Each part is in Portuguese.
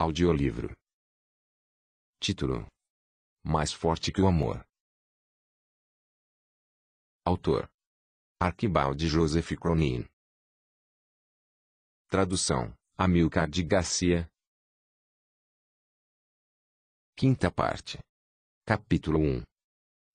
Audiolivro. Título: Mais forte que o amor. Autor: Arquibaldi Joseph Cronin. Tradução: Amilcar de Garcia. Quinta parte. Capítulo 1.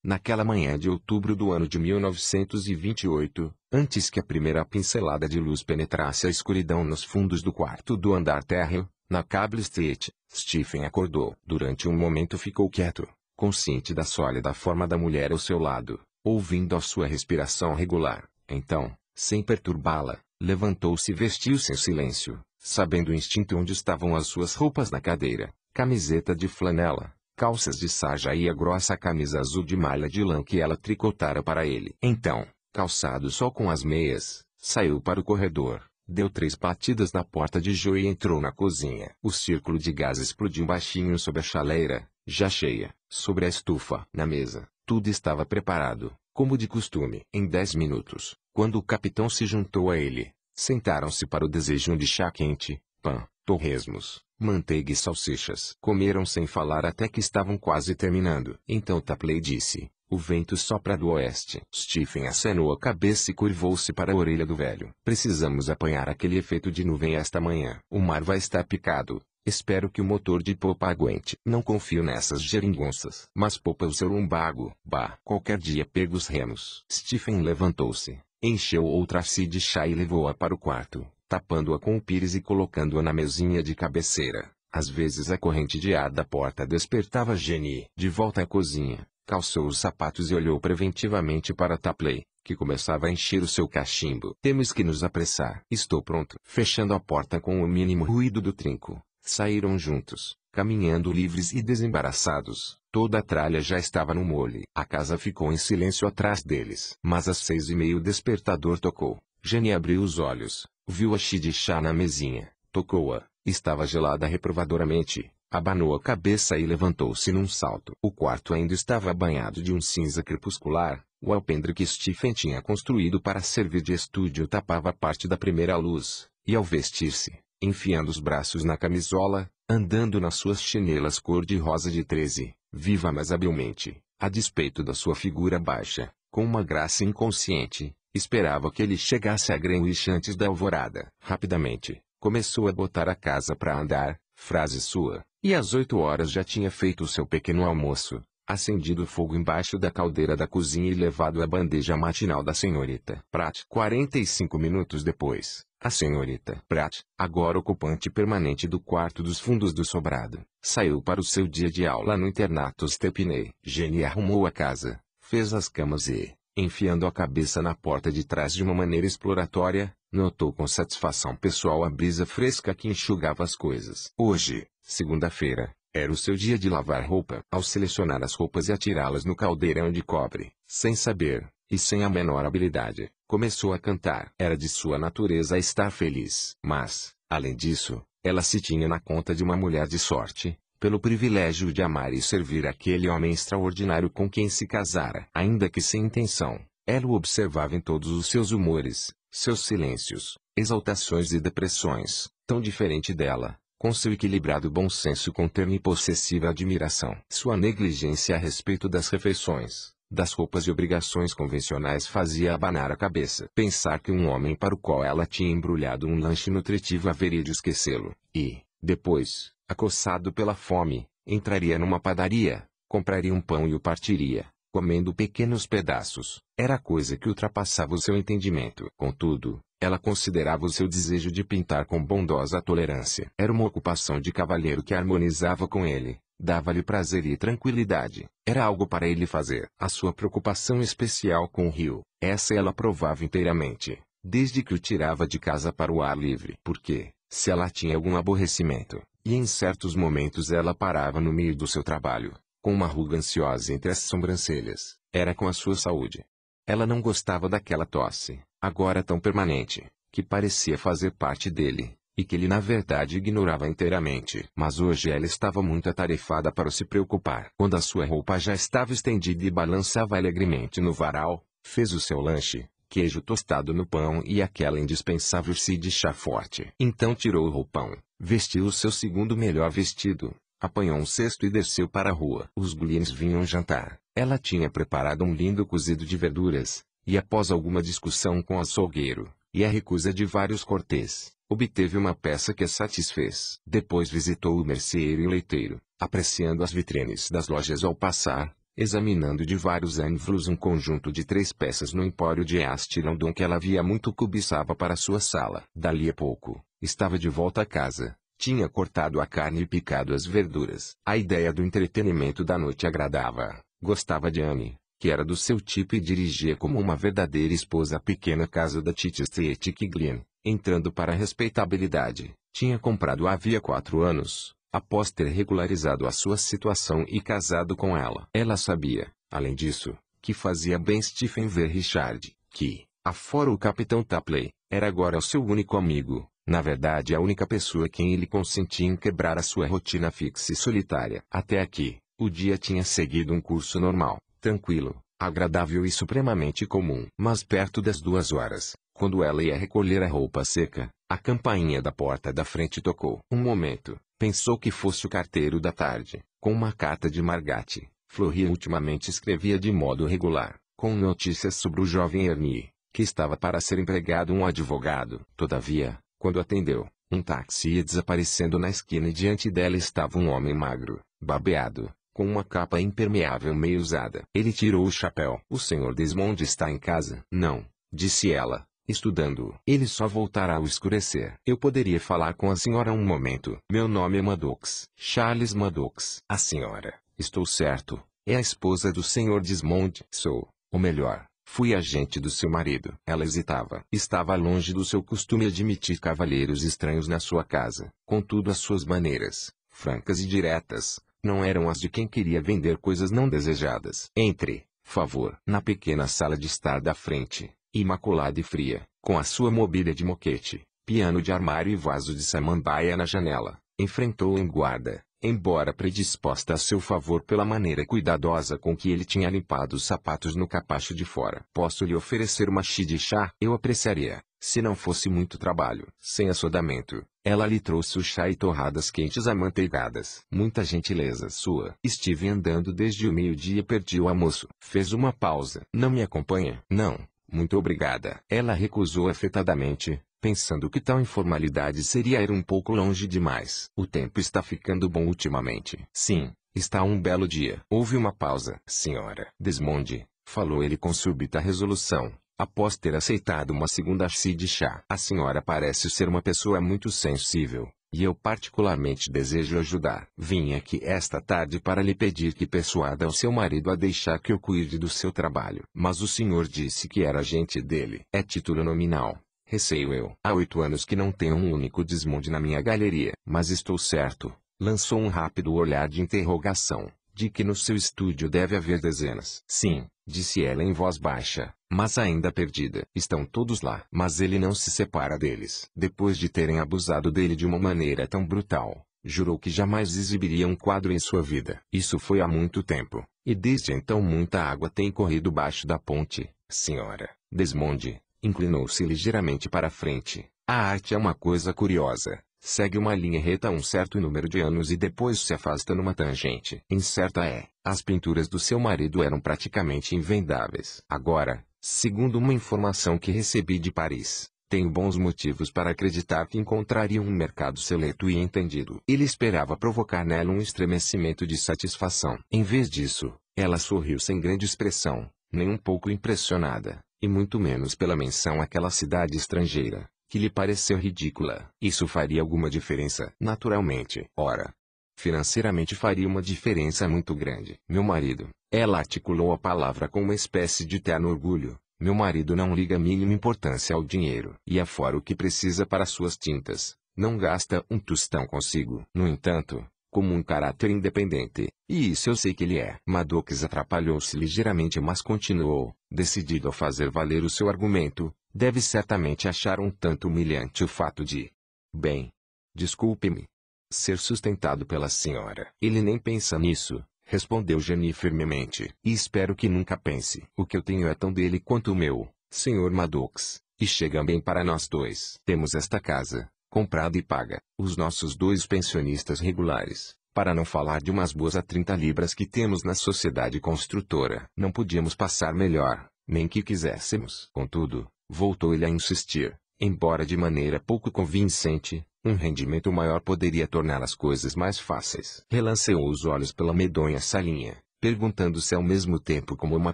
Naquela manhã de outubro do ano de 1928, antes que a primeira pincelada de luz penetrasse a escuridão nos fundos do quarto do andar térreo, na Cable Street, Stephen acordou. Durante um momento ficou quieto, consciente da sólida forma da mulher ao seu lado, ouvindo a sua respiração regular. Então, sem perturbá-la, levantou-se e vestiu-se em silêncio, sabendo o instinto onde estavam as suas roupas na cadeira, camiseta de flanela, calças de sarja e a grossa camisa azul de malha de lã que ela tricotara para ele. Então, calçado só com as meias, saiu para o corredor Deu três batidas na porta de Joe e entrou na cozinha. O círculo de gás explodiu baixinho sobre a chaleira, já cheia, sobre a estufa, na mesa. Tudo estava preparado, como de costume. Em dez minutos, quando o capitão se juntou a ele, sentaram-se para o desejo de chá quente, pão, torresmos, manteiga e salsichas. Comeram sem falar até que estavam quase terminando. Então Tapley disse, o vento sopra do oeste. Stephen acenou a cabeça e curvou-se para a orelha do velho. Precisamos apanhar aquele efeito de nuvem esta manhã. O mar vai estar picado. Espero que o motor de popa aguente. Não confio nessas geringonças. Mas popa o seu lumbago. Bah. Qualquer dia pega os remos. Stephen levantou-se. Encheu outra si de chá e levou-a para o quarto, tapando-a com o pires e colocando-a na mesinha de cabeceira. Às vezes a corrente de ar da porta despertava Jenny. De volta à cozinha, calçou os sapatos e olhou preventivamente para Tapley, que começava a encher o seu cachimbo. Temos que nos apressar. Estou pronto. Fechando a porta com o mínimo ruído do trinco, saíram juntos, caminhando livres e desembaraçados. Toda a tralha já estava no mole. A casa ficou em silêncio atrás deles. Mas às seis e meia o despertador tocou. Jenny abriu os olhos, viu a xi de chá na mesinha, tocou-a, estava gelada reprovadoramente. Abanou a cabeça e levantou-se num salto. O quarto ainda estava banhado de um cinza crepuscular. O alpendre que Stephen tinha construído para servir de estúdio tapava parte da primeira luz, e ao vestir-se, enfiando os braços na camisola, andando nas suas chinelas cor-de-rosa de 13, viva mas habilmente, a despeito da sua figura baixa, com uma graça inconsciente, esperava que ele chegasse a Greenwich antes da alvorada. Rapidamente, começou a botar a casa para andar, frase sua, e às oito horas já tinha feito o seu pequeno almoço, acendido o fogo embaixo da caldeira da cozinha e levado a bandeja matinal da senhorita Pratt. 45 minutos depois, a senhorita Pratt, agora ocupante permanente do quarto dos fundos do sobrado, saiu para o seu dia de aula no internato Stepney. Jenny arrumou a casa, fez as camas e, enfiando a cabeça na porta de trás de uma maneira exploratória, notou com satisfação pessoal a brisa fresca que enxugava as coisas. Hoje, segunda-feira, era o seu dia de lavar roupa. Ao selecionar as roupas e atirá-las no caldeirão de cobre, sem saber, e sem a menor habilidade, começou a cantar. Era de sua natureza estar feliz. Mas, além disso, ela se tinha na conta de uma mulher de sorte, pelo privilégio de amar e servir aquele homem extraordinário com quem se casara. Ainda que sem intenção, ela o observava em todos os seus humores, seus silêncios, exaltações e depressões, tão diferente dela, com seu equilibrado bom senso conterno e possessiva admiração. Sua negligência a respeito das refeições, das roupas e obrigações convencionais fazia abanar a cabeça. Pensar que um homem para o qual ela tinha embrulhado um lanche nutritivo haveria de esquecê-lo, e, depois, acossado pela fome, entraria numa padaria, compraria um pão e o partiria, comendo pequenos pedaços, era coisa que ultrapassava o seu entendimento. Contudo, ela considerava o seu desejo de pintar com bondosa tolerância. Era uma ocupação de cavalheiro que harmonizava com ele, dava-lhe prazer e tranquilidade. Era algo para ele fazer. A sua preocupação especial com o rio, essa ela provava inteiramente, desde que o tirava de casa para o ar livre. Porque, se ela tinha algum aborrecimento, e em certos momentos ela parava no meio do seu trabalho, com uma ruga ansiosa entre as sobrancelhas, era com a sua saúde. Ela não gostava daquela tosse, agora tão permanente, que parecia fazer parte dele, e que ele na verdade ignorava inteiramente. Mas hoje ela estava muito atarefada para se preocupar. Quando a sua roupa já estava estendida e balançava alegremente no varal, fez o seu lanche, queijo tostado no pão e aquela indispensável si de chá forte. Então tirou o roupão, vestiu o seu segundo melhor vestido, Apanhou um cesto e desceu para a rua. Os Guliens vinham jantar. Ela tinha preparado um lindo cozido de verduras, e após alguma discussão com o açougueiro, e a recusa de vários cortês, obteve uma peça que a satisfez. Depois visitou o merceeiro e leiteiro, apreciando as vitrines das lojas ao passar, examinando de vários ângulos um conjunto de três peças no empório de Astirandon que ela via muito cobiçava para sua sala. Dali a pouco, estava de volta a casa, tinha cortado a carne e picado as verduras. A ideia do entretenimento da noite agradava. Gostava de Anne, que era do seu tipo e dirigia como uma verdadeira esposa a pequena casa da Tite Street Glen. Entrando para a respeitabilidade, tinha comprado havia quatro anos, após ter regularizado a sua situação e casado com ela. Ela sabia, além disso, que fazia bem Stephen ver Richard, que, afora o capitão Tapley, era agora o seu único amigo, na verdade, é a única pessoa quem ele consentia em quebrar a sua rotina fixa e solitária. Até aqui, o dia tinha seguido um curso normal, tranquilo, agradável e supremamente comum. Mas perto das duas horas, quando ela ia recolher a roupa seca, a campainha da porta da frente tocou. Um momento, pensou que fosse o carteiro da tarde, com uma carta de Margate. Florrie ultimamente escrevia de modo regular, com notícias sobre o jovem Ernie, que estava para ser empregado um advogado. Todavia, quando atendeu, um táxi ia desaparecendo na esquina e diante dela estava um homem magro, babeado, com uma capa impermeável meio usada. Ele tirou o chapéu. O senhor Desmond está em casa? Não, disse ela, estudando. Ele só voltará ao escurecer. Eu poderia falar com a senhora um momento. Meu nome é Maddox, Charles Maddox. A senhora, estou certo, é a esposa do senhor Desmond. Sou, ou melhor, Fui agente do seu marido. Ela hesitava. Estava longe do seu costume admitir cavalheiros estranhos na sua casa. Contudo, as suas maneiras, francas e diretas, não eram as de quem queria vender coisas não desejadas. Entre, favor, na pequena sala de estar da frente, imaculada e fria, com a sua mobília de moquete, piano de armário e vaso de samambaia na janela, enfrentou em guarda, embora predisposta a seu favor pela maneira cuidadosa com que ele tinha limpado os sapatos no capacho de fora. Posso lhe oferecer uma xí de chá? Eu apreciaria, se não fosse muito trabalho. Sem assodamento, ela lhe trouxe o chá e torradas quentes amanteigadas. Muita gentileza sua. Estive andando desde o meio-dia e perdi o almoço. Fez uma pausa. Não me acompanha? Não. Muito obrigada. Ela recusou afetadamente, pensando que tal informalidade seria ir um pouco longe demais. O tempo está ficando bom ultimamente. Sim, está um belo dia. Houve uma pausa. Senhora Desmonde, falou ele com súbita resolução. Após ter aceitado uma segunda xícara de chá, a senhora parece ser uma pessoa muito sensível, e eu particularmente desejo ajudar. Vim aqui esta tarde para lhe pedir que persuada o seu marido a deixar que eu cuide do seu trabalho. Mas o senhor disse que era agente dele. É título nominal. Receio eu. Há oito anos que não tenho um único desmonte na minha galeria. Mas estou certo. Lançou um rápido olhar de interrogação. De que no seu estúdio deve haver dezenas. Sim, disse ela em voz baixa, mas ainda perdida. Estão todos lá. Mas ele não se separa deles. Depois de terem abusado dele de uma maneira tão brutal, jurou que jamais exibiria um quadro em sua vida. Isso foi há muito tempo, e desde então muita água tem corrido baixo da ponte. Senhora, Desmonde, Inclinou-se ligeiramente para frente. A arte é uma coisa curiosa. Segue uma linha reta um certo número de anos e depois se afasta numa tangente. Incerta é. As pinturas do seu marido eram praticamente invendáveis. Agora, segundo uma informação que recebi de Paris, tenho bons motivos para acreditar que encontraria um mercado seleto e entendido. Ele esperava provocar nela um estremecimento de satisfação. Em vez disso, ela sorriu sem grande expressão, nem um pouco impressionada e muito menos pela menção àquela cidade estrangeira, que lhe pareceu ridícula. Isso faria alguma diferença, naturalmente. Ora, financeiramente faria uma diferença muito grande. Meu marido, ela articulou a palavra com uma espécie de terno orgulho. Meu marido não liga a mínima importância ao dinheiro e afora o que precisa para suas tintas. Não gasta um tostão consigo. No entanto, como um caráter independente, e isso eu sei que ele é. Maddox atrapalhou-se ligeiramente mas continuou, decidido a fazer valer o seu argumento, deve certamente achar um tanto humilhante o fato de... Bem, desculpe-me. Ser sustentado pela senhora. Ele nem pensa nisso, respondeu Jenny firmemente. E espero que nunca pense. O que eu tenho é tão dele quanto o meu, senhor Maddox, e chega bem para nós dois. Temos esta casa, comprada e paga, os nossos dois pensionistas regulares, para não falar de umas boas a 30 libras que temos na sociedade construtora. Não podíamos passar melhor, nem que quiséssemos. Contudo, voltou ele a insistir, embora de maneira pouco convincente, um rendimento maior poderia tornar as coisas mais fáceis. Relanceou os olhos pela medonha salinha, perguntando-se ao mesmo tempo como uma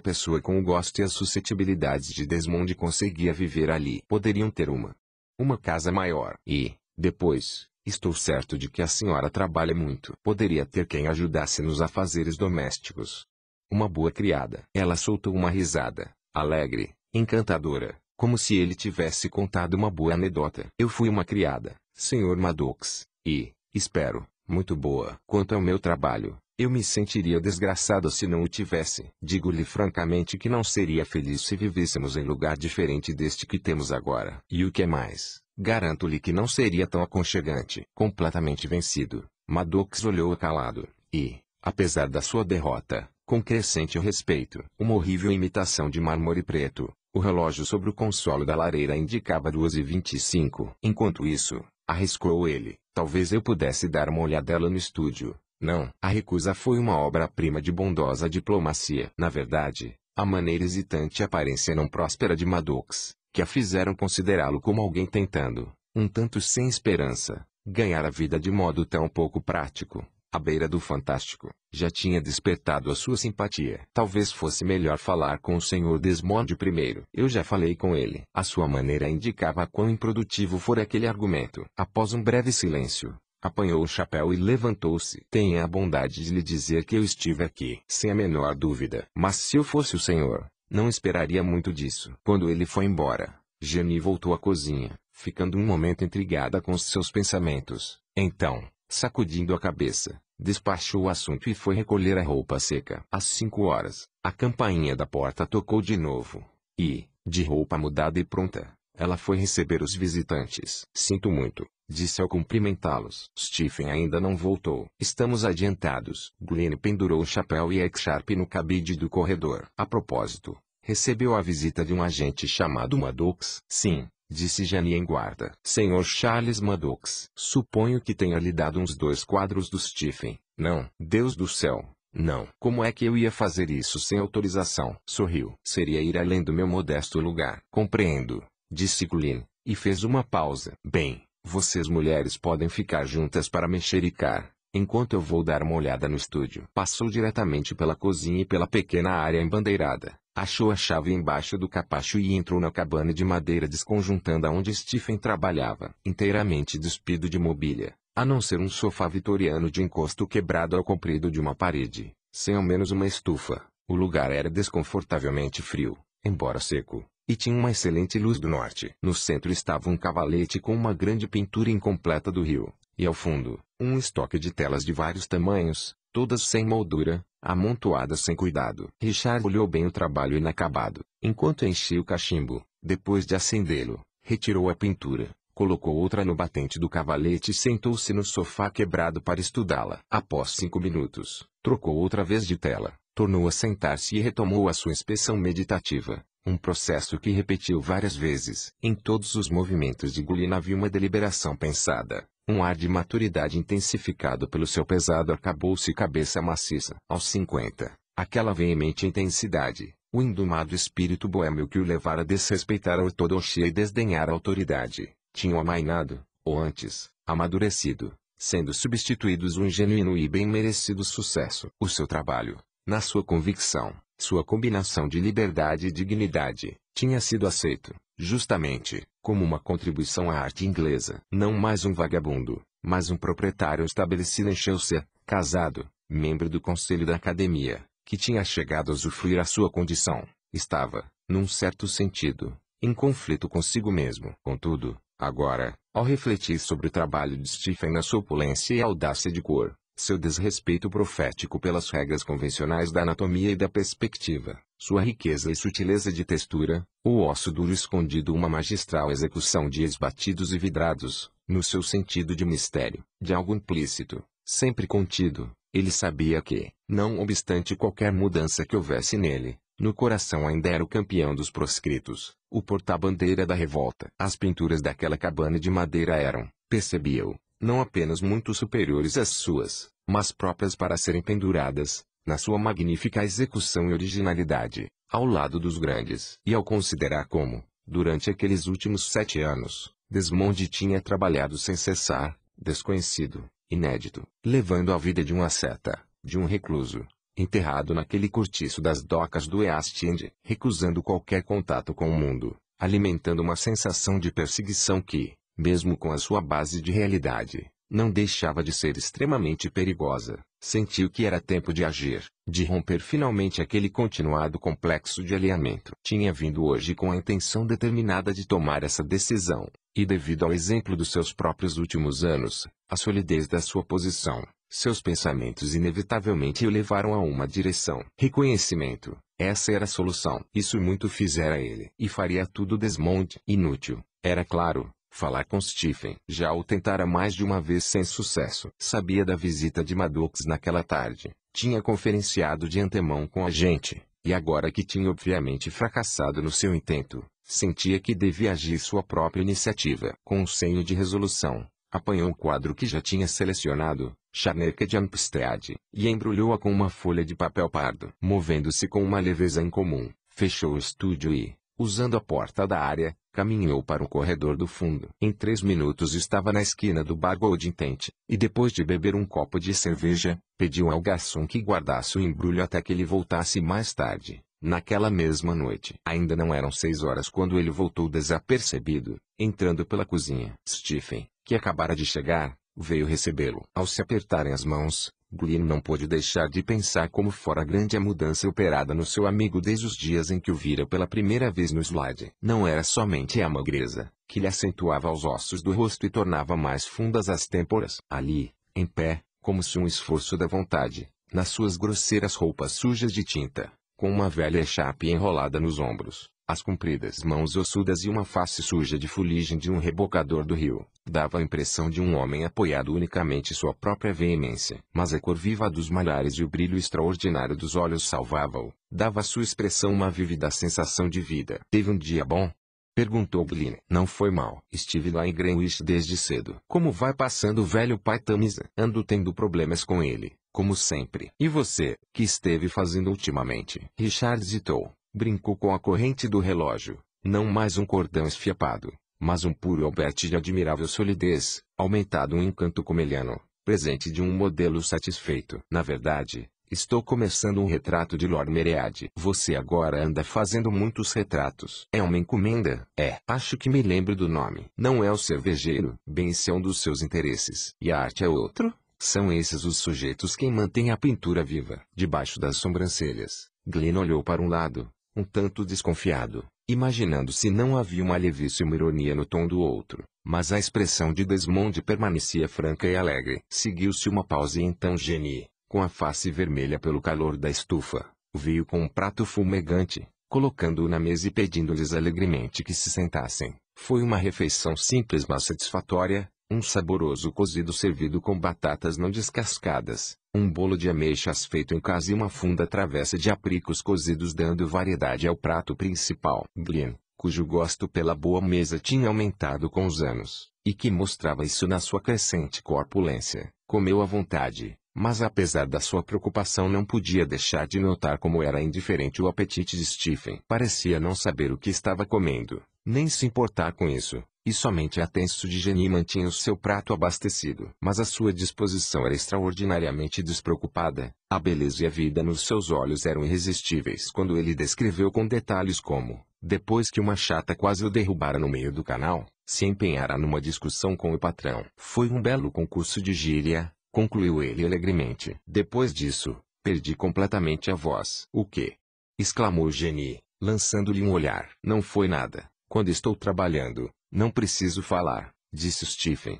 pessoa com o gosto e as suscetibilidades de Desmond conseguia viver ali. Poderiam ter uma uma casa maior. E, depois, estou certo de que a senhora trabalha muito. Poderia ter quem ajudasse nos afazeres domésticos. Uma boa criada. Ela soltou uma risada, alegre, encantadora, como se ele tivesse contado uma boa anedota. Eu fui uma criada, senhor Maddox, e, espero, muito boa. Quanto ao meu trabalho, eu me sentiria desgraçado se não o tivesse. Digo-lhe francamente que não seria feliz se vivêssemos em lugar diferente deste que temos agora. E o que é mais, garanto-lhe que não seria tão aconchegante. Completamente vencido, Maddox olhou calado, e, apesar da sua derrota, com crescente respeito, uma horrível imitação de mármore preto, o relógio sobre o consolo da lareira indicava duas e vinte e cinco. Enquanto isso, arriscou ele, talvez eu pudesse dar uma olhadela no estúdio não, a recusa foi uma obra-prima de bondosa diplomacia. Na verdade, a maneira hesitante e aparência não próspera de Maddox, que a fizeram considerá-lo como alguém tentando, um tanto sem esperança, ganhar a vida de modo tão pouco prático, à beira do fantástico, já tinha despertado a sua simpatia. Talvez fosse melhor falar com o senhor Desmond primeiro. Eu já falei com ele. A sua maneira indicava quão improdutivo fora aquele argumento. Após um breve silêncio, apanhou o chapéu e levantou-se. Tenha é a bondade de lhe dizer que eu estive aqui, sem a menor dúvida. Mas se eu fosse o senhor, não esperaria muito disso. Quando ele foi embora, Jenny voltou à cozinha, ficando um momento intrigada com seus pensamentos. Então, sacudindo a cabeça, despachou o assunto e foi recolher a roupa seca. Às cinco horas, a campainha da porta tocou de novo. E, de roupa mudada e pronta, ela foi receber os visitantes. Sinto muito, Disse ao cumprimentá-los. Stephen ainda não voltou. Estamos adiantados. Glenn pendurou o chapéu e X-Sharp no cabide do corredor. A propósito, recebeu a visita de um agente chamado Maddox? Sim, disse Janie em guarda. Senhor Charles Maddox, suponho que tenha lhe dado uns dois quadros do Stephen. Não, Deus do céu. Não. Como é que eu ia fazer isso sem autorização? Sorriu. Seria ir além do meu modesto lugar. Compreendo, disse Glynn, e fez uma pausa. Bem, vocês mulheres podem ficar juntas para mexericar, enquanto eu vou dar uma olhada no estúdio. Passou diretamente pela cozinha e pela pequena área embandeirada. Achou a chave embaixo do capacho e entrou na cabana de madeira desconjuntando onde Stephen trabalhava. Inteiramente despido de mobília, a não ser um sofá vitoriano de encosto quebrado ao comprido de uma parede, sem ao menos uma estufa, o lugar era desconfortavelmente frio, embora seco e tinha uma excelente luz do norte. No centro estava um cavalete com uma grande pintura incompleta do rio, e ao fundo, um estoque de telas de vários tamanhos, todas sem moldura, amontoadas sem cuidado. Richard olhou bem o trabalho inacabado, enquanto enchia o cachimbo. Depois de acendê-lo, retirou a pintura, colocou outra no batente do cavalete e sentou-se no sofá quebrado para estudá-la. Após cinco minutos, trocou outra vez de tela, tornou a sentar-se e retomou a sua inspeção meditativa. Um processo que repetiu várias vezes. Em todos os movimentos de Gulina havia uma deliberação pensada, um ar de maturidade intensificado pelo seu pesado acabou e cabeça maciça. Aos 50, aquela veemente intensidade, o indomado espírito boêmio que o levara a desrespeitar a ortodoxia e desdenhar a autoridade, tinham amainado, ou antes, amadurecido, sendo substituídos um genuíno e bem merecido sucesso. O seu trabalho, na sua convicção, sua combinação de liberdade e dignidade tinha sido aceito, justamente, como uma contribuição à arte inglesa. Não mais um vagabundo, mas um proprietário estabelecido em Chelsea, casado, membro do conselho da academia, que tinha chegado a usufruir a sua condição, estava, num certo sentido, em conflito consigo mesmo. Contudo, agora, ao refletir sobre o trabalho de Stephen na sua opulência e audácia de cor, seu desrespeito profético pelas regras convencionais da anatomia e da perspectiva, sua riqueza e sutileza de textura, o osso duro escondido uma magistral execução de esbatidos e vidrados, no seu sentido de mistério, de algo implícito, sempre contido, ele sabia que, não obstante qualquer mudança que houvesse nele, no coração ainda era o campeão dos proscritos, o porta-bandeira da revolta. As pinturas daquela cabana de madeira eram, percebia-o, não apenas muito superiores às suas, mas próprias para serem penduradas, na sua magnífica execução e originalidade, ao lado dos grandes. E ao considerar como, durante aqueles últimos sete anos, Desmonde tinha trabalhado sem cessar, desconhecido, inédito, levando a vida de um asceta, de um recluso, enterrado naquele cortiço das docas do East End, recusando qualquer contato com o mundo, alimentando uma sensação de perseguição que, mesmo com a sua base de realidade, não deixava de ser extremamente perigosa. Sentiu que era tempo de agir, de romper finalmente aquele continuado complexo de alinhamento. Tinha vindo hoje com a intenção determinada de tomar essa decisão, e devido ao exemplo dos seus próprios últimos anos, a solidez da sua posição, seus pensamentos inevitavelmente o levaram a uma direção. Reconhecimento. Essa era a solução. Isso muito fizera ele. E faria tudo desmonte. Inútil. Era claro, falar com Stephen. Já o tentara mais de uma vez sem sucesso. Sabia da visita de Maddox naquela tarde. Tinha conferenciado de antemão com a gente. E agora que tinha obviamente fracassado no seu intento, sentia que devia agir sua própria iniciativa. Com um senho de resolução, apanhou o quadro que já tinha selecionado, Charneca de Amstrad, e embrulhou-a com uma folha de papel pardo. Movendo-se com uma leveza incomum, fechou o estúdio e, usando a porta da área, Caminhou para o corredor do fundo. Em três minutos estava na esquina do bar Golden Intente, e depois de beber um copo de cerveja, pediu ao garçom que guardasse o embrulho até que ele voltasse mais tarde. Naquela mesma noite, ainda não eram seis horas quando ele voltou desapercebido, entrando pela cozinha. Stephen, que acabara de chegar, veio recebê-lo. Ao se apertarem as mãos, Guilherme não pôde deixar de pensar como fora grande a mudança operada no seu amigo desde os dias em que o vira pela primeira vez no slide. Não era somente a magreza, que lhe acentuava os ossos do rosto e tornava mais fundas as têmporas. Ali, em pé, como se um esforço da vontade, nas suas grosseiras roupas sujas de tinta, com uma velha chape enrolada nos ombros, as compridas mãos ossudas e uma face suja de fuligem de um rebocador do rio, dava a impressão de um homem apoiado unicamente sua própria veemência. Mas a cor viva dos malhares e o brilho extraordinário dos olhos salvava-o, dava à sua expressão uma vívida sensação de vida. Teve um dia bom? Perguntou Glynn. Não foi mal. Estive lá em Greenwich desde cedo. Como vai passando o velho pai Tamisa? Ando tendo problemas com ele, como sempre. E você, que esteve fazendo ultimamente? Richard hesitou brincou com a corrente do relógio, não mais um cordão esfiapado, mas um puro alberte de admirável solidez, aumentado um encanto comeliano, presente de um modelo satisfeito. Na verdade, estou começando um retrato de Lord Mereade. Você agora anda fazendo muitos retratos. É uma encomenda? É. Acho que me lembro do nome. Não é o cervejeiro? Bem, esse é um dos seus interesses. E a arte é outro? São esses os sujeitos quem mantém a pintura viva. Debaixo das sobrancelhas, Glenn olhou para um lado, um tanto desconfiado, imaginando se não havia uma levíssima ironia no tom do outro. Mas a expressão de Desmond permanecia franca e alegre. Seguiu-se uma pausa e então Jenny, com a face vermelha pelo calor da estufa, veio com um prato fumegante, colocando-o na mesa e pedindo-lhes alegremente que se sentassem. Foi uma refeição simples mas satisfatória, um saboroso cozido servido com batatas não descascadas, um bolo de ameixas feito em casa e uma funda travessa de apricos cozidos dando variedade ao prato principal. Glyn, cujo gosto pela boa mesa tinha aumentado com os anos, e que mostrava isso na sua crescente corpulência, comeu à vontade, mas apesar da sua preocupação não podia deixar de notar como era indiferente o apetite de Stephen. Parecia não saber o que estava comendo, nem se importar com isso, e somente Atenso de genie mantinha o seu prato abastecido. Mas a sua disposição era extraordinariamente despreocupada, a beleza e a vida nos seus olhos eram irresistíveis quando ele descreveu com detalhes como, depois que uma chata quase o derrubara no meio do canal, se empenhara numa discussão com o patrão. Foi um belo concurso de gíria, concluiu ele alegremente. Depois disso, perdi completamente a voz. O que? exclamou Genie, lançando-lhe um olhar. Não foi nada. Quando estou trabalhando, não preciso falar, disse Stephen.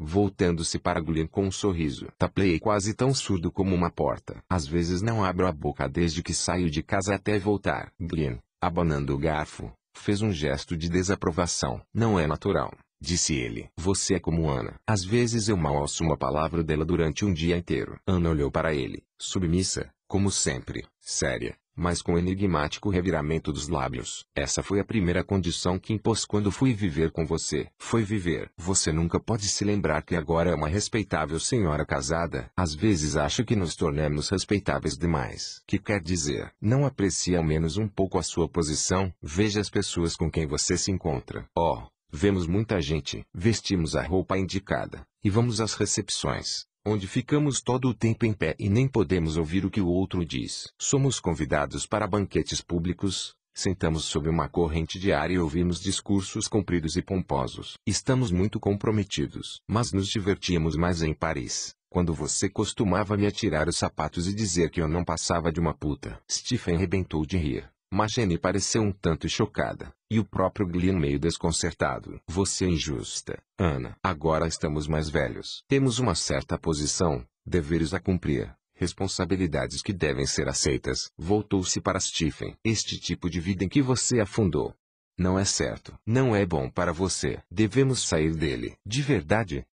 Voltando-se para Gullion com um sorriso. Taplei quase tão surdo como uma porta. Às vezes não abro a boca desde que saio de casa até voltar. Gullion, abanando o garfo, fez um gesto de desaprovação. Não é natural, disse ele. Você é como Ana. Às vezes eu mal ouço uma palavra dela durante um dia inteiro. Ana olhou para ele, submissa, como sempre, séria mas com enigmático reviramento dos lábios. Essa foi a primeira condição que impôs quando fui viver com você. Foi viver. Você nunca pode se lembrar que agora é uma respeitável senhora casada. Às vezes acho que nos tornamos respeitáveis demais. Que quer dizer, não aprecia ao menos um pouco a sua posição? Veja as pessoas com quem você se encontra. Oh, Vemos muita gente, vestimos a roupa indicada, e vamos às recepções onde ficamos todo o tempo em pé e nem podemos ouvir o que o outro diz. Somos convidados para banquetes públicos, sentamos sob uma corrente de ar e ouvimos discursos compridos e pomposos. Estamos muito comprometidos, mas nos divertíamos mais em Paris quando você costumava me atirar os sapatos e dizer que eu não passava de uma puta. Stephen rebentou de rir. Mas Jenny pareceu um tanto chocada, e o próprio Glenn meio desconcertado. Você é injusta, Ana. Agora estamos mais velhos. Temos uma certa posição, deveres a cumprir, responsabilidades que devem ser aceitas. Voltou-se para Stephen. Este tipo de vida em que você afundou. Não é certo. Não é bom para você. Devemos sair dele. De verdade,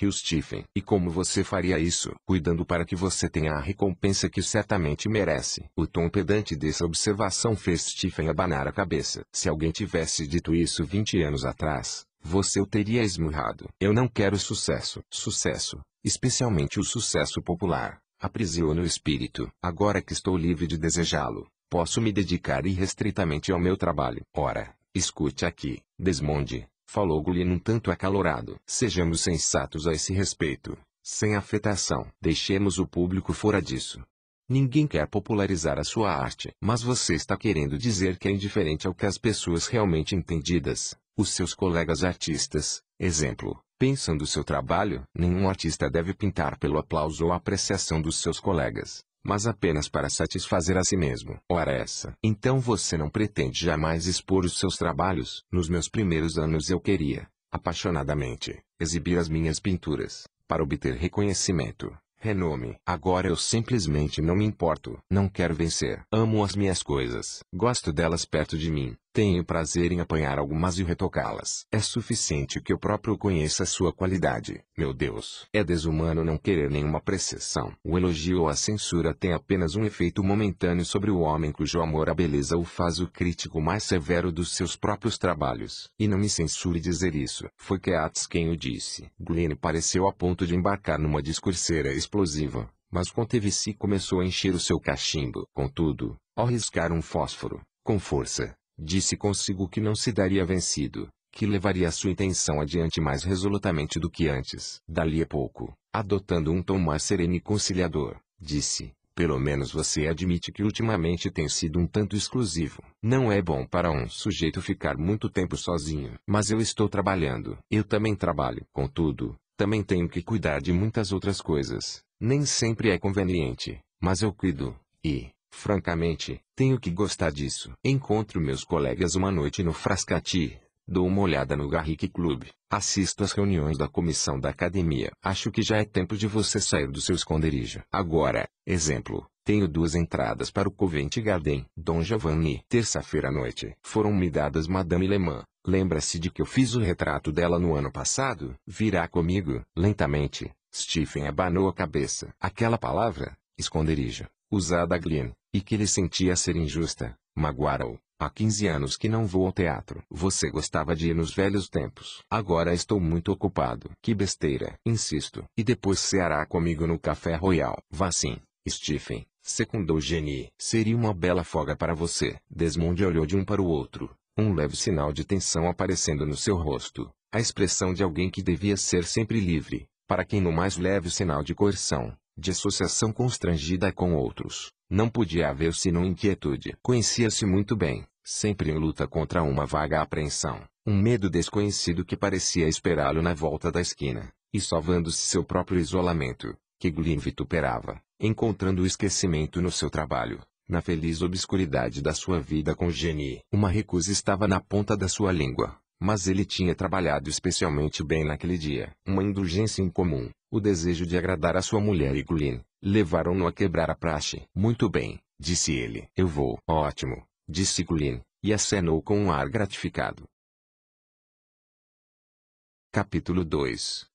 riu Stephen. E como você faria isso? Cuidando para que você tenha a recompensa que certamente merece. O tom pedante dessa observação fez Stephen abanar a cabeça. Se alguém tivesse dito isso 20 anos atrás, você o teria esmurrado. Eu não quero sucesso. Sucesso, especialmente o sucesso popular, aprisiona o espírito. Agora que estou livre de desejá-lo, posso me dedicar irrestritamente ao meu trabalho. Ora, escute aqui, Desmonde falou Guilherme um tanto acalorado. Sejamos sensatos a esse respeito, sem afetação. Deixemos o público fora disso. Ninguém quer popularizar a sua arte, mas você está querendo dizer que é indiferente ao que as pessoas realmente entendidas, os seus colegas artistas, exemplo, pensam do seu trabalho? Nenhum artista deve pintar pelo aplauso ou apreciação dos seus colegas mas apenas para satisfazer a si mesmo. Ora essa. Então você não pretende jamais expor os seus trabalhos. Nos meus primeiros anos eu queria, apaixonadamente, exibir as minhas pinturas, para obter reconhecimento, renome. Agora eu simplesmente não me importo. Não quero vencer. Amo as minhas coisas. Gosto delas perto de mim. Tenho prazer em apanhar algumas e retocá-las. É suficiente que eu próprio conheça sua qualidade. Meu Deus, é desumano não querer nenhuma precessão. O elogio ou a censura tem apenas um efeito momentâneo sobre o homem cujo amor à beleza o faz o crítico mais severo dos seus próprios trabalhos. E não me censure dizer isso. Foi Keats quem o disse. Glenn pareceu a ponto de embarcar numa discurseira explosiva. Mas conteve-se e começou a encher o seu cachimbo. Contudo, ao riscar um fósforo, com força, Disse consigo que não se daria vencido, que levaria sua intenção adiante mais resolutamente do que antes. Dali a pouco, adotando um tom mais sereno e conciliador, disse: Pelo menos você admite que ultimamente tem sido um tanto exclusivo. Não é bom para um sujeito ficar muito tempo sozinho. Mas eu estou trabalhando. Eu também trabalho. Contudo, também tenho que cuidar de muitas outras coisas. Nem sempre é conveniente, mas eu cuido. E, Francamente, tenho que gostar disso. Encontro meus colegas uma noite no Frascati, dou uma olhada no Garrick Club, assisto às reuniões da comissão da academia. Acho que já é tempo de você sair do seu esconderijo. Agora, exemplo, tenho duas entradas para o Covent Garden. Dom Giovanni, terça-feira à noite. Foram me dadas Madame Leman. Lembra-se de que eu fiz o retrato dela no ano passado? Virá comigo. Lentamente, Stephen abanou a cabeça. Aquela palavra, esconderijo, usada a e que ele sentia ser injusta, magoara-o. Há 15 anos que não vou ao teatro. Você gostava de ir nos velhos tempos. Agora estou muito ocupado. Que besteira. Insisto. E depois ceará comigo no Café Royal. Vá sim, Stephen. Secundou Jenny. Seria uma bela folga para você. Desmond olhou de um para o outro. Um leve sinal de tensão aparecendo no seu rosto. A expressão de alguém que devia ser sempre livre. Para quem no mais leve sinal de coerção. De associação constrangida com outros. Não podia haver senão inquietude. Conhecia-se muito bem, sempre em luta contra uma vaga apreensão, um medo desconhecido que parecia esperá-lo na volta da esquina, e salvando-se seu próprio isolamento, que Glyn vituperava, encontrando o esquecimento no seu trabalho, na feliz obscuridade da sua vida com Jenny. Uma recusa estava na ponta da sua língua, mas ele tinha trabalhado especialmente bem naquele dia. Uma indulgência incomum, o desejo de agradar a sua mulher e Guline, levaram-no a quebrar a praxe. Muito bem, disse ele. Eu vou. Ótimo, disse Guline, e acenou com um ar gratificado. Capítulo 2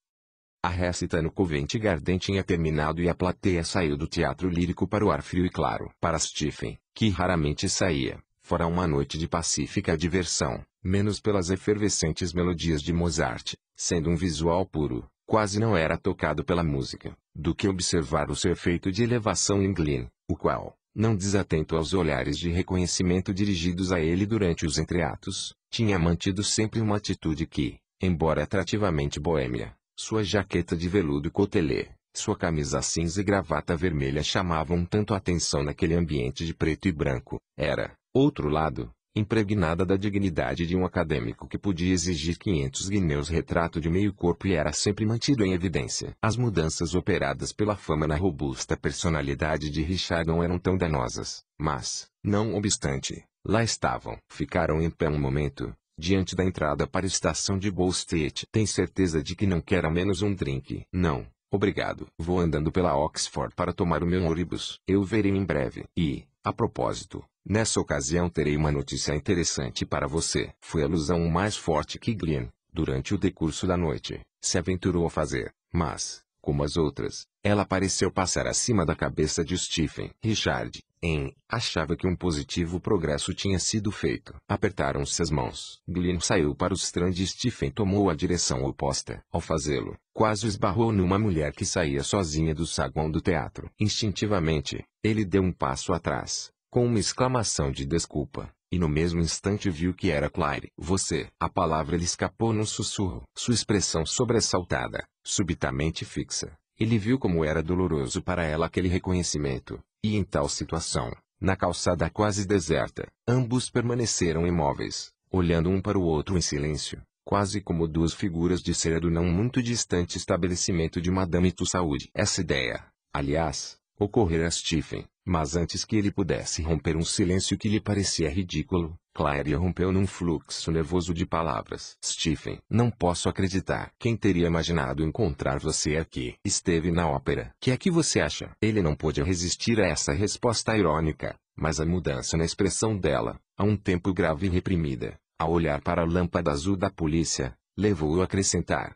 A récita no Covente Garden tinha terminado e a plateia saiu do teatro lírico para o ar frio e claro. Para Stephen, que raramente saía, fora uma noite de pacífica diversão, menos pelas efervescentes melodias de Mozart, sendo um visual puro, quase não era tocado pela música, do que observar o seu efeito de elevação em Glynn, o qual, não desatento aos olhares de reconhecimento dirigidos a ele durante os entreatos, tinha mantido sempre uma atitude que, embora atrativamente boêmia, sua jaqueta de veludo cotelê, sua camisa cinza e gravata vermelha chamavam tanto a atenção naquele ambiente de preto e branco, era, outro lado, impregnada da dignidade de um acadêmico que podia exigir 500 guineus retrato de meio corpo e era sempre mantido em evidência. As mudanças operadas pela fama na robusta personalidade de Richard não eram tão danosas, mas, não obstante, lá estavam. Ficaram em pé um momento, diante da entrada para a estação de Bow Street. Tem certeza de que não quer a menos um drink? Não, obrigado. Vou andando pela Oxford para tomar o meu ônibus. Eu verei em breve. E, a propósito, Nessa ocasião terei uma notícia interessante para você. Foi a alusão mais forte que Glenn, durante o decurso da noite, se aventurou a fazer, mas, como as outras, ela pareceu passar acima da cabeça de Stephen. Richard, em, achava que um positivo progresso tinha sido feito. Apertaram-se as mãos. Glenn saiu para o strand e Stephen tomou a direção oposta. Ao fazê-lo, quase esbarrou numa mulher que saía sozinha do saguão do teatro. Instintivamente, ele deu um passo atrás com uma exclamação de desculpa, e no mesmo instante viu que era Claire. Você. A palavra lhe escapou num sussurro. Sua expressão sobressaltada, subitamente fixa. Ele viu como era doloroso para ela aquele reconhecimento, e em tal situação, na calçada quase deserta, ambos permaneceram imóveis, olhando um para o outro em silêncio, quase como duas figuras de cera do não muito distante estabelecimento de Madame Tussaud. Essa ideia, aliás, ocorrera a Stephen, mas antes que ele pudesse romper um silêncio que lhe parecia ridículo, Claire rompeu num fluxo nervoso de palavras. Stephen, não posso acreditar. Quem teria imaginado encontrar você aqui? Esteve na ópera. Que é que você acha? Ele não pôde resistir a essa resposta irônica, mas a mudança na expressão dela, a um tempo grave e reprimida, ao olhar para a lâmpada azul da polícia, levou-o a acrescentar.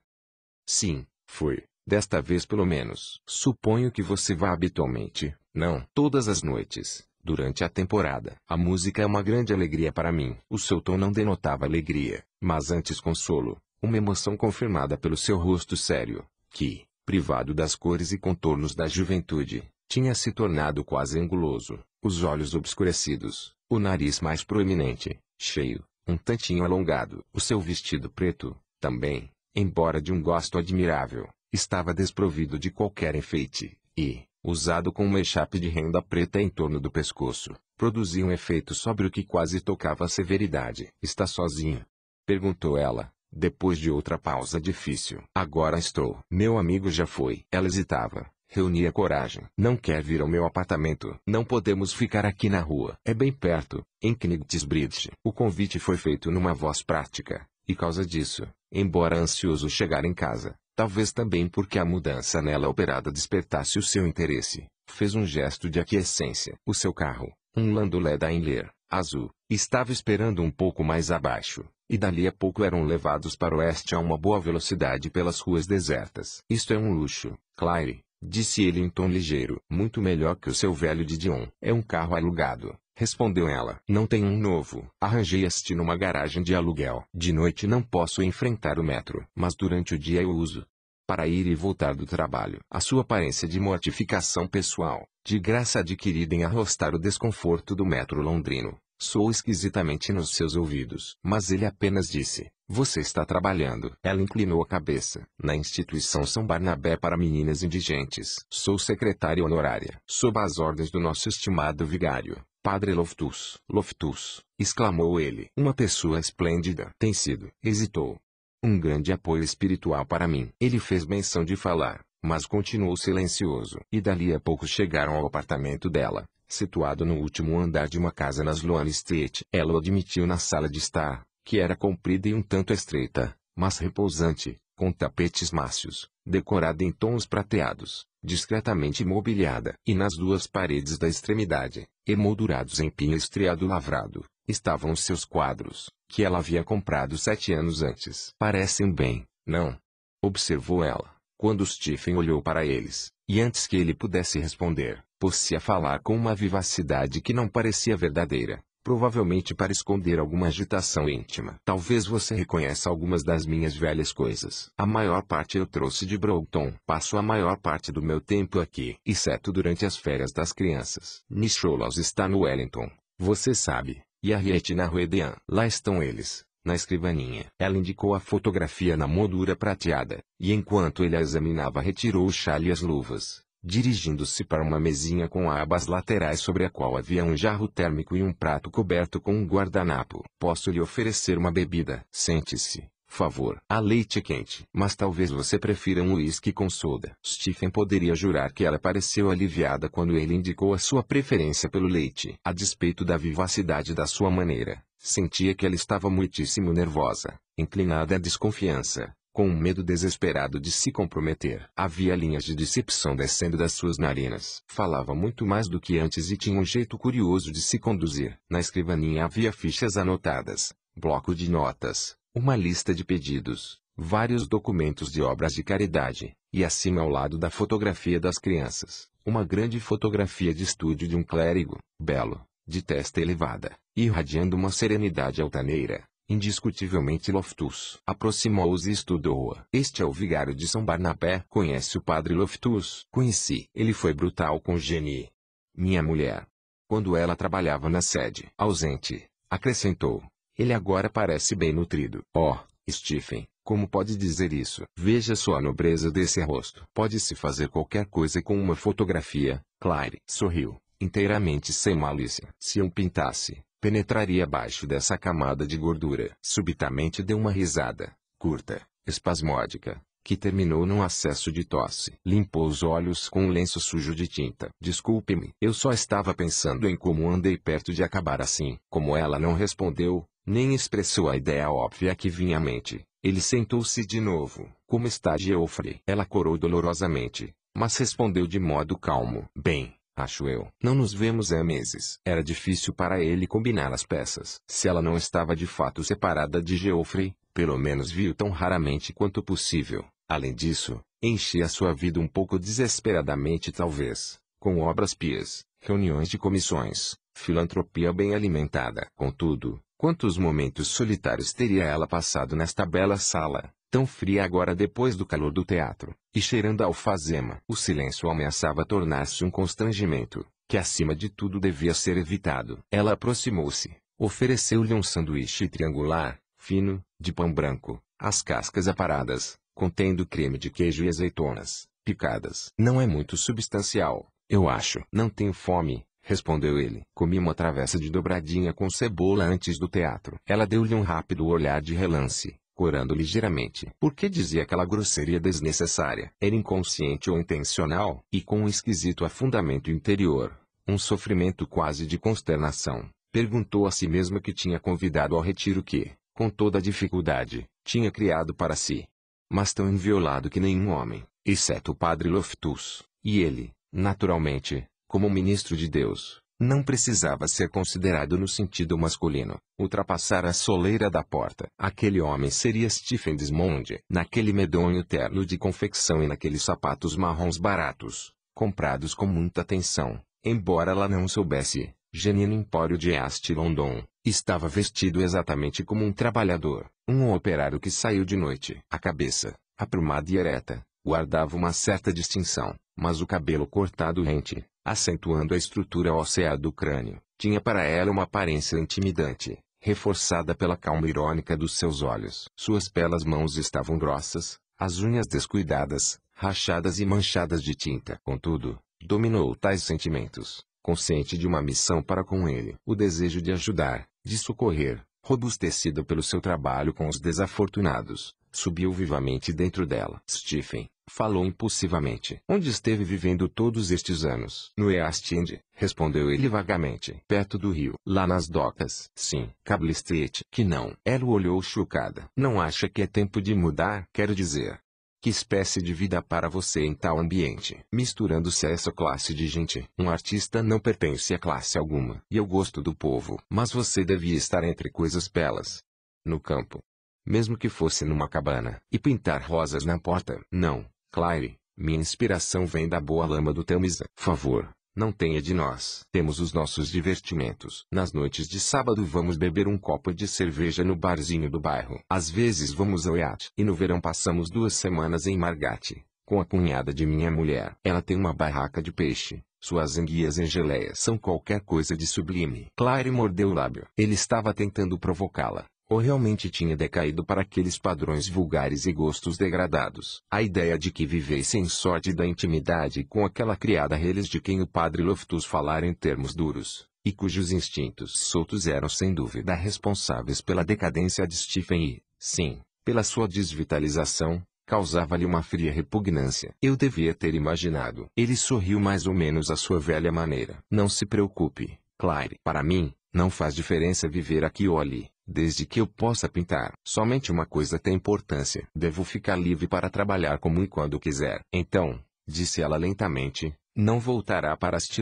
Sim, fui. Desta vez pelo menos. Suponho que você vá habitualmente, não todas as noites, durante a temporada. A música é uma grande alegria para mim. O seu tom não denotava alegria, mas antes consolo, uma emoção confirmada pelo seu rosto sério, que, privado das cores e contornos da juventude, tinha se tornado quase anguloso, os olhos obscurecidos, o nariz mais proeminente, cheio, um tantinho alongado. O seu vestido preto, também, embora de um gosto admirável, estava desprovido de qualquer enfeite, e, usado com uma echarpe de renda preta em torno do pescoço, produzia um efeito sobre o que quase tocava a severidade. Está sozinho? Perguntou ela, depois de outra pausa difícil. Agora estou. Meu amigo já foi. Ela hesitava. Reunia coragem. Não quer vir ao meu apartamento. Não podemos ficar aqui na rua. É bem perto, em Knightsbridge. O convite foi feito numa voz prática, e causa disso, embora ansioso chegar em casa, talvez também porque a mudança nela operada despertasse o seu interesse, fez um gesto de aquiescência. O seu carro, um Landolé da Inler, azul, estava esperando um pouco mais abaixo, e dali a pouco eram levados para o oeste a uma boa velocidade pelas ruas desertas. Isto é um luxo, Claire, disse ele em tom ligeiro, muito melhor que o seu velho Didion. É um carro alugado, Respondeu ela. Não tenho um novo. Arranjei este numa garagem de aluguel. De noite não posso enfrentar o metro, mas durante o dia eu uso. Para ir e voltar do trabalho. A sua aparência de mortificação pessoal, de graça adquirida em arrostar o desconforto do metro londrino, soou esquisitamente nos seus ouvidos. Mas ele apenas disse: Você está trabalhando. Ela inclinou a cabeça. Na instituição São Barnabé para meninas indigentes. Sou secretária honorária. Sob as ordens do nosso estimado vigário. Padre Loftus, Loftus, exclamou ele. Uma pessoa esplêndida tem sido. Hesitou. Um grande apoio espiritual para mim. Ele fez menção de falar, mas continuou silencioso. E dali a pouco chegaram ao apartamento dela, situado no último andar de uma casa nas Loan Street. Ela o admitiu na sala de estar, que era comprida e um tanto estreita, mas repousante, com tapetes macios, decorada em tons prateados, discretamente mobiliada, e nas duas paredes da extremidade, emoldurados em pinho estriado lavrado, estavam os seus quadros, que ela havia comprado sete anos antes. Parecem bem, não? Observou ela, quando Stephen olhou para eles, e antes que ele pudesse responder, pôs-se a falar com uma vivacidade que não parecia verdadeira provavelmente para esconder alguma agitação íntima. Talvez você reconheça algumas das minhas velhas coisas. A maior parte eu trouxe de Broughton. Passo a maior parte do meu tempo aqui, exceto durante as férias das crianças. Nicholas está no Wellington, você sabe, e Harriet na Ruedean. Lá estão eles. Na escrivaninha, ela indicou a fotografia na moldura prateada, e enquanto ele a examinava retirou o chale e as luvas dirigindo-se para uma mesinha com abas laterais sobre a qual havia um jarro térmico e um prato coberto com um guardanapo. Posso lhe oferecer uma bebida? Sente-se, favor. A leite é quente. Mas talvez você prefira um uísque com soda. Stephen poderia jurar que ela pareceu aliviada quando ele indicou a sua preferência pelo leite. A despeito da vivacidade da sua maneira, sentia que ela estava muitíssimo nervosa, inclinada à desconfiança com um medo desesperado de se comprometer. Havia linhas de decepção descendo das suas narinas. Falava muito mais do que antes e tinha um jeito curioso de se conduzir. Na escrivaninha havia fichas anotadas, bloco de notas, uma lista de pedidos, vários documentos de obras de caridade, e acima ao lado da fotografia das crianças, uma grande fotografia de estúdio de um clérigo, belo, de testa elevada, irradiando uma serenidade altaneira indiscutivelmente Loftus, aproximou-se e estudou-a. Este é o vigário de São Barnabé. Conhece o padre Loftus? Conheci. Ele foi brutal com Jenny, minha mulher. Quando ela trabalhava na sede, ausente, acrescentou. Ele agora parece bem nutrido. Oh, Stephen, como pode dizer isso? Veja só a nobreza desse rosto. Pode-se fazer qualquer coisa com uma fotografia. Claire sorriu, inteiramente sem malícia. Se eu pintasse, penetraria abaixo dessa camada de gordura. Subitamente deu uma risada, curta, espasmódica, que terminou num acesso de tosse. Limpou os olhos com um lenço sujo de tinta. Desculpe-me, eu só estava pensando em como andei perto de acabar assim. Como ela não respondeu, nem expressou a ideia óbvia que vinha à mente, ele sentou-se de novo. Como está Geoffrey? Ela corou dolorosamente, mas respondeu de modo calmo. Bem, Acho eu. Não nos vemos há meses. Era difícil para ele combinar as peças. Se ela não estava de fato separada de Geoffrey, pelo menos viu tão raramente quanto possível. Além disso, enchia sua vida um pouco desesperadamente talvez, com obras pias, reuniões de comissões, filantropia bem alimentada. Contudo, quantos momentos solitários teria ela passado nesta bela sala, tão fria agora depois do calor do teatro, e cheirando a alfazema. O silêncio ameaçava tornar-se um constrangimento, que acima de tudo devia ser evitado. Ela aproximou-se, ofereceu-lhe um sanduíche triangular, fino, de pão branco, as cascas aparadas, contendo creme de queijo e azeitonas, picadas. Não é muito substancial, eu acho. Não tenho fome, respondeu ele. Comi uma travessa de dobradinha com cebola antes do teatro. Ela deu-lhe um rápido olhar de relance, corando ligeiramente. Por que dizia aquela grosseria desnecessária? Era inconsciente ou intencional, e com um esquisito afundamento interior, um sofrimento quase de consternação. Perguntou a si mesma que tinha convidado ao retiro que, com toda a dificuldade, tinha criado para si. Mas tão inviolado que nenhum homem, exceto o padre Loftus, e ele, naturalmente, como ministro de Deus, não precisava ser considerado no sentido masculino. Ultrapassar a soleira da porta. Aquele homem seria Stephen Desmond, naquele medonho terno de confecção e naqueles sapatos marrons baratos, comprados com muita atenção, embora ela não soubesse. Genino Empório de Ast London, estava vestido exatamente como um trabalhador, um operário que saiu de noite. A cabeça, aprumada e ereta, guardava uma certa distinção, mas o cabelo cortado rente, acentuando a estrutura óssea do crânio, tinha para ela uma aparência intimidante, reforçada pela calma irônica dos seus olhos. Suas belas mãos estavam grossas, as unhas descuidadas, rachadas e manchadas de tinta. Contudo, dominou tais sentimentos, consciente de uma missão para com ele. O desejo de ajudar, de socorrer, robustecido pelo seu trabalho com os desafortunados, subiu vivamente dentro dela. Stephen, Falou impulsivamente. Onde esteve vivendo todos estes anos? No East End, respondeu ele vagamente. Perto do rio. Lá nas docas. Sim. Cable Street. Que não. Ela olhou chocada. Não acha que é tempo de mudar? Quero dizer, que espécie de vida para você em tal ambiente? Misturando-se a essa classe de gente, um artista não pertence a classe alguma, e ao gosto do povo. Mas você devia estar entre coisas belas. No campo. Mesmo que fosse numa cabana, e pintar rosas na porta. Não, Claire, minha inspiração vem da boa lama do Thelmisa. Favor, não tenha de nós. Temos os nossos divertimentos. Nas noites de sábado vamos beber um copo de cerveja no barzinho do bairro. Às vezes vamos ao yacht. E no verão passamos duas semanas em Margate, com a cunhada de minha mulher. Ela tem uma barraca de peixe. Suas enguias em geleia são qualquer coisa de sublime. Claire mordeu o lábio. Ele estava tentando provocá-la ou realmente tinha decaído para aqueles padrões vulgares e gostos degradados. A ideia de que vivesse em sorte da intimidade com aquela criada reles de quem o padre Loftus falara em termos duros, e cujos instintos soltos eram sem dúvida responsáveis pela decadência de Stephen e, sim, pela sua desvitalização, causava-lhe uma fria repugnância. Eu devia ter imaginado. Ele sorriu mais ou menos à sua velha maneira. Não se preocupe, Claire. Para mim, não faz diferença viver aqui ou ali desde que eu possa pintar. Somente uma coisa tem importância. Devo ficar livre para trabalhar como e quando quiser. Então, disse ela lentamente, não voltará para te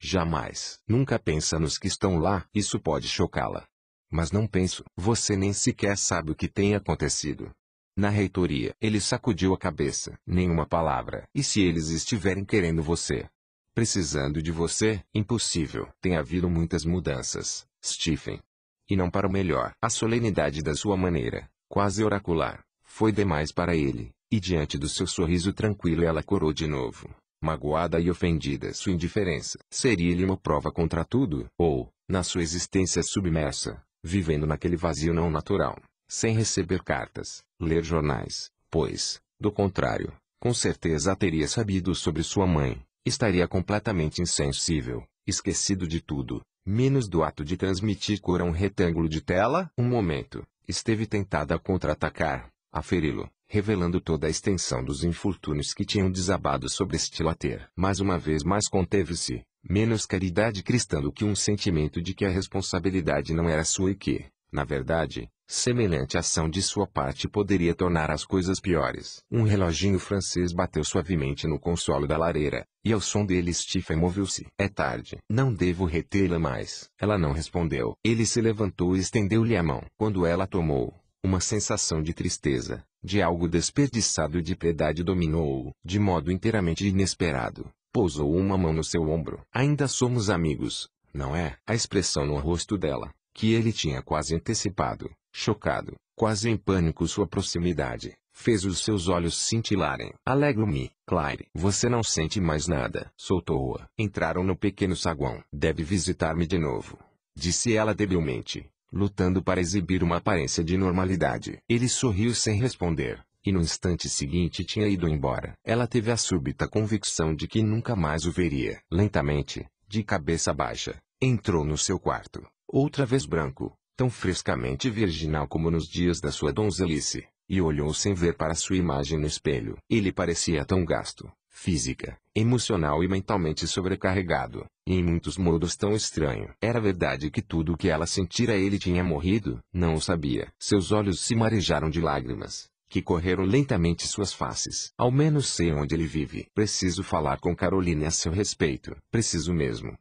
jamais. Nunca pensa nos que estão lá, isso pode chocá-la. Mas não penso, você nem sequer sabe o que tem acontecido. Na reitoria, ele sacudiu a cabeça, nenhuma palavra. E se eles estiverem querendo você? Precisando de você, impossível. Tem havido muitas mudanças, Stephen e não para o melhor. A solenidade da sua maneira, quase oracular, foi demais para ele, e diante do seu sorriso tranquilo ela corou de novo, magoada e ofendida sua indiferença. Seria-lhe uma prova contra tudo, ou, na sua existência submersa, vivendo naquele vazio não natural, sem receber cartas, ler jornais, pois, do contrário, com certeza teria sabido sobre sua mãe, estaria completamente insensível, esquecido de tudo, menos do ato de transmitir cor a um retângulo de tela. Um momento, esteve tentada a contra-atacar, a feri-lo, revelando toda a extensão dos infortúnios que tinham desabado sobre este later. Mais uma vez mais conteve-se, menos caridade cristã do que um sentimento de que a responsabilidade não era sua e que, na verdade, Semelhante ação de sua parte poderia tornar as coisas piores. Um reloginho francês bateu suavemente no consolo da lareira, e ao som dele Stephen moveu-se. É tarde. Não devo retê-la mais. Ela não respondeu. Ele se levantou e estendeu-lhe a mão. Quando ela tomou, uma sensação de tristeza, de algo desperdiçado e de piedade dominou-o, de modo inteiramente inesperado. Pousou uma mão no seu ombro. Ainda somos amigos, não é? A expressão no rosto dela, que ele tinha quase antecipado, Chocado, quase em pânico sua proximidade, fez os seus olhos cintilarem. Alegro-me, Claire. Você não sente mais nada. Soltou-a. Entraram no pequeno saguão. Deve visitar-me de novo. Disse ela debilmente, lutando para exibir uma aparência de normalidade. Ele sorriu sem responder e no instante seguinte tinha ido embora. Ela teve a súbita convicção de que nunca mais o veria. Lentamente, de cabeça baixa, entrou no seu quarto. Outra vez branco, tão frescamente virginal como nos dias da sua donzelice, e olhou sem ver para sua imagem no espelho. Ele parecia tão gasto, física, emocional e mentalmente sobrecarregado, e em muitos modos tão estranho. Era verdade que tudo o que ela sentira ele tinha morrido? Não o sabia. Seus olhos se marejaram de lágrimas, que correram lentamente suas faces. Ao menos sei onde ele vive. Preciso falar com Caroline a seu respeito. Preciso mesmo.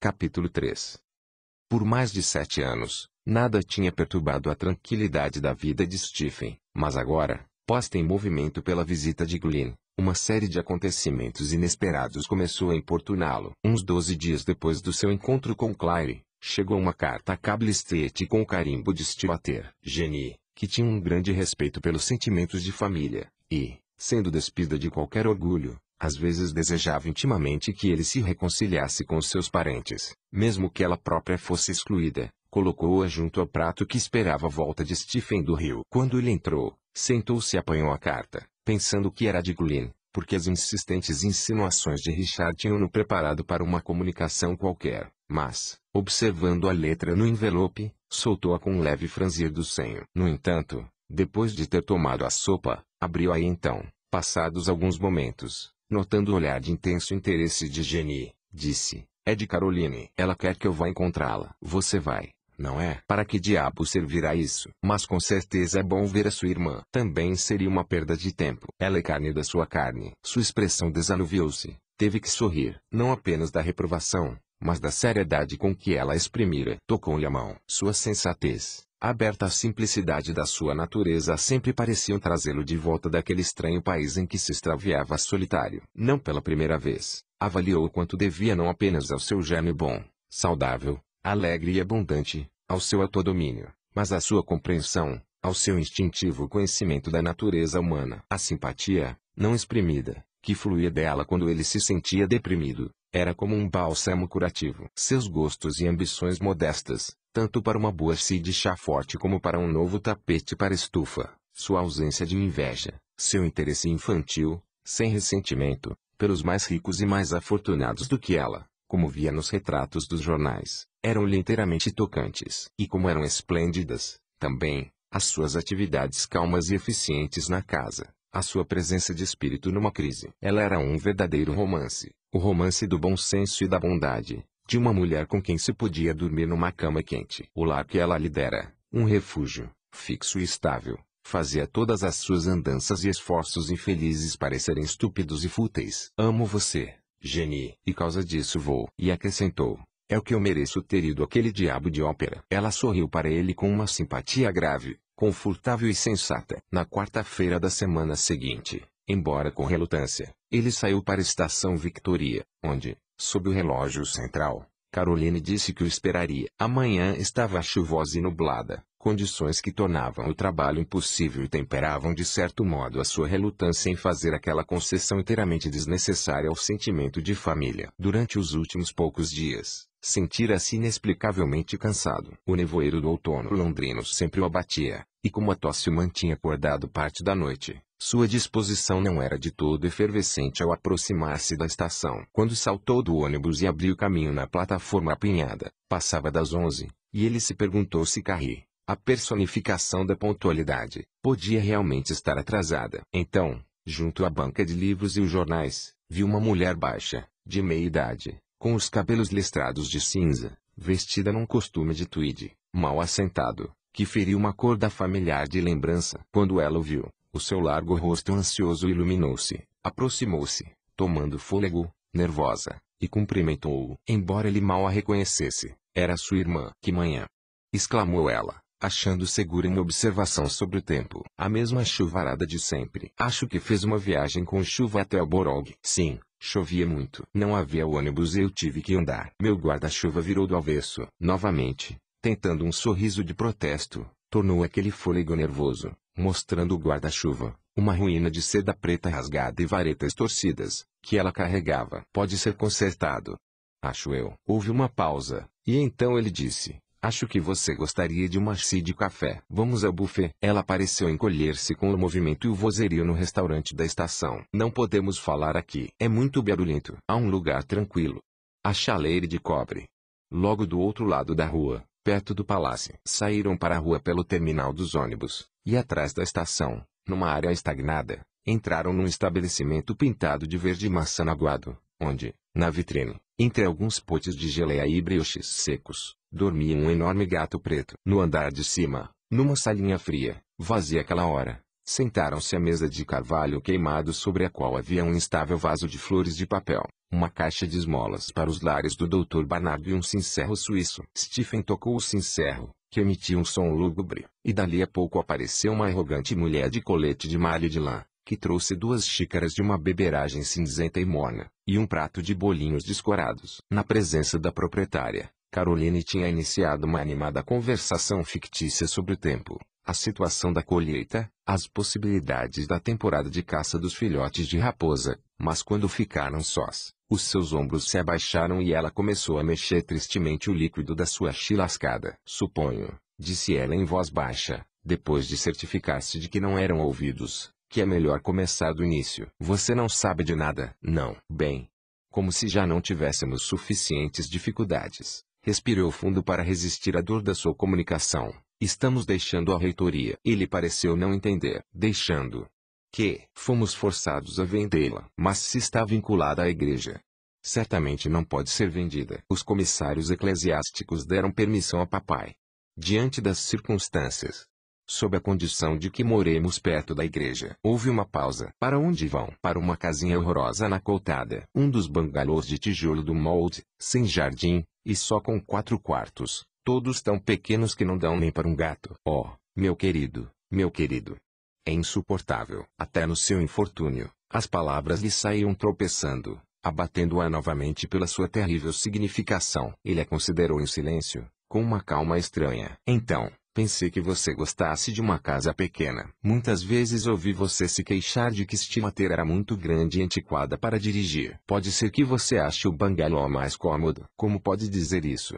Capítulo 3 por mais de sete anos, nada tinha perturbado a tranquilidade da vida de Stephen, mas agora, posta em movimento pela visita de Glynn, uma série de acontecimentos inesperados começou a importuná-lo. Uns doze dias depois do seu encontro com Claire, chegou uma carta a Cable Street com o carimbo de Stewart. Jenny, que tinha um grande respeito pelos sentimentos de família, e, sendo despida de qualquer orgulho, às vezes desejava intimamente que ele se reconciliasse com seus parentes, mesmo que ela própria fosse excluída. Colocou-a junto ao prato que esperava a volta de Stephen do Rio. Quando ele entrou, sentou-se e apanhou a carta, pensando que era de Glynn, porque as insistentes insinuações de Richard tinham-no preparado para uma comunicação qualquer, mas, observando a letra no envelope, soltou-a com um leve franzir do senho. No entanto, depois de ter tomado a sopa, abriu-a e então, passados alguns momentos, Notando o olhar de intenso interesse de Jenny, disse: É de Caroline. Ela quer que eu vá encontrá-la. Você vai, não é? Para que diabo servirá isso? Mas com certeza é bom ver a sua irmã. Também seria uma perda de tempo. Ela é carne da sua carne. Sua expressão desanuviou-se. Teve que sorrir, não apenas da reprovação, mas da seriedade com que ela exprimira. Tocou-lhe a mão. Sua sensatez, aberta à simplicidade da sua natureza, sempre pareciam trazê-lo de volta daquele estranho país em que se extraviava solitário. Não pela primeira vez, avaliou quanto devia não apenas ao seu gênio bom, saudável, alegre e abundante, ao seu autodomínio, mas à sua compreensão, ao seu instintivo conhecimento da natureza humana. A simpatia, não exprimida, que fluía dela quando ele se sentia deprimido, era como um bálsamo curativo. Seus gostos e ambições modestas, tanto para uma boa si de chá forte como para um novo tapete para estufa, sua ausência de inveja, seu interesse infantil, sem ressentimento, pelos mais ricos e mais afortunados do que ela, como via nos retratos dos jornais, eram-lhe inteiramente tocantes. E como eram esplêndidas, também, as suas atividades calmas e eficientes na casa, a sua presença de espírito numa crise. Ela era um verdadeiro romance, o romance do bom senso e da bondade, de uma mulher com quem se podia dormir numa cama quente. O lar que ela lhe dera, um refúgio, fixo e estável, fazia todas as suas andanças e esforços infelizes parecerem estúpidos e fúteis. Amo você, Jenny, e causa disso vou. E acrescentou, é o que eu mereço ter ido aquele diabo de ópera. Ela sorriu para ele com uma simpatia grave, confortável e sensata. Na quarta-feira da semana seguinte, embora com relutância, ele saiu para a estação Victoria, onde, Sob o relógio central, Caroline disse que o esperaria. Amanhã estava chuvosa e nublada, condições que tornavam o trabalho impossível e temperavam de certo modo a sua relutância em fazer aquela concessão inteiramente desnecessária ao sentimento de família. Durante os últimos poucos dias, sentira-se inexplicavelmente cansado. O nevoeiro do outono londrino sempre o abatia, e como a tosse mantinha acordado parte da noite, sua disposição não era de todo efervescente ao aproximar-se da estação. Quando saltou do ônibus e abriu caminho na plataforma apinhada, passava das onze, e ele se perguntou se Carrie, a personificação da pontualidade, podia realmente estar atrasada. Então, junto à banca de livros e os jornais, viu uma mulher baixa, de meia idade, com os cabelos listrados de cinza, vestida num costume de tweed, mal assentado, que feriu uma corda familiar de lembrança. Quando ela o viu, o seu largo rosto ansioso iluminou-se, aproximou-se, tomando fôlego, nervosa, e cumprimentou-o. Embora ele mal a reconhecesse, era sua irmã. Que manhã! exclamou ela, achando segura uma observação sobre o tempo. A mesma chuvarada de sempre. Acho que fez uma viagem com chuva até o Borog. Sim, Chovia muito. Não havia ônibus e eu tive que andar. Meu guarda-chuva virou do avesso. Novamente, tentando um sorriso de protesto, tornou aquele fôlego nervoso, mostrando o guarda-chuva, uma ruína de seda preta rasgada e varetas torcidas, que ela carregava. Pode ser consertado. Acho eu. Houve uma pausa, e então ele disse: Acho que você gostaria de uma chá de café. Vamos ao buffet. Ela pareceu encolher-se com o movimento e o vozerio no restaurante da estação. Não podemos falar aqui. É muito barulhento. Há um lugar tranquilo. A chaleira de cobre. Logo do outro lado da rua, perto do palácio. Saíram para a rua pelo terminal dos ônibus, e atrás da estação, numa área estagnada, entraram num estabelecimento pintado de verde maçã aguado, onde, na vitrine, entre alguns potes de geleia e brioches secos, dormia um enorme gato preto. No andar de cima, numa salinha fria, vazia aquela hora, sentaram-se à mesa de carvalho queimado sobre a qual havia um instável vaso de flores de papel uma caixa de esmolas para os lares do Dr. Barnardo e um sincerro suíço. Stephen tocou o sincerro, que emitia um som lúgubre, e dali a pouco apareceu uma arrogante mulher de colete de malho de lã, que trouxe duas xícaras de uma beberagem cinzenta e morna, e um prato de bolinhos descorados. Na presença da proprietária, Caroline tinha iniciado uma animada conversação fictícia sobre o tempo, a situação da colheita, as possibilidades da temporada de caça dos filhotes de raposa, mas quando ficaram sós, os seus ombros se abaixaram e ela começou a mexer tristemente o líquido da sua chilascada. Suponho, disse ela em voz baixa, depois de certificar-se de que não eram ouvidos, que é melhor começar do início. Você não sabe de nada? Não. Bem. Como se já não tivéssemos suficientes dificuldades. Respirou fundo para resistir à dor da sua comunicação. Estamos deixando a reitoria. Ele pareceu não entender. Deixando, que fomos forçados a vendê-la, mas se está vinculada à igreja, certamente não pode ser vendida. Os comissários eclesiásticos deram permissão a papai. Diante das circunstâncias, sob a condição de que moremos perto da igreja, houve uma pausa. Para onde vão? Para uma casinha horrorosa na Coutada, um dos bangalôs de tijolo do molde, sem jardim, e só com quatro quartos, todos tão pequenos que não dão nem para um gato. Oh, meu querido, meu querido, é insuportável. Até no seu infortúnio, as palavras lhe saíam tropeçando, abatendo-a novamente pela sua terrível significação. Ele a considerou em silêncio, com uma calma estranha. Então, pensei que você gostasse de uma casa pequena. Muitas vezes ouvi você se queixar de que ter era muito grande e antiquada para dirigir. Pode ser que você ache o bangalô mais cômodo. Como pode dizer isso?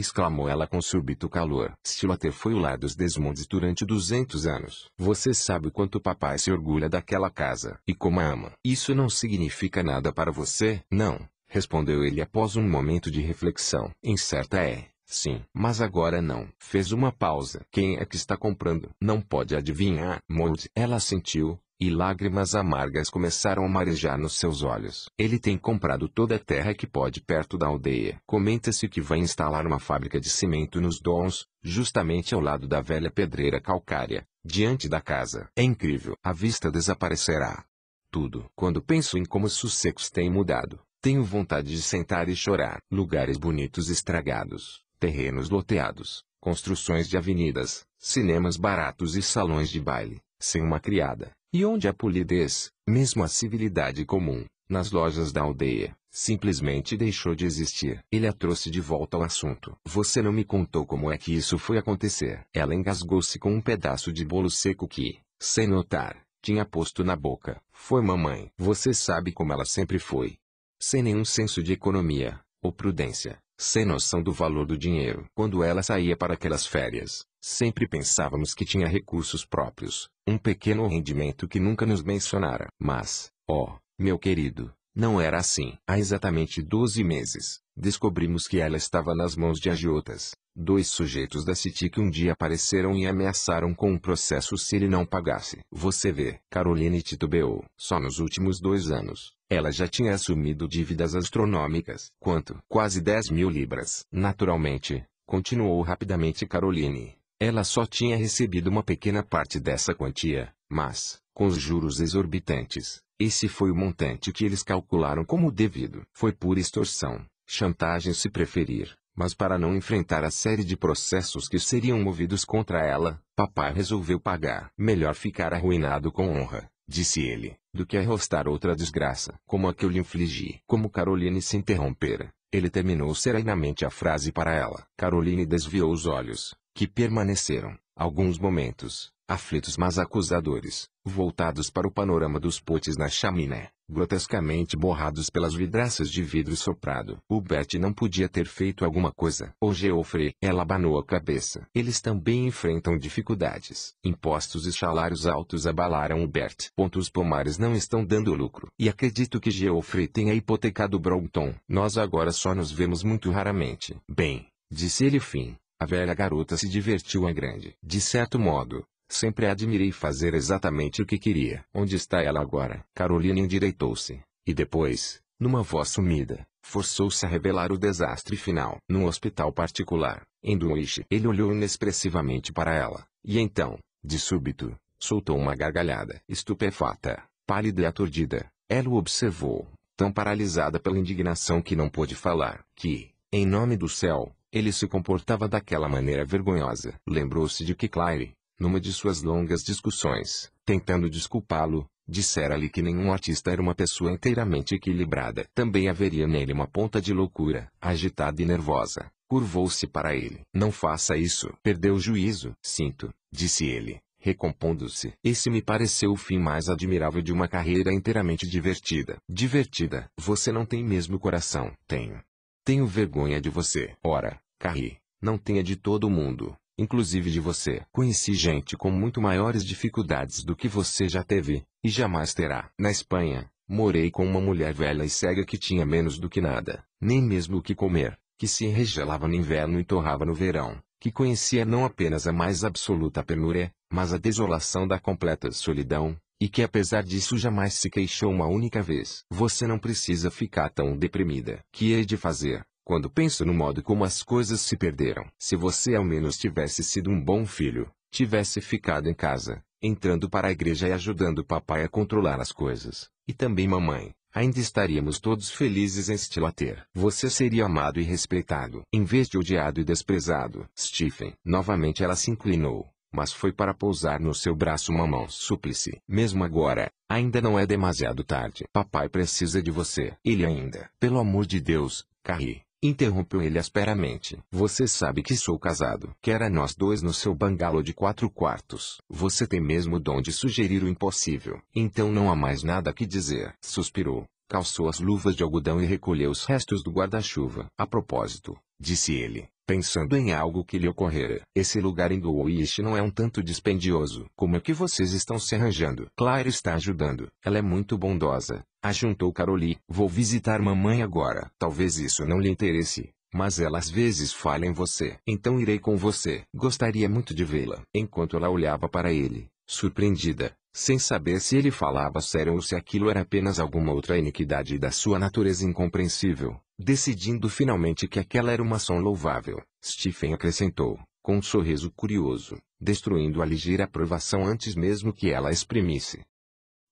exclamou ela com súbito calor. Stilater foi o lar dos Desmondes durante 200 anos. Você sabe quanto papai se orgulha daquela casa e como a ama. Isso não significa nada para você? Não, respondeu ele após um momento de reflexão. Em certa é. Sim, mas agora não. Fez uma pausa. Quem é que está comprando? Não pode adivinhar. Mold. Ela sentiu, e lágrimas amargas começaram a marejar nos seus olhos. Ele tem comprado toda a terra que pode perto da aldeia. Comenta-se que vai instalar uma fábrica de cimento nos Dons, justamente ao lado da velha pedreira calcária, diante da casa. É incrível. A vista desaparecerá. Tudo. Quando penso em como os sossegos têm mudado, tenho vontade de sentar e chorar. Lugares bonitos estragados, terrenos loteados, construções de avenidas, cinemas baratos e salões de baile sem uma criada, e onde a polidez, mesmo a civilidade comum, nas lojas da aldeia, simplesmente deixou de existir. Ele a trouxe de volta ao assunto. Você não me contou como é que isso foi acontecer. Ela engasgou-se com um pedaço de bolo seco que, sem notar, tinha posto na boca. Foi mamãe. Você sabe como ela sempre foi. Sem nenhum senso de economia, ou prudência, sem noção do valor do dinheiro. Quando ela saía para aquelas férias, sempre pensávamos que tinha recursos próprios, um pequeno rendimento que nunca nos mencionara. Mas, ó, oh, meu querido, não era assim. Há exatamente 12 meses, descobrimos que ela estava nas mãos de agiotas, dois sujeitos da City que um dia apareceram e ameaçaram com um processo se ele não pagasse. Você vê, Caroline titubeou. Só nos últimos dois anos, ela já tinha assumido dívidas astronômicas, quanto quase 10 mil libras. Naturalmente, continuou rapidamente Caroline, ela só tinha recebido uma pequena parte dessa quantia, mas, com os juros exorbitantes, esse foi o montante que eles calcularam como devido. Foi pura extorsão, chantagem se preferir, mas para não enfrentar a série de processos que seriam movidos contra ela, papai resolveu pagar. Melhor ficar arruinado com honra disse ele, do que arrostar outra desgraça, como a que eu lhe infligi. Como Caroline se interrompera, ele terminou serenamente a frase para ela. Caroline desviou os olhos, que permaneceram, alguns momentos, aflitos mas acusadores, voltados para o panorama dos potes na chaminé grotescamente borrados pelas vidraças de vidro soprado. O Bert não podia ter feito alguma coisa. O Geoffrey, ela abanou a cabeça. Eles também enfrentam dificuldades. Impostos e salários altos abalaram o Bert. os pomares não estão dando lucro. E acredito que Geoffrey tenha hipotecado Brompton. Nós agora só nos vemos muito raramente. Bem, disse ele fim. A velha garota se divertiu a grande. De certo modo, Sempre admirei fazer exatamente o que queria. Onde está ela agora? Carolina endireitou-se. E depois, numa voz sumida, forçou-se a revelar o desastre final. Num hospital particular, em Dunwich, ele olhou inexpressivamente para ela. E então, de súbito, soltou uma gargalhada. Estupefata, pálida e aturdida, ela o observou, tão paralisada pela indignação que não pôde falar. Que, em nome do céu, ele se comportava daquela maneira vergonhosa. Lembrou-se de que Claire, numa de suas longas discussões, tentando desculpá-lo, dissera-lhe que nenhum artista era uma pessoa inteiramente equilibrada. Também haveria nele uma ponta de loucura, agitada e nervosa. Curvou-se para ele. Não faça isso. Perdeu o juízo. Sinto, disse ele, recompondo-se. Esse me pareceu o fim mais admirável de uma carreira inteiramente divertida. Divertida. Você não tem mesmo coração. Tenho. Tenho vergonha de você. Ora, Carrie, não tenha de todo mundo inclusive de você. Conheci gente com muito maiores dificuldades do que você já teve, e jamais terá. Na Espanha, morei com uma mulher velha e cega que tinha menos do que nada, nem mesmo o que comer, que se regelava no inverno e torrava no verão, que conhecia não apenas a mais absoluta penúria, mas a desolação da completa solidão, e que apesar disso jamais se queixou uma única vez. Você não precisa ficar tão deprimida. Que hei de fazer? quando penso no modo como as coisas se perderam. Se você ao menos tivesse sido um bom filho, tivesse ficado em casa, entrando para a igreja e ajudando papai a controlar as coisas, e também mamãe, ainda estaríamos todos felizes em a ter. Você seria amado e respeitado, em vez de odiado e desprezado. Stephen. Novamente ela se inclinou, mas foi para pousar no seu braço uma mão súplice. Mesmo agora, ainda não é demasiado tarde. Papai precisa de você. Ele ainda. Pelo amor de Deus, Carrie. Interrompeu ele asperamente. Você sabe que sou casado. Quer nós dois no seu bangalô de quatro quartos. Você tem mesmo o dom de sugerir o impossível. Então não há mais nada que dizer. Suspirou, calçou as luvas de algodão e recolheu os restos do guarda-chuva. A propósito, disse ele, pensando em algo que lhe ocorrera. Esse lugar em Douyish não é um tanto dispendioso como é que vocês estão se arranjando. Claire está ajudando. Ela é muito bondosa. Ajuntou Caroli. Vou visitar mamãe agora. Talvez isso não lhe interesse. Mas ela às vezes fala em você. Então irei com você. Gostaria muito de vê-la. Enquanto ela olhava para ele, surpreendida, sem saber se ele falava sério ou se aquilo era apenas alguma outra iniquidade da sua natureza incompreensível, decidindo finalmente que aquela era uma ação louvável. Stephen acrescentou, com um sorriso curioso, destruindo a ligeira aprovação antes mesmo que ela exprimisse.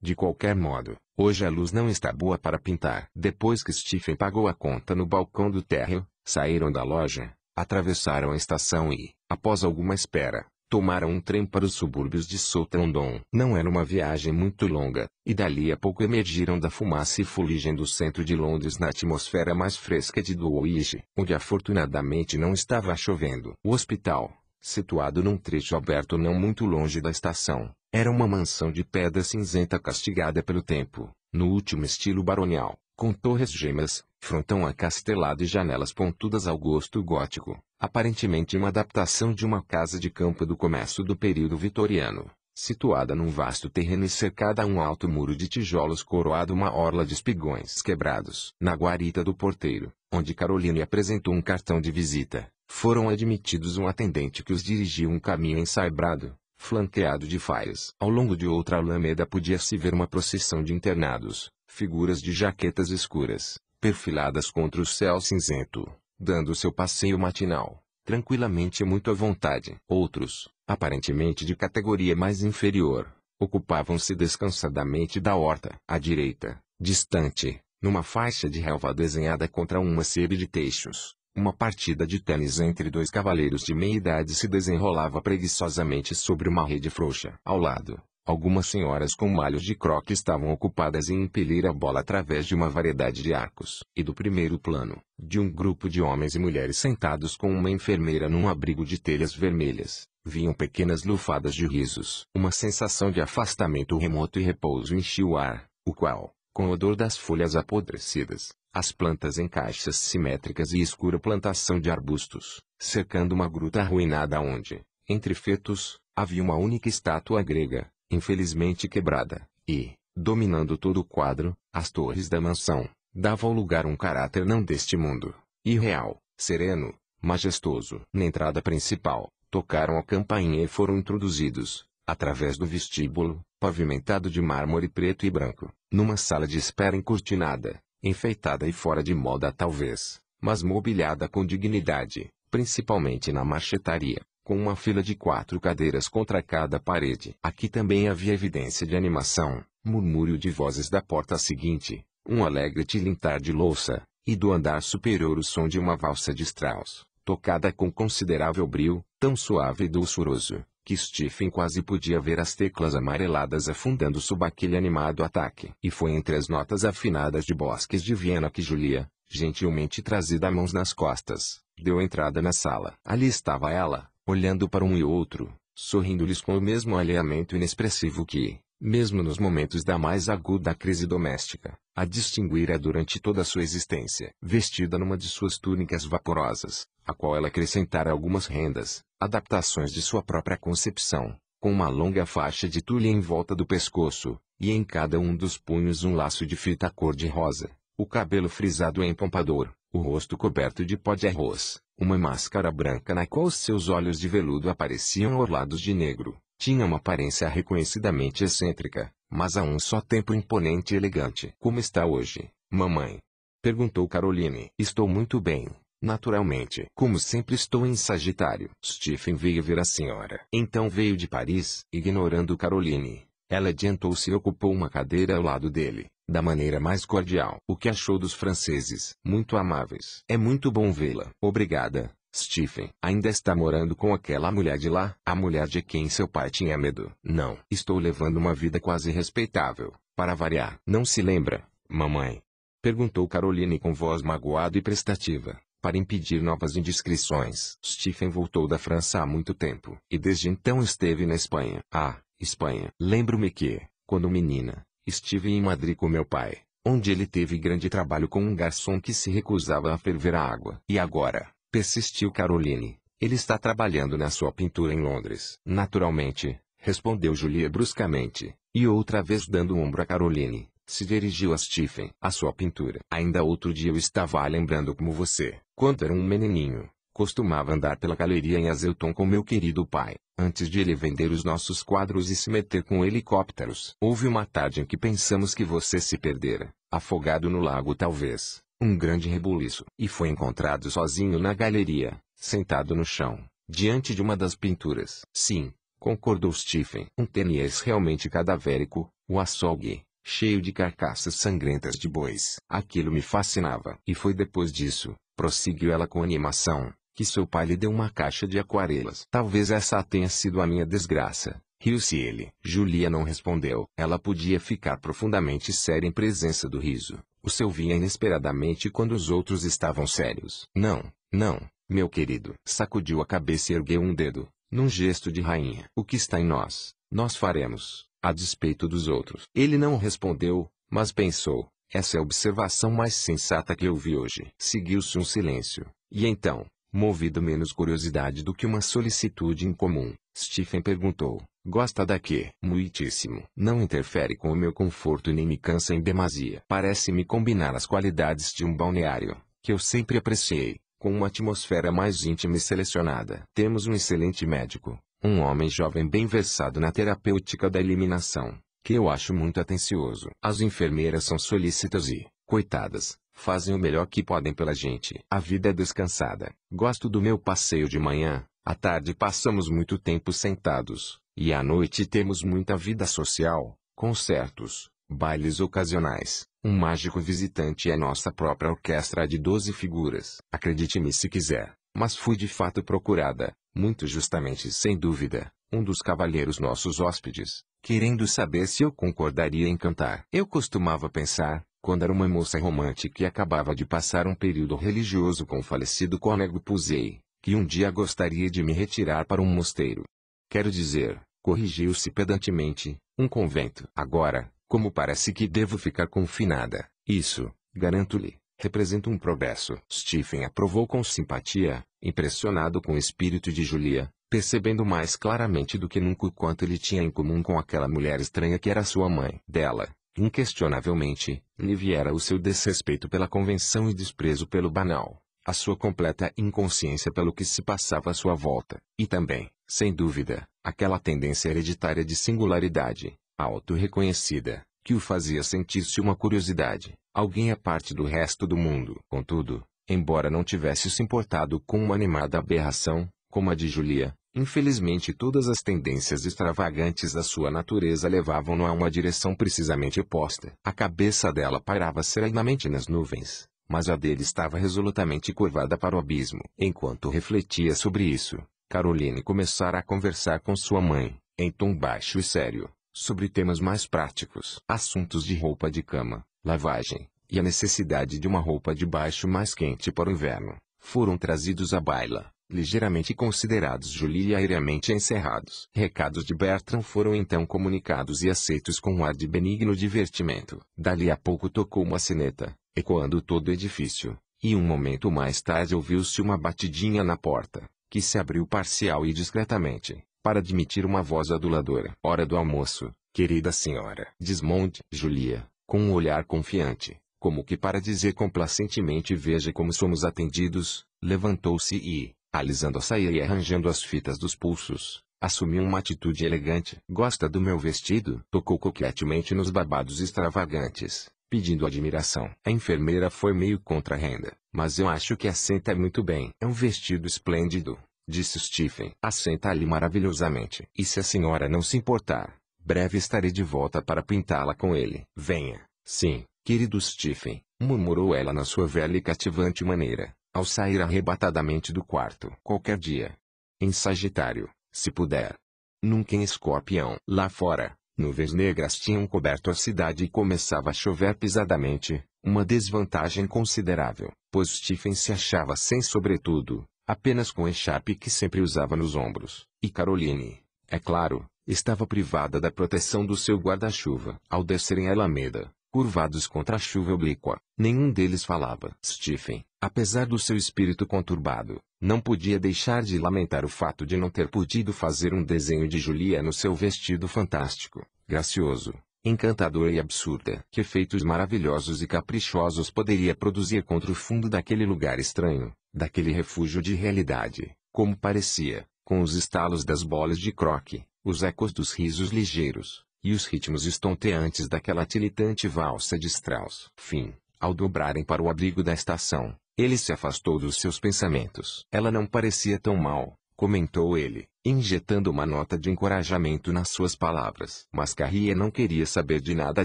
De qualquer modo, hoje a luz não está boa para pintar. Depois que Stephen pagou a conta no balcão do térreo, saíram da loja, atravessaram a estação e, após alguma espera, tomaram um trem para os subúrbios de Sotrondon. Não era uma viagem muito longa, e dali a pouco emergiram da fumaça e fuligem do centro de Londres na atmosfera mais fresca de Dulwich, onde afortunadamente não estava chovendo. O hospital, situado num trecho aberto não muito longe da estação, era uma mansão de pedra cinzenta castigada pelo tempo, no último estilo baronial, com torres gêmeas, frontão acastelado e janelas pontudas ao gosto gótico aparentemente uma adaptação de uma casa de campo do comércio do período vitoriano, situada num vasto terreno e cercada a um alto muro de tijolos coroado uma orla de espigões quebrados. Na guarita do porteiro, onde Caroline apresentou um cartão de visita, foram admitidos um atendente que os dirigiu um caminho ensaibrado, flanqueado de faias. Ao longo de outra alameda podia-se ver uma procissão de internados, figuras de jaquetas escuras, perfiladas contra o céu cinzento dando seu passeio matinal, tranquilamente e muito à vontade. Outros, aparentemente de categoria mais inferior, ocupavam-se descansadamente da horta. À direita, distante, numa faixa de relva desenhada contra uma série de teixos, uma partida de tênis entre dois cavaleiros de meia idade se desenrolava preguiçosamente sobre uma rede frouxa. Ao lado, Algumas senhoras com malhos de croque estavam ocupadas em empelhar a bola através de uma variedade de arcos. E do primeiro plano, de um grupo de homens e mulheres sentados com uma enfermeira num abrigo de telhas vermelhas, vinham pequenas lufadas de risos. Uma sensação de afastamento remoto e repouso enchia o ar, o qual, com o odor das folhas apodrecidas, as plantas em caixas simétricas e escura plantação de arbustos, cercando uma gruta arruinada onde, entre fetos, havia uma única estátua grega infelizmente quebrada, e, dominando todo o quadro, as torres da mansão, dava ao lugar um caráter não deste mundo, irreal, sereno, majestoso. Na entrada principal, tocaram a campainha e foram introduzidos, através do vestíbulo, pavimentado de mármore preto e branco, numa sala de espera encurtinada, enfeitada e fora de moda talvez, mas mobiliada com dignidade, principalmente na marchetaria, com uma fila de quatro cadeiras contra cada parede. Aqui também havia evidência de animação, murmúrio de vozes da porta seguinte, um alegre tilintar de louça, e do andar superior o som de uma valsa de Strauss, tocada com considerável brio, tão suave e doçuroso, que Stephen quase podia ver as teclas amareladas afundando sob aquele animado ataque. E foi entre as notas afinadas de bosques de Viena que Julia, gentilmente trazida a mãos nas costas, deu entrada na sala. Ali estava ela, olhando para um e outro, sorrindo-lhes com o mesmo alheamento inexpressivo que, mesmo nos momentos da mais aguda crise doméstica, a distinguira durante toda a sua existência, vestida numa de suas túnicas vaporosas, a qual ela acrescentara algumas rendas, adaptações de sua própria concepção, com uma longa faixa de tulha em volta do pescoço, e em cada um dos punhos um laço de fita cor-de-rosa, o cabelo frisado em pompador, o rosto coberto de pó de arroz, uma máscara branca na qual seus olhos de veludo apareciam orlados de negro. Tinha uma aparência reconhecidamente excêntrica, mas a um só tempo imponente e elegante. Como está hoje, mamãe? Perguntou Caroline. Estou muito bem, naturalmente. Como sempre estou em Sagitário. Stephen veio ver a senhora. Então veio de Paris, ignorando Caroline ela adiantou-se e ocupou uma cadeira ao lado dele, da maneira mais cordial. O que achou dos franceses? Muito amáveis. É muito bom vê-la. Obrigada, Stephen. Ainda está morando com aquela mulher de lá? A mulher de quem seu pai tinha medo? Não. Estou levando uma vida quase respeitável, para variar. Não se lembra, mamãe? Perguntou Caroline com voz magoada e prestativa para impedir novas indiscrições. Stephen voltou da França há muito tempo, e desde então esteve na Espanha. Ah, Espanha. Lembro-me que, quando menina, estive em Madrid com meu pai, onde ele teve grande trabalho com um garçom que se recusava a ferver a água. E agora, persistiu Caroline, ele está trabalhando na sua pintura em Londres. Naturalmente, respondeu Julia bruscamente, e outra vez dando um ombro a Caroline, se dirigiu a Stephen. A sua pintura. Ainda outro dia eu estava lembrando como você, quando era um menininho, Costumava andar pela galeria em Azelton com meu querido pai, antes de ele vender os nossos quadros e se meter com helicópteros. Houve uma tarde em que pensamos que você se perdera, afogado no lago talvez, um grande rebuliço. E foi encontrado sozinho na galeria, sentado no chão, diante de uma das pinturas. Sim, concordou Stephen. Um tênis realmente cadavérico, o açougue, cheio de carcaças sangrentas de bois. Aquilo me fascinava. E foi depois disso, prosseguiu ela com animação, que seu pai lhe deu uma caixa de aquarelas. Talvez essa tenha sido a minha desgraça. Riu-se ele. Julia não respondeu. Ela podia ficar profundamente séria em presença do riso. O seu vinha inesperadamente quando os outros estavam sérios. Não, não, meu querido. Sacudiu a cabeça e ergueu um dedo, num gesto de rainha. O que está em nós, nós faremos, a despeito dos outros. Ele não respondeu, mas pensou. Essa é a observação mais sensata que eu vi hoje. Seguiu-se um silêncio. E então, Movido menos curiosidade do que uma solicitude incomum, Stephen perguntou: Gosta daqui? Muitíssimo. Não interfere com o meu conforto nem me cansa em demasia. Parece-me combinar as qualidades de um balneário, que eu sempre apreciei, com uma atmosfera mais íntima e selecionada. Temos um excelente médico, um homem jovem bem versado na terapêutica da eliminação, que eu acho muito atencioso. As enfermeiras são solícitas e, coitadas, Fazem o melhor que podem pela gente. A vida é descansada. Gosto do meu passeio de manhã. À tarde passamos muito tempo sentados. E à noite temos muita vida social, concertos, bailes ocasionais. Um mágico visitante é nossa própria orquestra de 12 figuras. Acredite-me se quiser, mas fui de fato procurada, muito justamente sem dúvida, um dos cavalheiros nossos hóspedes, querendo saber se eu concordaria em cantar. Eu costumava pensar, quando era uma moça romântica e acabava de passar um período religioso com o falecido cônego Pusey, que um dia gostaria de me retirar para um mosteiro. Quero dizer, corrigiu-se pedantemente, um convento. Agora, como parece que devo ficar confinada, isso, garanto-lhe, representa um progresso. Stephen aprovou com simpatia, impressionado com o espírito de Julia, percebendo mais claramente do que nunca o quanto ele tinha em comum com aquela mulher estranha que era sua mãe. Dela, Inquestionavelmente, lhe viera o seu desrespeito pela convenção e desprezo pelo banal, a sua completa inconsciência pelo que se passava à sua volta, e também, sem dúvida, aquela tendência hereditária de singularidade, auto-reconhecida, que o fazia sentir-se uma curiosidade, alguém à parte do resto do mundo. Contudo, embora não tivesse se importado com uma animada aberração, como a de Julia, Infelizmente todas as tendências extravagantes da sua natureza levavam-no a uma direção precisamente oposta. A cabeça dela parava serenamente nas nuvens, mas a dele estava resolutamente curvada para o abismo. Enquanto refletia sobre isso, Caroline começara a conversar com sua mãe, em tom baixo e sério, sobre temas mais práticos. Assuntos de roupa de cama, lavagem, e a necessidade de uma roupa de baixo mais quente para o inverno, foram trazidos à baila ligeiramente considerados juliariamente encerrados. Recados de Bertram foram então comunicados e aceitos com um ar de benigno divertimento. Dali a pouco tocou uma sineta, ecoando todo o edifício, e um momento mais tarde ouviu-se uma batidinha na porta, que se abriu parcial e discretamente, para admitir uma voz aduladora. Hora do almoço, querida senhora. Desmonte, Julia, com um olhar confiante como que para dizer complacentemente veja como somos atendidos, levantou-se e, alisando a saia e arranjando as fitas dos pulsos, assumiu uma atitude elegante. Gosta do meu vestido? Tocou coquetemente nos babados extravagantes, pedindo admiração. A enfermeira foi meio contrarrenda, mas eu acho que assenta muito bem. É um vestido esplêndido, disse Stephen. assenta ali maravilhosamente. E se a senhora não se importar, breve estarei de volta para pintá-la com ele. Venha. Sim, querido Stephen, murmurou ela na sua velha e cativante maneira, ao sair arrebatadamente do quarto, qualquer dia. Em Sagitário, se puder. Nunca em Escorpião. Lá fora, nuvens negras tinham coberto a cidade e começava a chover pesadamente, uma desvantagem considerável, pois Stephen se achava sem sobretudo, apenas com o echarpe que sempre usava nos ombros, e Caroline, é claro, estava privada da proteção do seu guarda-chuva. Ao descerem a Alameda, curvados contra a chuva oblíqua. Nenhum deles falava. Stephen, apesar do seu espírito conturbado, não podia deixar de lamentar o fato de não ter podido fazer um desenho de Julia no seu vestido fantástico, gracioso, encantador e absurda. Que efeitos maravilhosos e caprichosos poderia produzir contra o fundo daquele lugar estranho, daquele refúgio de realidade, como parecia, com os estalos das bolas de croque, os ecos dos risos ligeiros, e os ritmos estonteantes daquela tiritante valsa de Strauss. Fim, ao dobrarem para o abrigo da estação, ele se afastou dos seus pensamentos. Ela não parecia tão mal, comentou ele, injetando uma nota de encorajamento nas suas palavras. Mas Carrie não queria saber de nada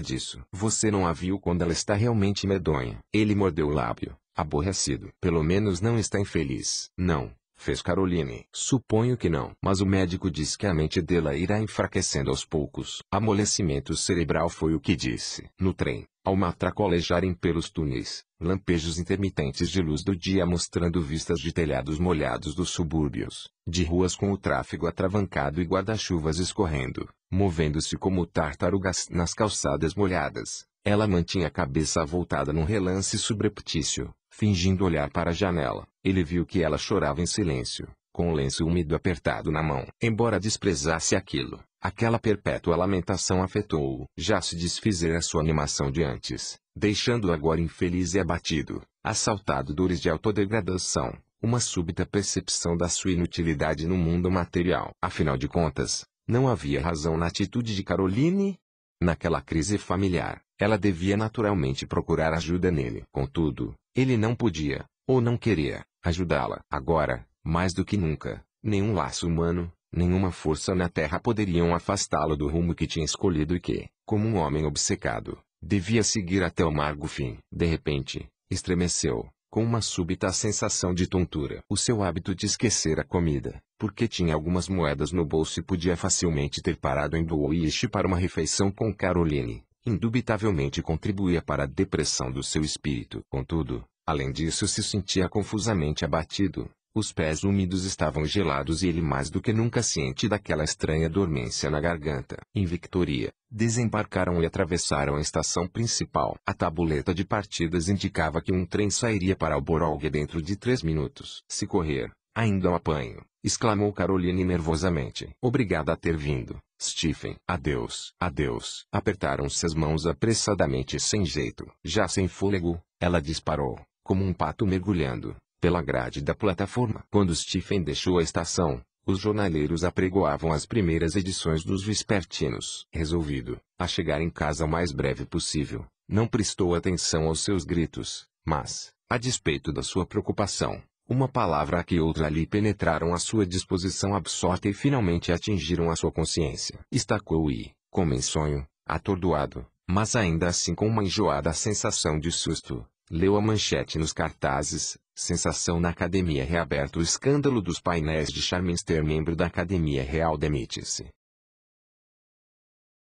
disso. Você não a viu quando ela está realmente medonha. Ele mordeu o lábio, aborrecido. Pelo menos não está infeliz. Não, Fez Caroline. Suponho que não. Mas o médico diz que a mente dela irá enfraquecendo aos poucos. Amolecimento cerebral foi o que disse. No trem, ao matracolejarem pelos túneis, lampejos intermitentes de luz do dia mostrando vistas de telhados molhados dos subúrbios, de ruas com o tráfego atravancado e guarda-chuvas escorrendo, movendo-se como tartarugas nas calçadas molhadas. Ela mantinha a cabeça voltada num relance subreptício, Fingindo olhar para a janela, ele viu que ela chorava em silêncio, com o lenço úmido apertado na mão. Embora desprezasse aquilo, aquela perpétua lamentação afetou-o. Já se desfizera sua animação de antes, deixando-o agora infeliz e abatido, assaltado dores de autodegradação, uma súbita percepção da sua inutilidade no mundo material. Afinal de contas, não havia razão na atitude de Caroline, Naquela crise familiar, ela devia naturalmente procurar ajuda nele. Contudo, ele não podia, ou não queria, ajudá-la. Agora, mais do que nunca, nenhum laço humano, nenhuma força na terra poderiam afastá-lo do rumo que tinha escolhido e que, como um homem obcecado, devia seguir até o amargo fim. De repente, estremeceu, com uma súbita sensação de tontura. O seu hábito de esquecer a comida, porque tinha algumas moedas no bolso e podia facilmente ter parado em Boiche para uma refeição com Caroline, indubitavelmente contribuía para a depressão do seu espírito. Contudo, além disso se sentia confusamente abatido. Os pés úmidos estavam gelados e ele mais do que nunca ciente daquela estranha dormência na garganta. Em Victoria, desembarcaram e atravessaram a estação principal. A tabuleta de partidas indicava que um trem sairia para Alborolgue dentro de três minutos. Se correr, ainda o apanho, exclamou Caroline nervosamente. Obrigada a ter vindo, Stephen. Adeus, adeus. Apertaram-se as mãos apressadamente sem jeito. Já sem fôlego, ela disparou, como um pato mergulhando, pela grade da plataforma. Quando Stephen deixou a estação, os jornaleiros apregoavam as primeiras edições dos vespertinos. Resolvido a chegar em casa o mais breve possível, não prestou atenção aos seus gritos, mas, a despeito da sua preocupação, uma palavra aqui outra ali penetraram a sua disposição absorta e finalmente atingiram a sua consciência. Estacou e, como em sonho, atordoado, mas ainda assim com uma enjoada sensação de susto, leu a manchete nos cartazes, Sensação na academia reaberta o escândalo dos painéis de Charminster membro da academia real demite-se.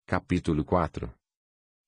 Capítulo 4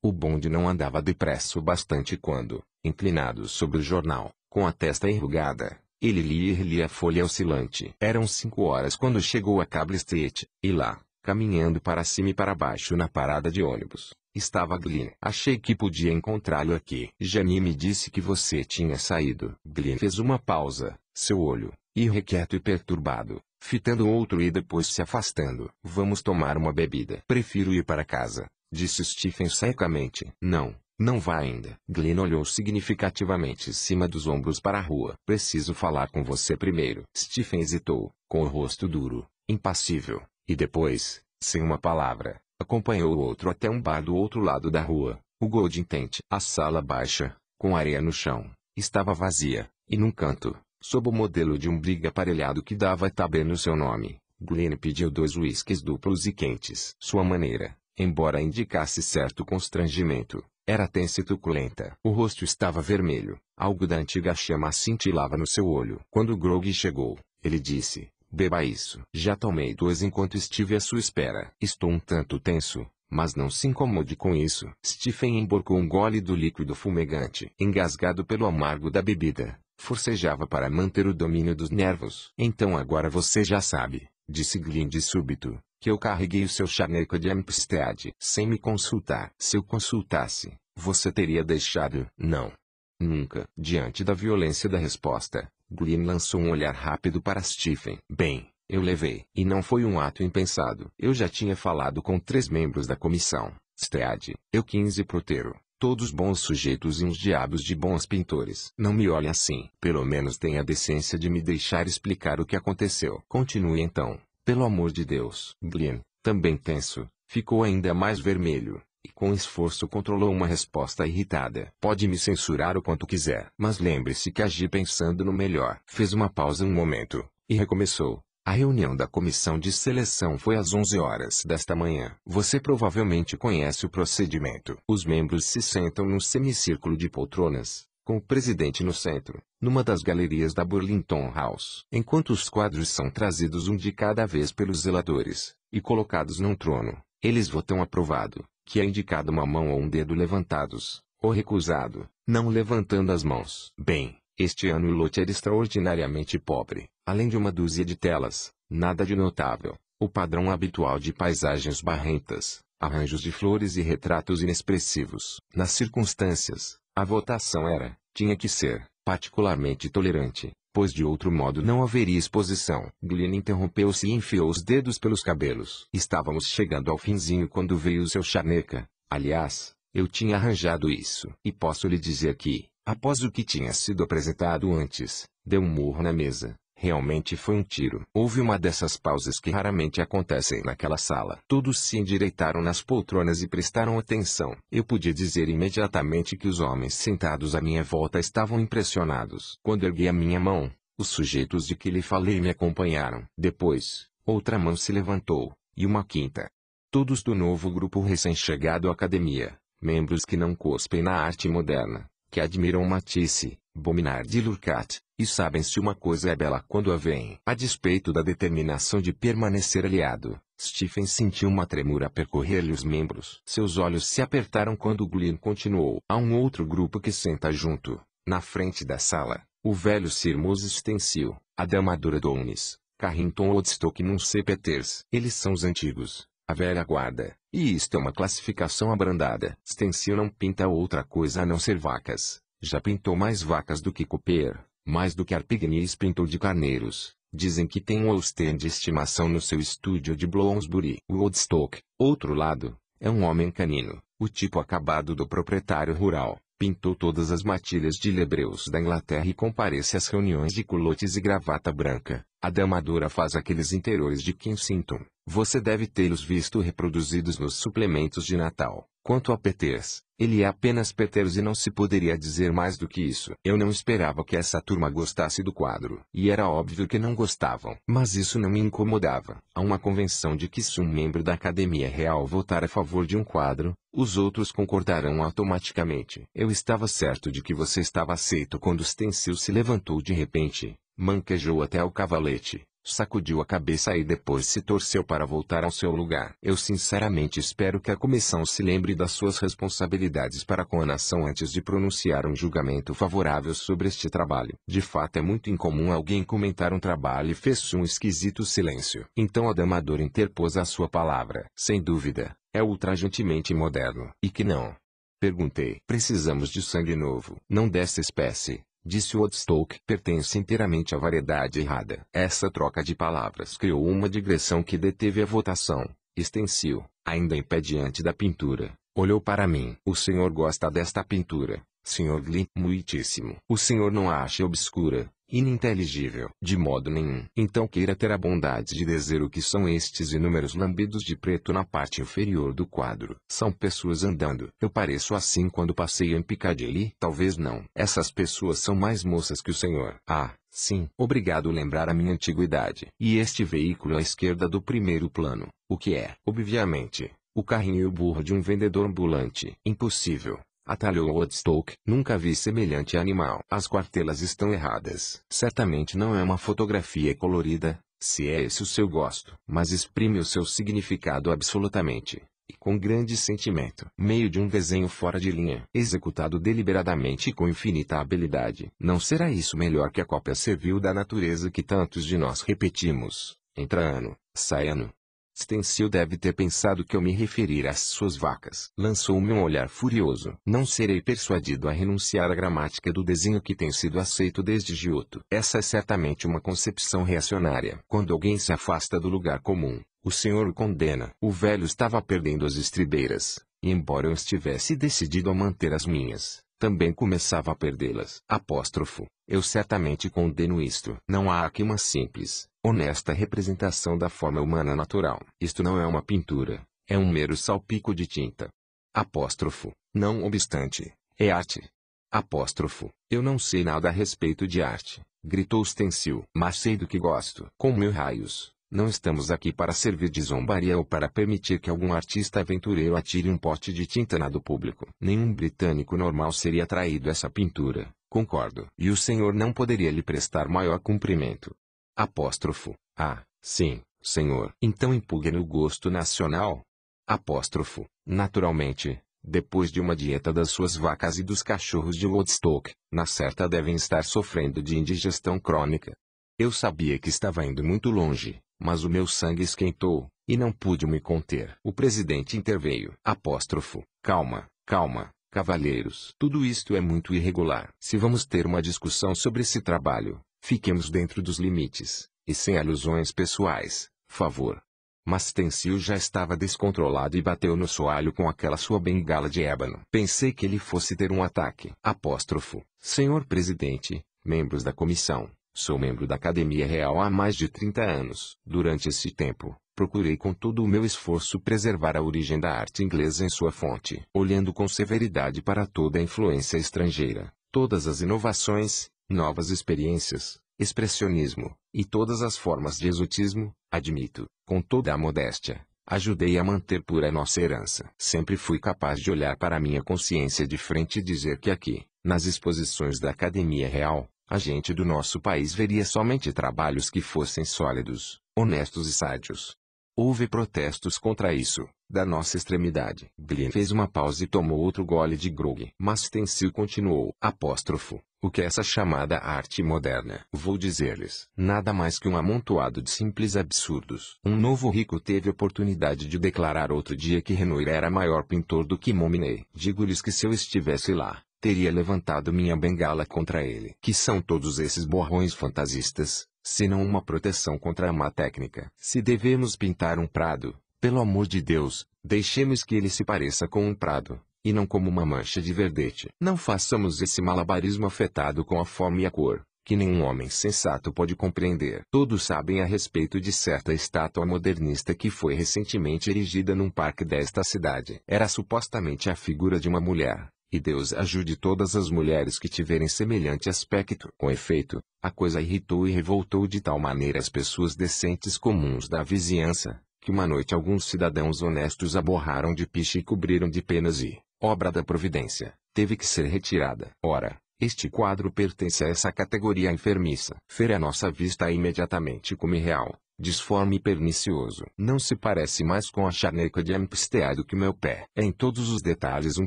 O bonde não andava depressa o bastante quando, inclinado sobre o jornal, com a testa enrugada, ele lia e relia a folha oscilante. Eram cinco horas quando chegou a Cable Street, e lá, caminhando para cima e para baixo na parada de ônibus. Estava Glenn. Achei que podia encontrá-lo aqui. Janie me disse que você tinha saído. Glenn fez uma pausa, seu olho, irrequieto e perturbado, fitando outro e depois se afastando. Vamos tomar uma bebida. Prefiro ir para casa, disse Stephen secamente. Não, não vá ainda. Glenn olhou significativamente cima dos ombros para a rua. Preciso falar com você primeiro. Stephen hesitou, com o rosto duro, impassível. E depois, sem uma palavra, acompanhou o outro até um bar do outro lado da rua. O Goldin Tent. A sala baixa, com areia no chão, estava vazia, e num canto, sob o modelo de um briga aparelhado que dava tabê no seu nome, Glenn pediu dois uísques duplos e quentes. Sua maneira, embora indicasse certo constrangimento, era tensa e tuculenta. O rosto estava vermelho, algo da antiga chama cintilava no seu olho. Quando Grog chegou, ele disse, Beba isso. Já tomei duas enquanto estive à sua espera. Estou um tanto tenso, mas não se incomode com isso. Stephen emborcou um gole do líquido fumegante. Engasgado pelo amargo da bebida, forcejava para manter o domínio dos nervos. Então agora você já sabe, disse Glyn de súbito, que eu carreguei o seu chaneco de Amistad, sem me consultar. Se eu consultasse, você teria deixado? Não. Nunca. Diante da violência da resposta, Glynn lançou um olhar rápido para Stephen. Bem, eu levei. E não foi um ato impensado. Eu já tinha falado com três membros da comissão. Stead, eu 15 Proteiro. Todos bons sujeitos e uns diabos de bons pintores. Não me olhe assim. Pelo menos tenha a decência de me deixar explicar o que aconteceu. Continue então. Pelo amor de Deus. Glynn, também tenso, ficou ainda mais vermelho e com esforço controlou uma resposta irritada. Pode me censurar o quanto quiser, mas lembre-se que agi pensando no melhor. Fez uma pausa um momento, e recomeçou. A reunião da comissão de seleção foi às 11 horas desta manhã. Você provavelmente conhece o procedimento. Os membros se sentam num semicírculo de poltronas, com o presidente no centro, numa das galerias da Burlington House, enquanto os quadros são trazidos um de cada vez pelos zeladores e colocados num trono. Eles votam aprovado, que é indicado uma mão ou um dedo levantados, ou recusado, não levantando as mãos. Bem, este ano o lote era é extraordinariamente pobre, além de uma dúzia de telas, nada de notável, o padrão habitual de paisagens barrentas, arranjos de flores e retratos inexpressivos. Nas circunstâncias, a votação era, tinha que ser, particularmente tolerante, pois de outro modo não haveria exposição. Glyn interrompeu-se e enfiou os dedos pelos cabelos. Estávamos chegando ao finzinho quando veio o seu charneca. Aliás, eu tinha arranjado isso. E posso lhe dizer que, após o que tinha sido apresentado antes, deu um murro na mesa. Realmente foi um tiro. Houve uma dessas pausas que raramente acontecem naquela sala. Todos se endireitaram nas poltronas e prestaram atenção. Eu podia dizer imediatamente que os homens sentados à minha volta estavam impressionados. Quando ergui a minha mão, os sujeitos de que lhe falei me acompanharam. Depois, outra mão se levantou, e uma quinta. Todos do novo grupo recém-chegado à academia, membros que não cospem na arte moderna, que admiram Matisse, Bominard e Lurcat, e sabem se uma coisa é bela quando a veem. A despeito da determinação de permanecer aliado, Stephen sentiu uma tremura percorrer-lhe os membros. Seus olhos se apertaram quando Glynn continuou. Há um outro grupo que senta junto, na frente da sala. O velho Sir Moses Stencil, a dama Dura Downes, Carrington Woodstock num Peters. Eles são os antigos, a velha guarda. E isto é uma classificação abrandada. Stencil não pinta outra coisa a não ser vacas. Já pintou mais vacas do que Cooper mais do que Arpignis pintor de carneiros, dizem que tem um Austen de estimação no seu estúdio de Bloomsbury. O Woodstock, outro lado, é um homem canino, o tipo acabado do proprietário rural. Pintou todas as matilhas de lebreus da Inglaterra e comparece às reuniões de culotes e gravata branca. A damadora faz aqueles interiores de Kensington. Você deve tê-los visto reproduzidos nos suplementos de Natal. Quanto a Peters, ele é apenas Peters e não se poderia dizer mais do que isso. Eu não esperava que essa turma gostasse do quadro, e era óbvio que não gostavam. Mas isso não me incomodava. Há uma convenção de que se um membro da Academia Real votar a favor de um quadro, os outros concordarão automaticamente. Eu estava certo de que você estava aceito quando Stencil se levantou de repente, manquejou até o cavalete sacudiu a cabeça e depois se torceu para voltar ao seu lugar. Eu sinceramente espero que a comissão se lembre das suas responsabilidades para com a nação antes de pronunciar um julgamento favorável sobre este trabalho. De fato é muito incomum alguém comentar um trabalho e fez-se um esquisito silêncio. Então a damadora interpôs a sua palavra. Sem dúvida, é ultrajantemente moderno. E que não. Perguntei. Precisamos de sangue novo. Não dessa espécie disse Woodstock, pertence inteiramente à variedade errada. Essa troca de palavras criou uma digressão que deteve a votação. Stencil, ainda em pé diante da pintura, olhou para mim. O senhor gosta desta pintura, senhor Glee? Muitíssimo. O senhor não a acha obscura, ininteligível. De modo nenhum. Então queira ter a bondade de dizer o que são estes inúmeros lambidos de preto na parte inferior do quadro. São pessoas andando. Eu pareço assim quando passeio em Piccadilly? Talvez não. Essas pessoas são mais moças que o senhor. Ah, Sim, obrigado lembrar a minha antiguidade. E este veículo à esquerda do primeiro plano, o que é, obviamente, o carrinho e o burro de um vendedor ambulante. Impossível, Atalhou Woodstock, nunca vi semelhante animal. As quartelas estão erradas. Certamente não é uma fotografia colorida, se é esse o seu gosto, mas exprime o seu significado absolutamente, e com grande sentimento, meio de um desenho fora de linha, executado deliberadamente e com infinita habilidade. Não será isso melhor que a cópia servil da natureza que tantos de nós repetimos, entra ano, sai ano, Stencil deve ter pensado que eu me referir às suas vacas. Lançou-me um olhar furioso. Não serei persuadido a renunciar à gramática do desenho que tem sido aceito desde Giotto. Essa é certamente uma concepção reacionária. Quando alguém se afasta do lugar comum, o senhor o condena. O velho estava perdendo as estribeiras, e embora eu estivesse decidido a manter as minhas, também começava a perdê-las. Apóstrofo, eu certamente condeno isto. Não há aqui uma simples, honesta representação da forma humana natural. Isto não é uma pintura, é um mero salpico de tinta. Apóstrofo, não obstante, é arte. Apóstrofo, eu não sei nada a respeito de arte, gritou Stencil, mas sei do que gosto. Com mil raios, não estamos aqui para servir de zombaria ou para permitir que algum artista aventureiro atire um pote de tinta na do público. Nenhum britânico normal seria traído essa pintura, concordo. E o senhor não poderia lhe prestar maior cumprimento. Apóstrofo. Ah, sim, senhor. Então empugue o gosto nacional? Apóstrofo. Naturalmente, depois de uma dieta das suas vacas e dos cachorros de Woodstock, na certa devem estar sofrendo de indigestão crônica. Eu sabia que estava indo muito longe, mas o meu sangue esquentou, e não pude me conter. O presidente interveio. Apóstrofo. Calma, calma, cavalheiros. Tudo isto é muito irregular. Se vamos ter uma discussão sobre esse trabalho, fiquemos dentro dos limites, e sem alusões pessoais, favor. Mas Tensil já estava descontrolado e bateu no soalho com aquela sua bengala de ébano. Pensei que ele fosse ter um ataque. Apóstrofo. Senhor presidente, membros da comissão, Sou membro da Academia Real há mais de 30 anos. Durante esse tempo, procurei com todo o meu esforço preservar a origem da arte inglesa em sua fonte, olhando com severidade para toda a influência estrangeira, todas as inovações, novas experiências, expressionismo, e todas as formas de exotismo, admito, com toda a modéstia, ajudei a manter pura a nossa herança. Sempre fui capaz de olhar para minha consciência de frente e dizer que aqui, nas exposições da Academia Real, a gente do nosso país veria somente trabalhos que fossem sólidos, honestos e sádios. Houve protestos contra isso, da nossa extremidade. Glyn fez uma pausa e tomou outro gole de grog. Mas Tensil continuou. Apóstrofo. O que é essa chamada arte moderna? Vou dizer-lhes. Nada mais que um amontoado de simples absurdos. Um novo rico teve oportunidade de declarar outro dia que Renoir era maior pintor do que Mominet. Digo-lhes que se eu estivesse lá, teria levantado minha bengala contra ele. Que são todos esses borrões fantasistas, se não uma proteção contra a má técnica. Se devemos pintar um prado, pelo amor de Deus, deixemos que ele se pareça com um prado, e não como uma mancha de verdete. Não façamos esse malabarismo afetado com a forma e a cor, que nenhum homem sensato pode compreender. Todos sabem a respeito de certa estátua modernista que foi recentemente erigida num parque desta cidade. Era supostamente a figura de uma mulher, e Deus ajude todas as mulheres que tiverem semelhante aspecto. Com efeito, a coisa irritou e revoltou de tal maneira as pessoas decentes comuns da vizinhança, que uma noite alguns cidadãos honestos a borraram de piche e cobriram de penas e, obra da providência, teve que ser retirada. Ora, este quadro pertence a essa categoria enfermiça. Fer à nossa vista imediatamente como real, disforme e pernicioso. Não se parece mais com a charneca de ampesteado do que meu pé. É em todos os detalhes um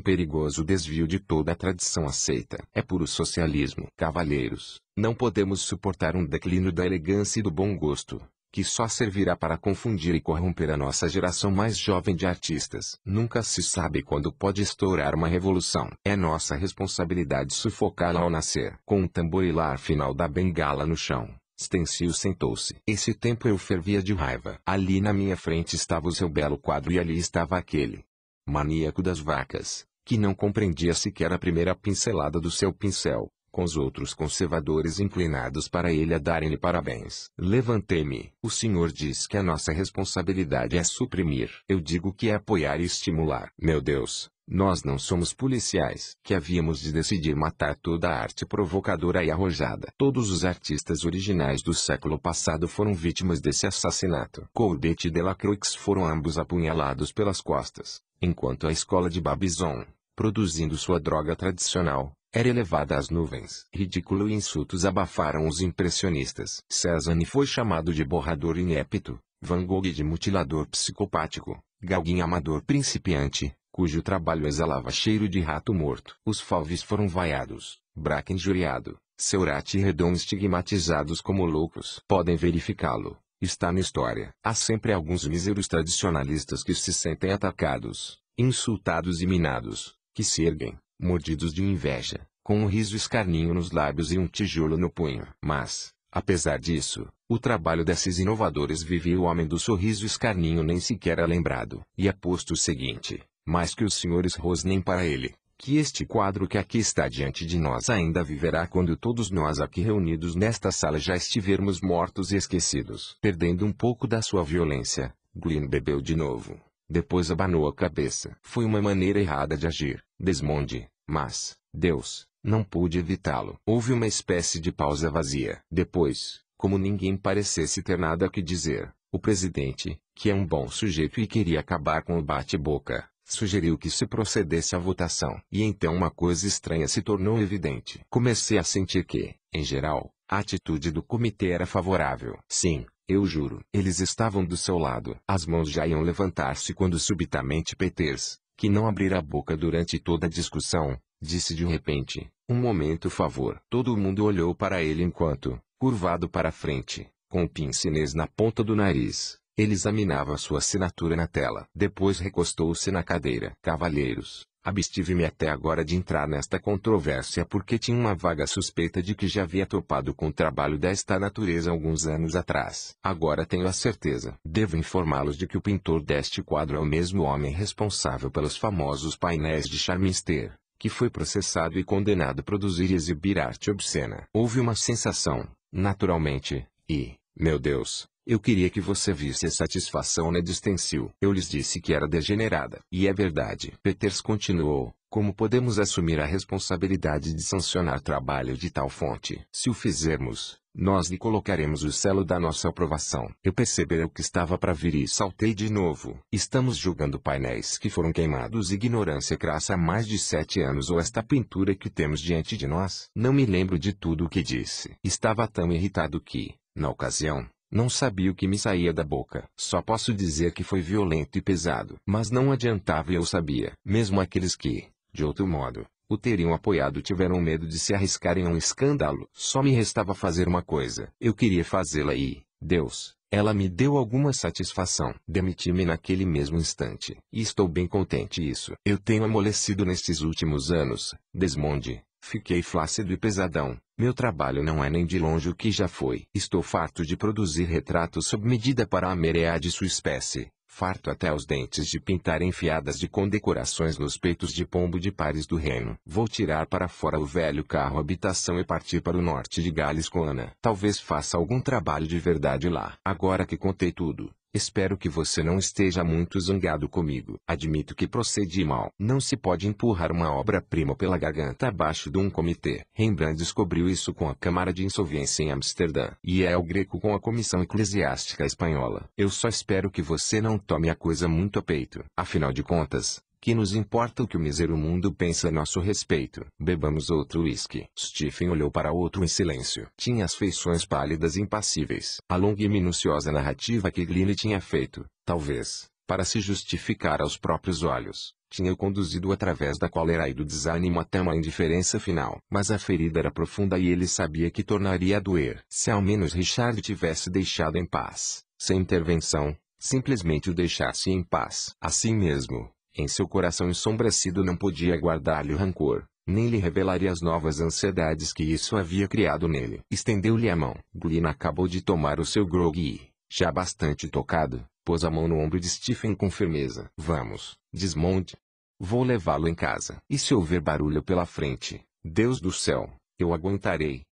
perigoso desvio de toda a tradição aceita. É puro socialismo. Cavalheiros, não podemos suportar um declínio da elegância e do bom gosto que só servirá para confundir e corromper a nossa geração mais jovem de artistas. Nunca se sabe quando pode estourar uma revolução. É nossa responsabilidade sufocá-la ao nascer. Com um tamborilar final da bengala no chão, Stencil sentou-se. Esse tempo eu fervia de raiva. Ali na minha frente estava o seu belo quadro e ali estava aquele maníaco das vacas, que não compreendia sequer a primeira pincelada do seu pincel com os outros conservadores inclinados para ele a darem-lhe parabéns. Levantei-me. O senhor diz que a nossa responsabilidade é suprimir. Eu digo que é apoiar e estimular. Meu Deus, nós não somos policiais, que havíamos de decidir matar toda a arte provocadora e arrojada. Todos os artistas originais do século passado foram vítimas desse assassinato. Coudet e Delacroix foram ambos apunhalados pelas costas, enquanto a escola de Babison, produzindo sua droga tradicional, era elevada às nuvens. Ridículo e insultos abafaram os impressionistas. Cézanne foi chamado de borrador inepto, Van Gogh de mutilador psicopático, Gauguin amador principiante, cujo trabalho exalava cheiro de rato morto. Os Falves foram vaiados, Braque injuriado, Seurat e Redon estigmatizados como loucos. Podem verificá-lo. Está na história. Há sempre alguns míseros tradicionalistas que se sentem atacados, insultados e minados, que se erguem, mordidos de inveja, com um riso escarninho nos lábios e um tijolo no punho. Mas, apesar disso, o trabalho desses inovadores vivia o homem do sorriso escarninho nem sequer é lembrado. E aposto é o seguinte, mais que os senhores rosnem para ele, que este quadro que aqui está diante de nós ainda viverá quando todos nós aqui reunidos nesta sala já estivermos mortos e esquecidos. Perdendo um pouco da sua violência, Glyn bebeu de novo. Depois abanou a cabeça. Foi uma maneira errada de agir, Desmonde, mas, Deus, não pude evitá-lo. Houve uma espécie de pausa vazia. Depois, como ninguém parecesse ter nada que dizer, o presidente, que é um bom sujeito e queria acabar com o bate-boca, sugeriu que se procedesse à votação. E então uma coisa estranha se tornou evidente. Comecei a sentir que, em geral, a atitude do comitê era favorável. Sim, eu juro, eles estavam do seu lado. As mãos já iam levantar-se quando subitamente Peters, que não abrira a boca durante toda a discussão, disse de repente, um momento favor. Todo mundo olhou para ele enquanto, curvado para frente, com o pincinês na ponta do nariz, ele examinava sua assinatura na tela. Depois recostou-se na cadeira. Cavalheiros, Abstive-me até agora de entrar nesta controvérsia porque tinha uma vaga suspeita de que já havia topado com trabalho desta natureza alguns anos atrás. Agora tenho a certeza. Devo informá-los de que o pintor deste quadro é o mesmo homem responsável pelos famosos painéis de Charminster, que foi processado e condenado a produzir e exibir arte obscena. Houve uma sensação, naturalmente, e, meu Deus, eu queria que você visse a satisfação na Stencil. Eu lhes disse que era degenerada. E é verdade. Peters continuou. Como podemos assumir a responsabilidade de sancionar trabalho de tal fonte? Se o fizermos, nós lhe colocaremos o selo da nossa aprovação. Eu percebi o que estava para vir e saltei de novo. Estamos julgando painéis que foram queimados ignorância crassa há mais de sete anos ou esta pintura que temos diante de nós. Não me lembro de tudo o que disse. Estava tão irritado que, na ocasião, não sabia o que me saía da boca. Só posso dizer que foi violento e pesado. Mas não adiantava e eu sabia. Mesmo aqueles que, de outro modo, o teriam apoiado tiveram medo de se arriscarem a um escândalo. Só me restava fazer uma coisa. Eu queria fazê-la e, Deus, ela me deu alguma satisfação. Demiti-me naquele mesmo instante. E estou bem contente isso. Eu tenho amolecido nestes últimos anos. Desmonde. Fiquei flácido e pesadão. Meu trabalho não é nem de longe o que já foi. Estou farto de produzir retratos sob medida para a mereá de sua espécie, farto até os dentes de pintar enfiadas de condecorações nos peitos de pombo de pares do reino. Vou tirar para fora o velho carro habitação e partir para o norte de Gales com Ana. Talvez faça algum trabalho de verdade lá. Agora que contei tudo, Espero que você não esteja muito zangado comigo. Admito que procedi mal. Não se pode empurrar uma obra-prima pela garganta abaixo de um comitê. Rembrandt descobriu isso com a Câmara de Insolvência em Amsterdã. E é o greco com a Comissão Eclesiástica Espanhola. Eu só espero que você não tome a coisa muito a peito. Afinal de contas, que nos importa o que o mísero mundo pensa a nosso respeito? Bebamos outro uísque. Stephen olhou para outro em silêncio. Tinha as feições pálidas e impassíveis. A longa e minuciosa narrativa que Gline tinha feito, talvez, para se justificar aos próprios olhos, tinha o conduzido através da cólera e do desânimo até uma indiferença final. Mas a ferida era profunda e ele sabia que tornaria a doer. Se ao menos Richard tivesse deixado em paz, sem intervenção, simplesmente o deixasse em paz. Assim mesmo, em seu coração ensombrecido não podia guardar-lhe o rancor, nem lhe revelaria as novas ansiedades que isso havia criado nele. Estendeu-lhe a mão. Glina acabou de tomar o seu grog e, já bastante tocado, pôs a mão no ombro de Stephen com firmeza. Vamos, desmonte. Vou levá-lo em casa. E se houver barulho pela frente, Deus do céu, eu aguentarei.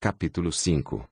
Capítulo 5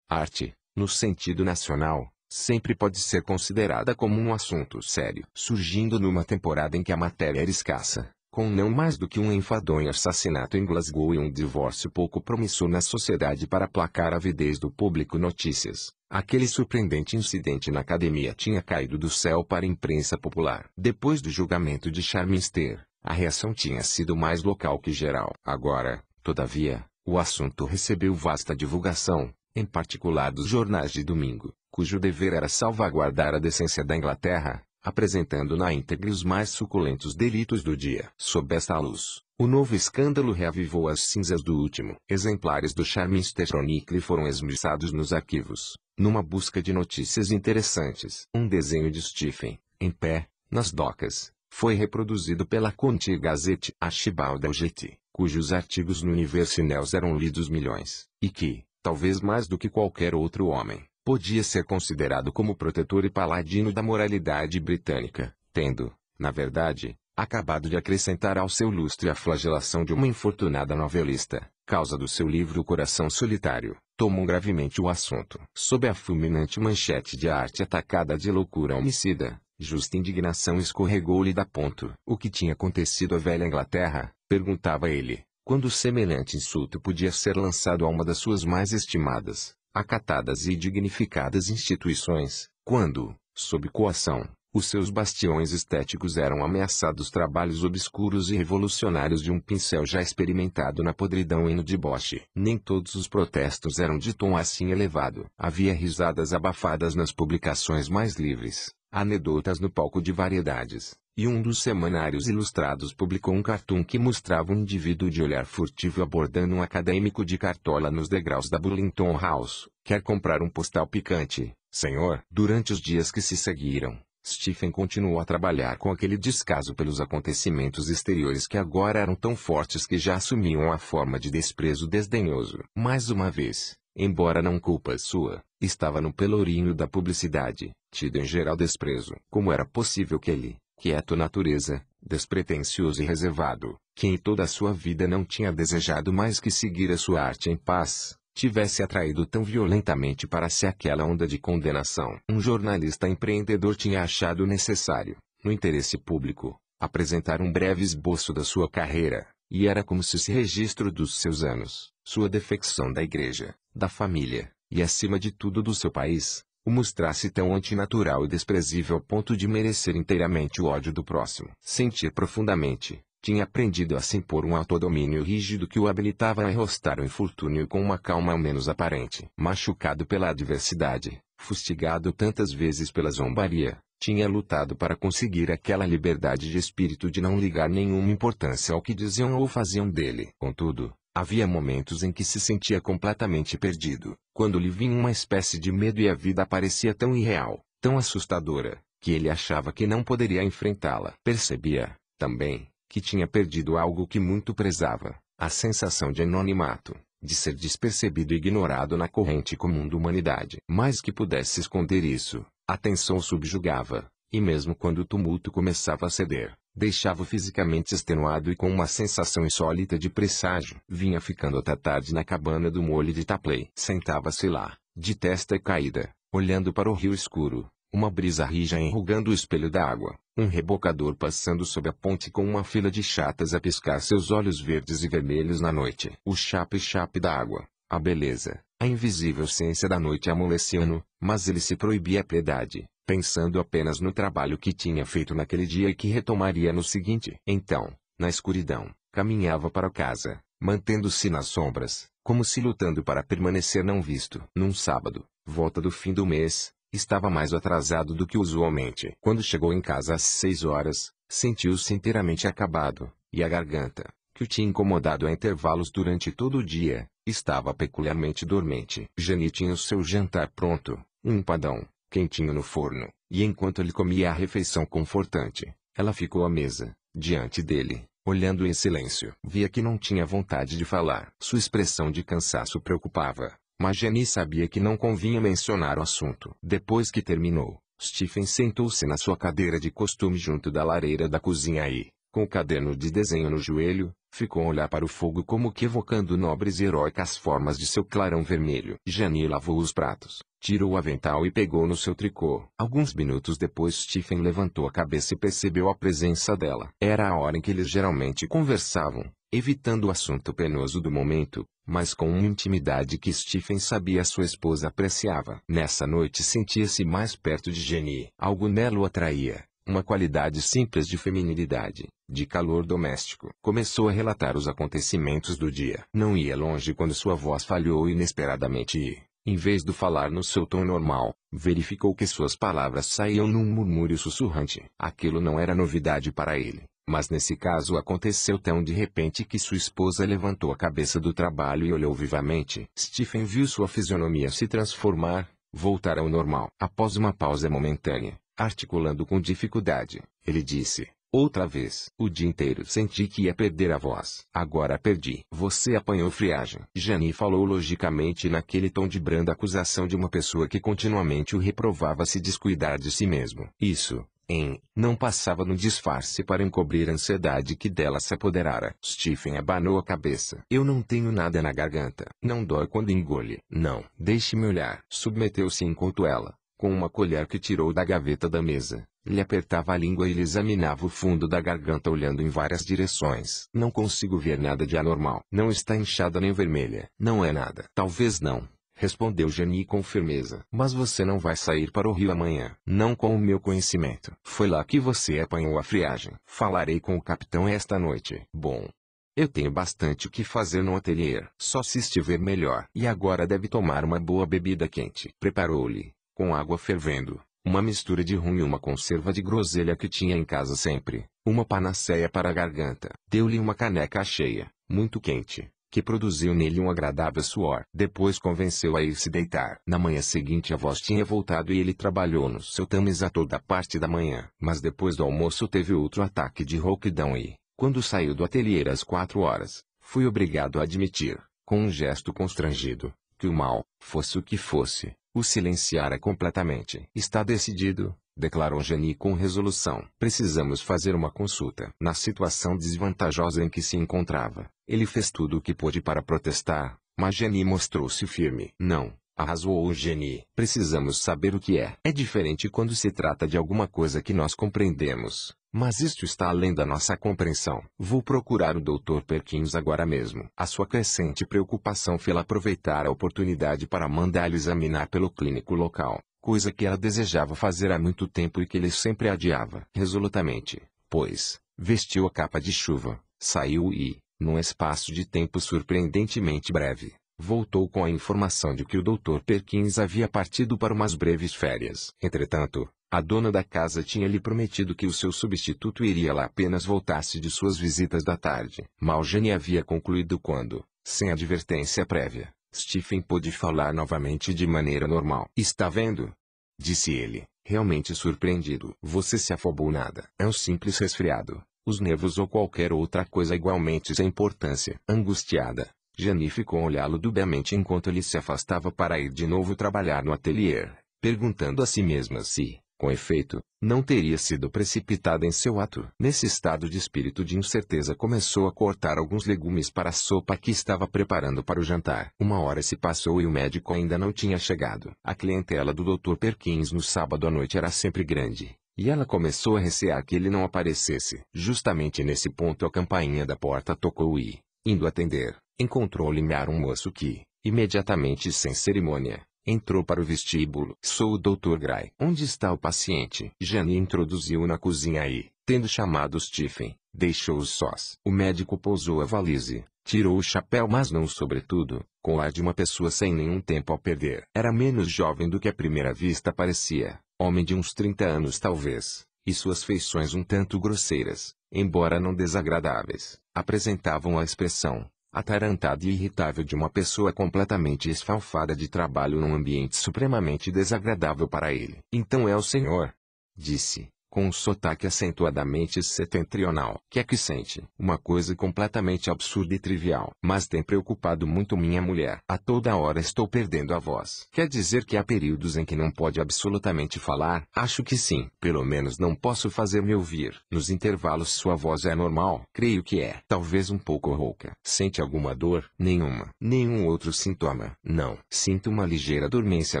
Arte, no sentido nacional, sempre pode ser considerada como um assunto sério, surgindo numa temporada em que a matéria era escassa, com não mais do que um enfadonho assassinato em Glasgow e um divórcio pouco promissor na sociedade para aplacar a avidez do público notícias. Aquele surpreendente incidente na academia tinha caído do céu para a imprensa popular. Depois do julgamento de Charminster, a reação tinha sido mais local que geral. Agora, todavia, o assunto recebeu vasta divulgação, em particular dos jornais de domingo cujo dever era salvaguardar a decência da Inglaterra, apresentando na íntegra os mais suculentos delitos do dia. Sob esta luz, o novo escândalo reavivou as cinzas do último. Exemplares do Charminster Chronicle foram esmiuçados nos arquivos, numa busca de notícias interessantes. Um desenho de Stephen, em pé, nas docas, foi reproduzido pela Conti Gazette Archibald Algeti, cujos artigos no Universo Nels eram lidos milhões, e que, talvez mais do que qualquer outro homem, podia ser considerado como protetor e paladino da moralidade britânica, tendo, na verdade, acabado de acrescentar ao seu lustre a flagelação de uma infortunada novelista, causa do seu livro Coração Solitário, tomou gravemente o assunto. Sob a fulminante manchete de arte atacada de loucura homicida, justa indignação escorregou-lhe da ponto. O que tinha acontecido à velha Inglaterra? perguntava ele, quando semelhante insulto podia ser lançado a uma das suas mais estimadas acatadas e dignificadas instituições, quando, sob coação, os seus bastiões estéticos eram ameaçados trabalhos obscuros e revolucionários de um pincel já experimentado na podridão e no deboche. Nem todos os protestos eram de tom assim elevado. Havia risadas abafadas nas publicações mais livres, anedotas no palco de variedades, e um dos semanários ilustrados publicou um cartoon que mostrava um indivíduo de olhar furtivo abordando um acadêmico de cartola nos degraus da Burlington House. Quer comprar um postal picante, senhor? Durante os dias que se seguiram, Stephen continuou a trabalhar com aquele descaso pelos acontecimentos exteriores que agora eram tão fortes que já assumiam a forma de desprezo desdenhoso. Mais uma vez, embora não culpa sua, estava no pelourinho da publicidade, tido em geral desprezo. Como era possível que ele, quieto natureza, despretensioso e reservado, que em toda a sua vida não tinha desejado mais que seguir a sua arte em paz, tivesse atraído tão violentamente para si aquela onda de condenação. Um jornalista empreendedor tinha achado necessário, no interesse público, apresentar um breve esboço da sua carreira, e era como se esse registro dos seus anos, sua defecção da igreja, da família, e acima de tudo do seu país, o mostrasse tão antinatural e desprezível ao ponto de merecer inteiramente o ódio do próximo. Sentir profundamente, tinha aprendido a se impor um autodomínio rígido que o habilitava a arrostar o infortúnio com uma calma menos aparente. Machucado pela adversidade, fustigado tantas vezes pela zombaria, tinha lutado para conseguir aquela liberdade de espírito de não ligar nenhuma importância ao que diziam ou faziam dele. Contudo, Havia momentos em que se sentia completamente perdido, quando lhe vinha uma espécie de medo e a vida parecia tão irreal, tão assustadora, que ele achava que não poderia enfrentá-la. Percebia, também, que tinha perdido algo que muito prezava, a sensação de anonimato, de ser despercebido e ignorado na corrente comum da humanidade. Mais que pudesse esconder isso, a tensão subjugava, e mesmo quando o tumulto começava a ceder, Deixava-o fisicamente extenuado e com uma sensação insólita de presságio. Vinha ficando até tarde na cabana do molho de Tapley. Sentava-se lá, de testa caída, olhando para o rio escuro, uma brisa rija enrugando o espelho da água, um rebocador passando sob a ponte com uma fila de chatas a piscar seus olhos verdes e vermelhos na noite. O chape-chape da água, a beleza, a invisível ciência da noite amoleciam-no, mas ele se proibia a piedade pensando apenas no trabalho que tinha feito naquele dia e que retomaria no seguinte. Então, na escuridão, caminhava para casa, mantendo-se nas sombras, como se lutando para permanecer não visto. Num sábado, volta do fim do mês, estava mais atrasado do que usualmente. Quando chegou em casa às seis horas, sentiu-se inteiramente acabado, e a garganta, que o tinha incomodado a intervalos durante todo o dia, estava peculiarmente dormente. Jane tinha o seu jantar pronto, um padão, quentinho no forno, e enquanto ele comia a refeição confortante, ela ficou à mesa, diante dele, olhando em silêncio. Via que não tinha vontade de falar. Sua expressão de cansaço preocupava, mas Jenny sabia que não convinha mencionar o assunto. Depois que terminou, Stephen sentou-se na sua cadeira de costume junto da lareira da cozinha e, com o caderno de desenho no joelho, ficou a olhar para o fogo como que evocando nobres e heróicas formas de seu clarão vermelho. Jenny lavou os pratos, tirou o avental e pegou no seu tricô. Alguns minutos depois Stephen levantou a cabeça e percebeu a presença dela. Era a hora em que eles geralmente conversavam, evitando o assunto penoso do momento, mas com uma intimidade que Stephen sabia sua esposa apreciava. Nessa noite sentia-se mais perto de Jenny. Algo nela o atraía. Uma qualidade simples de feminilidade, de calor doméstico. Começou a relatar os acontecimentos do dia. Não ia longe quando sua voz falhou inesperadamente e, em vez de falar no seu tom normal, verificou que suas palavras saíam num murmúrio sussurrante. Aquilo não era novidade para ele, mas nesse caso aconteceu tão de repente que sua esposa levantou a cabeça do trabalho e olhou vivamente. Stephen viu sua fisionomia se transformar, voltar ao normal. Após uma pausa momentânea, articulando com dificuldade, ele disse: Outra vez, o dia inteiro senti que ia perder a voz. Agora perdi. Você apanhou friagem. Jani falou logicamente naquele tom de branda acusação de uma pessoa que continuamente o reprovava se descuidar de si mesmo. Isso, em, não passava no disfarce para encobrir a ansiedade que dela se apoderara. Stephen abanou a cabeça. Eu não tenho nada na garganta. Não dói quando engole. Não. Deixe-me olhar. Submeteu-se enquanto ela, com uma colher que tirou da gaveta da mesa, ele apertava a língua e lhe examinava o fundo da garganta olhando em várias direções. Não consigo ver nada de anormal. Não está inchada nem vermelha. Não é nada. Talvez não. Respondeu Jenny com firmeza. Mas você não vai sair para o rio amanhã. Não com o meu conhecimento. Foi lá que você apanhou a friagem. Falarei com o capitão esta noite. Bom. Eu tenho bastante o que fazer no ateliê. Só se estiver melhor. E agora deve tomar uma boa bebida quente. Preparou-lhe com água fervendo, uma mistura de rum e uma conserva de groselha que tinha em casa sempre. Uma panaceia para a garganta. Deu-lhe uma caneca cheia, muito quente, que produziu nele um agradável suor. Depois convenceu a ir se deitar. Na manhã seguinte a voz tinha voltado e ele trabalhou no seu tamis a toda parte da manhã. Mas depois do almoço teve outro ataque de rouquidão e, quando saiu do ateliê às quatro horas, fui obrigado a admitir, com um gesto constrangido, que o mal, fosse o que fosse, o silenciara é completamente. Está decidido, declarou Jenny com resolução. Precisamos fazer uma consulta. Na situação desvantajosa em que se encontrava, ele fez tudo o que pôde para protestar, mas Jenny mostrou-se firme. Não, arrasou Jenny. Precisamos saber o que é. É diferente quando se trata de alguma coisa que nós compreendemos. Mas isto está além da nossa compreensão. Vou procurar o Dr. Perkins agora mesmo. A sua crescente preocupação fê-la aproveitar a oportunidade para mandá-lo examinar pelo clínico local, coisa que ela desejava fazer há muito tempo e que ele sempre adiava. Resolutamente, pois, vestiu a capa de chuva, saiu e, num espaço de tempo surpreendentemente breve, voltou com a informação de que o Dr. Perkins havia partido para umas breves férias. Entretanto, a dona da casa tinha lhe prometido que o seu substituto iria lá apenas voltasse de suas visitas da tarde. Mal Jane havia concluído quando, sem advertência prévia, Stephen pôde falar novamente de maneira normal. Está vendo? Disse ele, realmente surpreendido. Você se afobou nada. É um simples resfriado. Os nervos ou qualquer outra coisa igualmente sem importância. Angustiada, Jane ficou a olhá-lo dubiamente enquanto ele se afastava para ir de novo trabalhar no ateliê, perguntando a si mesma se, com efeito, não teria sido precipitada em seu ato. Nesse estado de espírito de incerteza começou a cortar alguns legumes para a sopa que estava preparando para o jantar. Uma hora se passou e o médico ainda não tinha chegado. A clientela do Dr. Perkins no sábado à noite era sempre grande. E ela começou a recear que ele não aparecesse. Justamente nesse ponto a campainha da porta tocou e, indo atender, encontrou limiar um moço que, imediatamente sem cerimônia, Entrou para o vestíbulo. Sou o Dr. Gray. Onde está o paciente? Jenny introduziu na cozinha e, tendo chamado Stephen, deixou-os sós. O médico pousou a valise, tirou o chapéu mas não sobretudo, com o ar de uma pessoa sem nenhum tempo a perder. Era menos jovem do que à primeira vista parecia, homem de uns 30 anos talvez, e suas feições um tanto grosseiras, embora não desagradáveis, apresentavam a expressão, atarantada e irritável de uma pessoa completamente esfalfada de trabalho num ambiente supremamente desagradável para ele. Então é o Senhor. Disse, com um sotaque acentuadamente setentrional. Que é que sente? Uma coisa completamente absurda e trivial, mas tem preocupado muito minha mulher. A toda hora estou perdendo a voz. Quer dizer que há períodos em que não pode absolutamente falar? Acho que sim. Pelo menos não posso fazer-me ouvir. Nos intervalos sua voz é normal? Creio que é. Talvez um pouco rouca. Sente alguma dor? Nenhuma. Nenhum outro sintoma? Não. Sinto uma ligeira dormência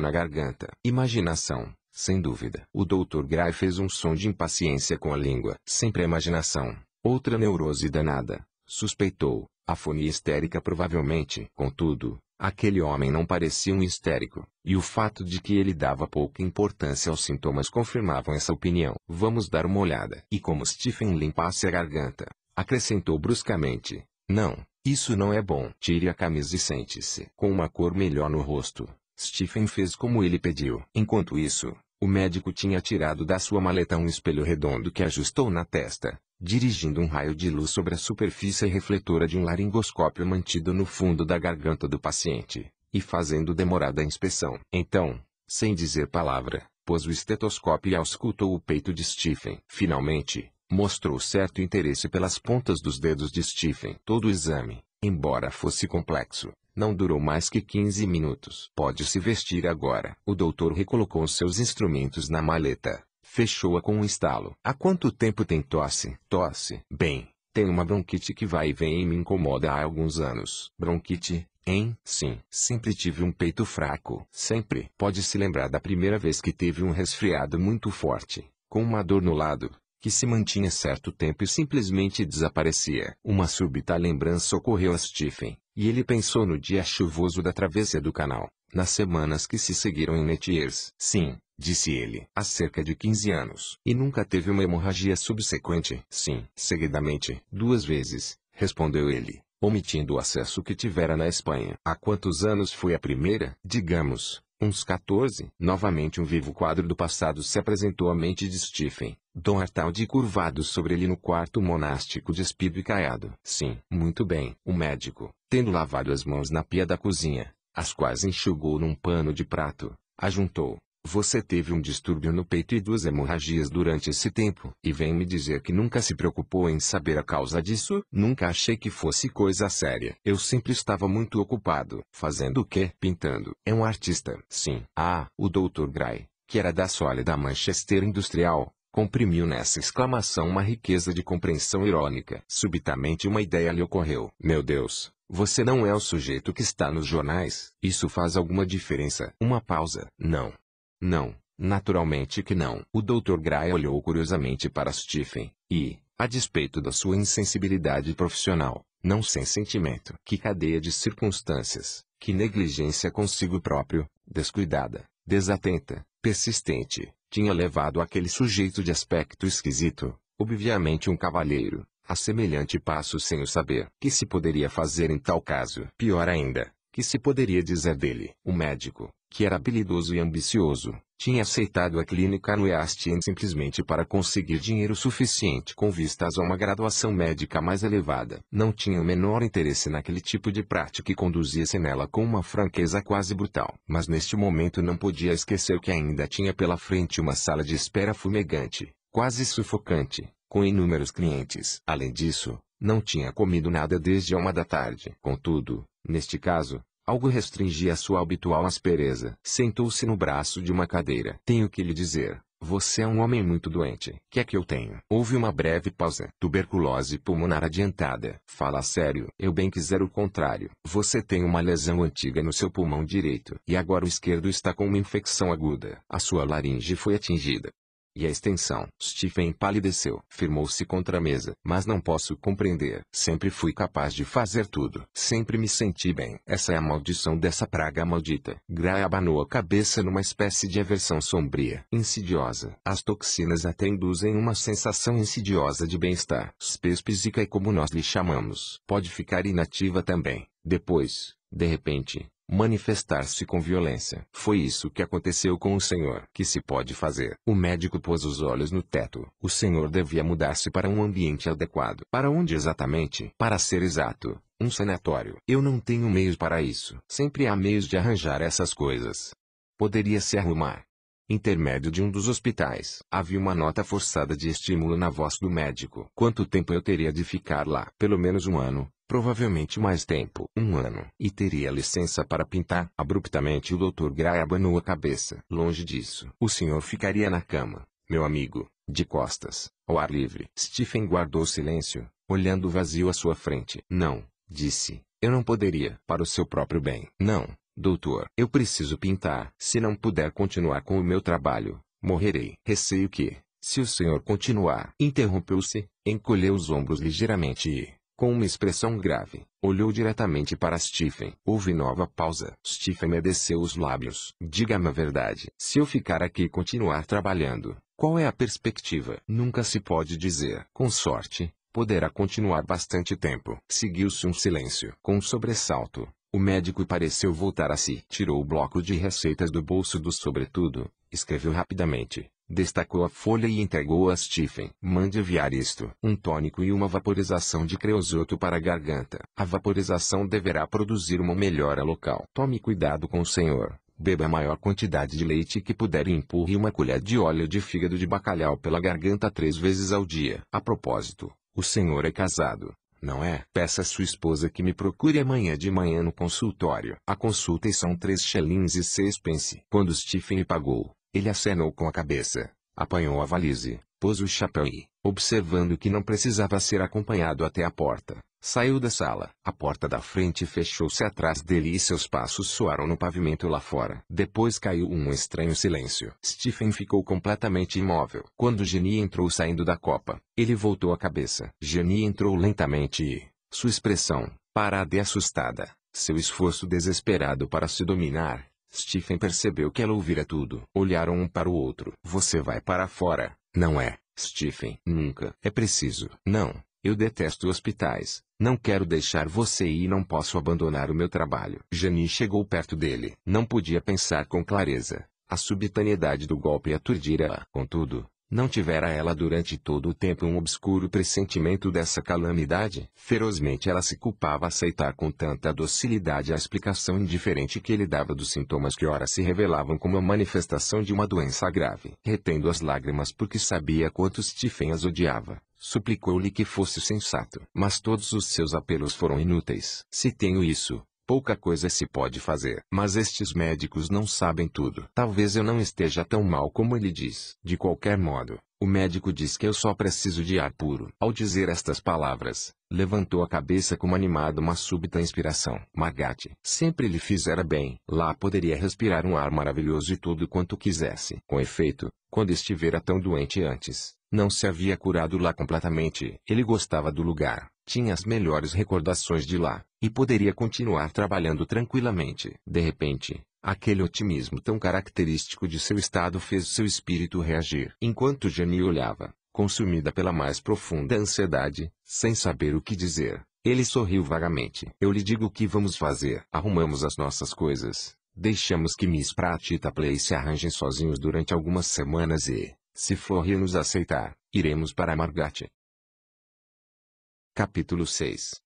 na garganta. Imaginação. Sem dúvida. O Dr. Gray fez um som de impaciência com a língua. Sempre a imaginação. Outra neurose danada. Suspeitou. Afonia histérica provavelmente. Contudo, aquele homem não parecia um histérico, e o fato de que ele dava pouca importância aos sintomas confirmavam essa opinião. Vamos dar uma olhada. E como Stephen limpasse a garganta, acrescentou bruscamente: Não, isso não é bom. Tire a camisa e sente-se. Com uma cor melhor no rosto, Stephen fez como ele pediu. Enquanto isso, o médico tinha tirado da sua maleta um espelho redondo que ajustou na testa, dirigindo um raio de luz sobre a superfície refletora de um laringoscópio mantido no fundo da garganta do paciente, e fazendo demorada inspeção. Então, sem dizer palavra, pôs o estetoscópio e auscultou o peito de Stephen. Finalmente, mostrou certo interesse pelas pontas dos dedos de Stephen. Todo o exame, embora fosse complexo, não durou mais que 15 minutos. Pode se vestir agora. O doutor recolocou seus instrumentos na maleta. Fechou-a com um estalo. Há quanto tempo tem tosse? Tosse. Bem, tenho uma bronquite que vai e vem e me incomoda há alguns anos. Bronquite, hein? Sim. Sempre tive um peito fraco. Sempre. Pode se lembrar da primeira vez que teve um resfriado muito forte, com uma dor no lado que se mantinha certo tempo e simplesmente desaparecia. Uma súbita lembrança ocorreu a Stephen, e ele pensou no dia chuvoso da travessia do canal, nas semanas que se seguiram em Netiers. Sim, disse ele, há cerca de 15 anos. E nunca teve uma hemorragia subsequente? Sim, seguidamente, duas vezes, respondeu ele. Omitindo o acesso que tivera na Espanha. Há quantos anos foi a primeira? Digamos, Uns 14, novamente um vivo quadro do passado se apresentou à mente de Stephen, Dom Artaldi curvado sobre ele no quarto monástico despido e caiado. Sim, muito bem. O médico, tendo lavado as mãos na pia da cozinha, as quais enxugou num pano de prato, ajuntou, você teve um distúrbio no peito e duas hemorragias durante esse tempo. E vem me dizer que nunca se preocupou em saber a causa disso? Nunca achei que fosse coisa séria. Eu sempre estava muito ocupado. Fazendo o quê? Pintando. É um artista. Sim. Ah, o Dr. Gray, que era da sólida Manchester Industrial, comprimiu nessa exclamação uma riqueza de compreensão irônica. Subitamente uma ideia lhe ocorreu. Meu Deus, você não é o sujeito que está nos jornais. Isso faz alguma diferença? Uma pausa. Não. Não, naturalmente que não. O Dr. Gray olhou curiosamente para Stephen, e, a despeito da sua insensibilidade profissional, não sem sentimento. Que cadeia de circunstâncias, que negligência consigo próprio, descuidada, desatenta, persistente, tinha levado aquele sujeito de aspecto esquisito, obviamente um cavalheiro, a semelhante passo sem o saber. Que se poderia fazer em tal caso? Pior ainda, que se poderia dizer dele? O médico, que era habilidoso e ambicioso, tinha aceitado a clínica no Eastien simplesmente para conseguir dinheiro suficiente com vistas a uma graduação médica mais elevada. Não tinha o menor interesse naquele tipo de prática e conduzia-se nela com uma franqueza quase brutal. Mas neste momento não podia esquecer que ainda tinha pela frente uma sala de espera fumegante, quase sufocante, com inúmeros clientes. Além disso, não tinha comido nada desde a uma da tarde. Contudo, neste caso, Algo restringia sua habitual aspereza. Sentou-se no braço de uma cadeira. Tenho que lhe dizer. Você é um homem muito doente. Que é que eu tenho? Houve uma breve pausa. Tuberculose pulmonar adiantada. Fala sério. Eu bem quiser o contrário. Você tem uma lesão antiga no seu pulmão direito. E agora o esquerdo está com uma infecção aguda. A sua laringe foi atingida. E a extensão. Stephen empalideceu. Firmou-se contra a mesa. Mas não posso compreender. Sempre fui capaz de fazer tudo. Sempre me senti bem. Essa é a maldição dessa praga maldita. Gray abanou a cabeça numa espécie de aversão sombria. Insidiosa. As toxinas até induzem uma sensação insidiosa de bem-estar. Espespísica é como nós lhe chamamos. Pode ficar inativa também. Depois, de repente, manifestar-se com violência. Foi isso que aconteceu com o Senhor. Que se pode fazer? O médico pôs os olhos no teto. O Senhor devia mudar-se para um ambiente adequado. Para onde exatamente? Para ser exato, um sanatório. Eu não tenho meios para isso. Sempre há meios de arranjar essas coisas. Poderia se arrumar. Intermédio de um dos hospitais. Havia uma nota forçada de estímulo na voz do médico. Quanto tempo eu teria de ficar lá? Pelo menos um ano, provavelmente mais tempo, um ano, e teria licença para pintar. Abruptamente o Dr. Gray abanou a cabeça. Longe disso, o senhor ficaria na cama, meu amigo, de costas, ao ar livre. Stephen guardou silêncio, olhando vazio à sua frente. Não, disse, eu não poderia, para o seu próprio bem. Não, doutor, eu preciso pintar. Se não puder continuar com o meu trabalho, morrerei. Receio que, se o senhor continuar, interrompeu-se, encolheu os ombros ligeiramente e, com uma expressão grave, olhou diretamente para Stephen. Houve nova pausa. Stephen meceu os lábios. Diga-me a verdade. Se eu ficar aqui e continuar trabalhando, qual é a perspectiva? Nunca se pode dizer. Com sorte, poderá continuar bastante tempo. Seguiu-se um silêncio. Com um sobressalto, o médico pareceu voltar a si. Tirou o bloco de receitas do bolso do sobretudo, escreveu rapidamente, Destacou a folha e entregou a Stephen. Mande enviar isto. Um tônico e uma vaporização de creosoto para a garganta. A vaporização deverá produzir uma melhora local. Tome cuidado com o senhor. Beba a maior quantidade de leite que puder e empurre uma colher de óleo de fígado de bacalhau pela garganta três vezes ao dia. A propósito, o senhor é casado, não é? Peça a sua esposa que me procure amanhã de manhã no consultório. A consulta são três shillings e seis pence. Quando Stephen pagou, ele acenou com a cabeça, apanhou a valise, pôs o chapéu e, observando que não precisava ser acompanhado até a porta, saiu da sala. A porta da frente fechou-se atrás dele e seus passos soaram no pavimento lá fora. Depois caiu um estranho silêncio. Stephen ficou completamente imóvel. Quando Genie entrou saindo da copa, ele voltou a cabeça. Genie entrou lentamente e, sua expressão, parada e assustada, seu esforço desesperado para se dominar, Stephen percebeu que ela ouvira tudo. Olharam um para o outro. Você vai para fora, não é, Stephen? Nunca. É preciso. Não. Eu detesto hospitais. Não quero deixar você ir e não posso abandonar o meu trabalho. Jenny chegou perto dele. Não podia pensar com clareza. A subitaneidade do golpe aturdira-a. Contudo, não tivera ela durante todo o tempo um obscuro pressentimento dessa calamidade? Ferozmente ela se culpava aceitar com tanta docilidade a explicação indiferente que ele dava dos sintomas que ora se revelavam como a manifestação de uma doença grave. Retendo as lágrimas porque sabia quanto Stephen as odiava, suplicou-lhe que fosse sensato. Mas todos os seus apelos foram inúteis. Se tenho isso, pouca coisa se pode fazer. Mas estes médicos não sabem tudo. Talvez eu não esteja tão mal como ele diz. De qualquer modo, o médico diz que eu só preciso de ar puro. Ao dizer estas palavras, levantou a cabeça como animado uma súbita inspiração. Magate, sempre lhe fizera bem. Lá poderia respirar um ar maravilhoso e tudo quanto quisesse. Com efeito, quando estivera tão doente antes, não se havia curado lá completamente. Ele gostava do lugar, tinha as melhores recordações de lá, e poderia continuar trabalhando tranquilamente. De repente, Aquele otimismo tão característico de seu estado fez seu espírito reagir. Enquanto Jenny olhava, consumida pela mais profunda ansiedade, sem saber o que dizer, ele sorriu vagamente. Eu lhe digo o que vamos fazer. Arrumamos as nossas coisas, deixamos que Miss e Play se arranjem sozinhos durante algumas semanas e, se Florian nos aceitar, iremos para Margate. Capítulo 6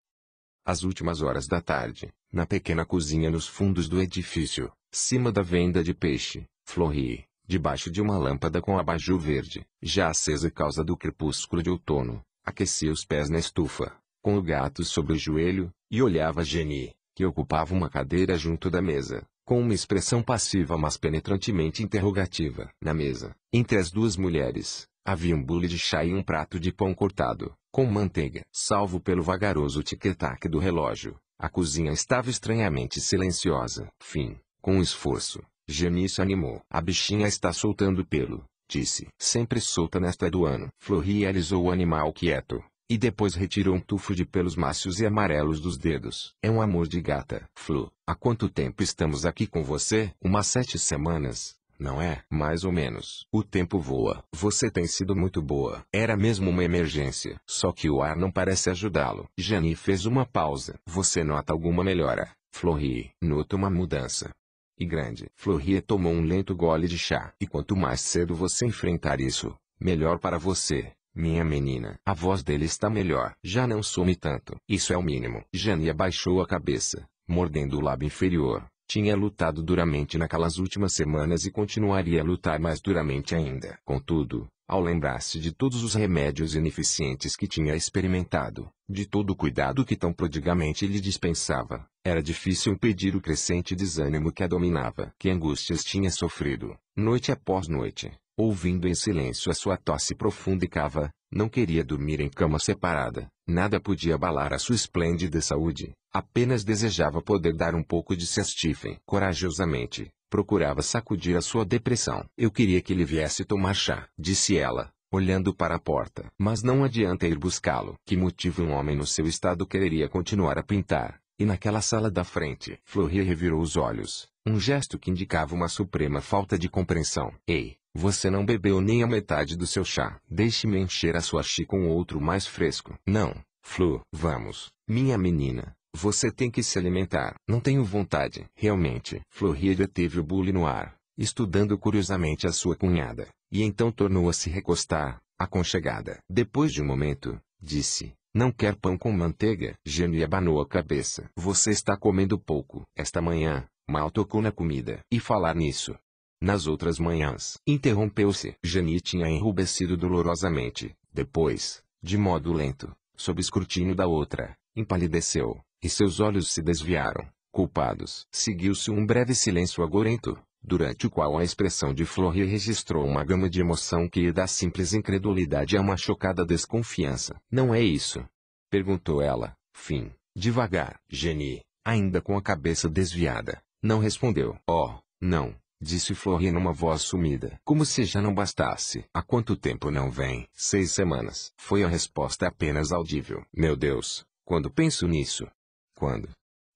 As últimas horas da tarde, na pequena cozinha nos fundos do edifício, Cima da venda de peixe, Florri, debaixo de uma lâmpada com abajur verde, já acesa causa do crepúsculo de outono, aquecia os pés na estufa, com o gato sobre o joelho, e olhava Jenny, que ocupava uma cadeira junto da mesa, com uma expressão passiva mas penetrantemente interrogativa. Na mesa, entre as duas mulheres, havia um bule de chá e um prato de pão cortado, com manteiga. Salvo pelo vagaroso tic-tac do relógio, a cozinha estava estranhamente silenciosa. Fim. Com esforço, Janice animou. A bichinha está soltando pelo, disse. Sempre solta nesta do ano. Flori alisou o animal quieto, e depois retirou um tufo de pelos macios e amarelos dos dedos. É um amor de gata. Flu, há quanto tempo estamos aqui com você? Umas sete semanas. Não é? Mais ou menos. O tempo voa. Você tem sido muito boa. Era mesmo uma emergência. Só que o ar não parece ajudá-lo. Jani fez uma pausa. Você nota alguma melhora? Flori, noto uma mudança e grande. Floria tomou um lento gole de chá. E quanto mais cedo você enfrentar isso, melhor para você. Minha menina, a voz dele está melhor. Já não some tanto. Isso é o mínimo. Jane abaixou a cabeça, mordendo o lábio inferior. Tinha lutado duramente naquelas últimas semanas e continuaria a lutar mais duramente ainda. Contudo, ao lembrar-se de todos os remédios ineficientes que tinha experimentado, de todo o cuidado que tão prodigamente lhe dispensava, era difícil impedir o crescente desânimo que a dominava. Que angústias tinha sofrido, noite após noite, ouvindo em silêncio a sua tosse profunda e cava, não queria dormir em cama separada, nada podia abalar a sua esplêndida saúde, apenas desejava poder dar um pouco de se Stephen. Corajosamente, Procurava sacudir a sua depressão. Eu queria que ele viesse tomar chá, disse ela, olhando para a porta. Mas não adianta ir buscá-lo. Que motivo um homem no seu estado quereria continuar a pintar? E naquela sala da frente, Fleury revirou os olhos, um gesto que indicava uma suprema falta de compreensão. Ei, você não bebeu nem a metade do seu chá. Deixe-me encher a sua xícara com outro mais fresco. Não, Flu, vamos, minha menina. Você tem que se alimentar. Não tenho vontade. Realmente, Florida teve o bule no ar, estudando curiosamente a sua cunhada, e então tornou a se recostar, aconchegada. Depois de um momento, disse: Não quer pão com manteiga? Jenny abanou a cabeça. Você está comendo pouco. Esta manhã, mal tocou na comida. E falar nisso. Nas outras manhãs, interrompeu-se. Jenny tinha enrubescido dolorosamente. Depois, de modo lento, sob escrutínio da outra, empalideceu, e seus olhos se desviaram, culpados. Seguiu-se um breve silêncio agorento, durante o qual a expressão de Florrie registrou uma gama de emoção que ia da simples incredulidade a uma chocada desconfiança. Não é isso? Perguntou ela, fim, devagar. Genie, ainda com a cabeça desviada, não respondeu. Oh, não, disse Florrie numa voz sumida. Como se já não bastasse. Há quanto tempo não vem? Seis semanas. Foi a resposta apenas audível. Meu Deus, quando penso nisso. Quando.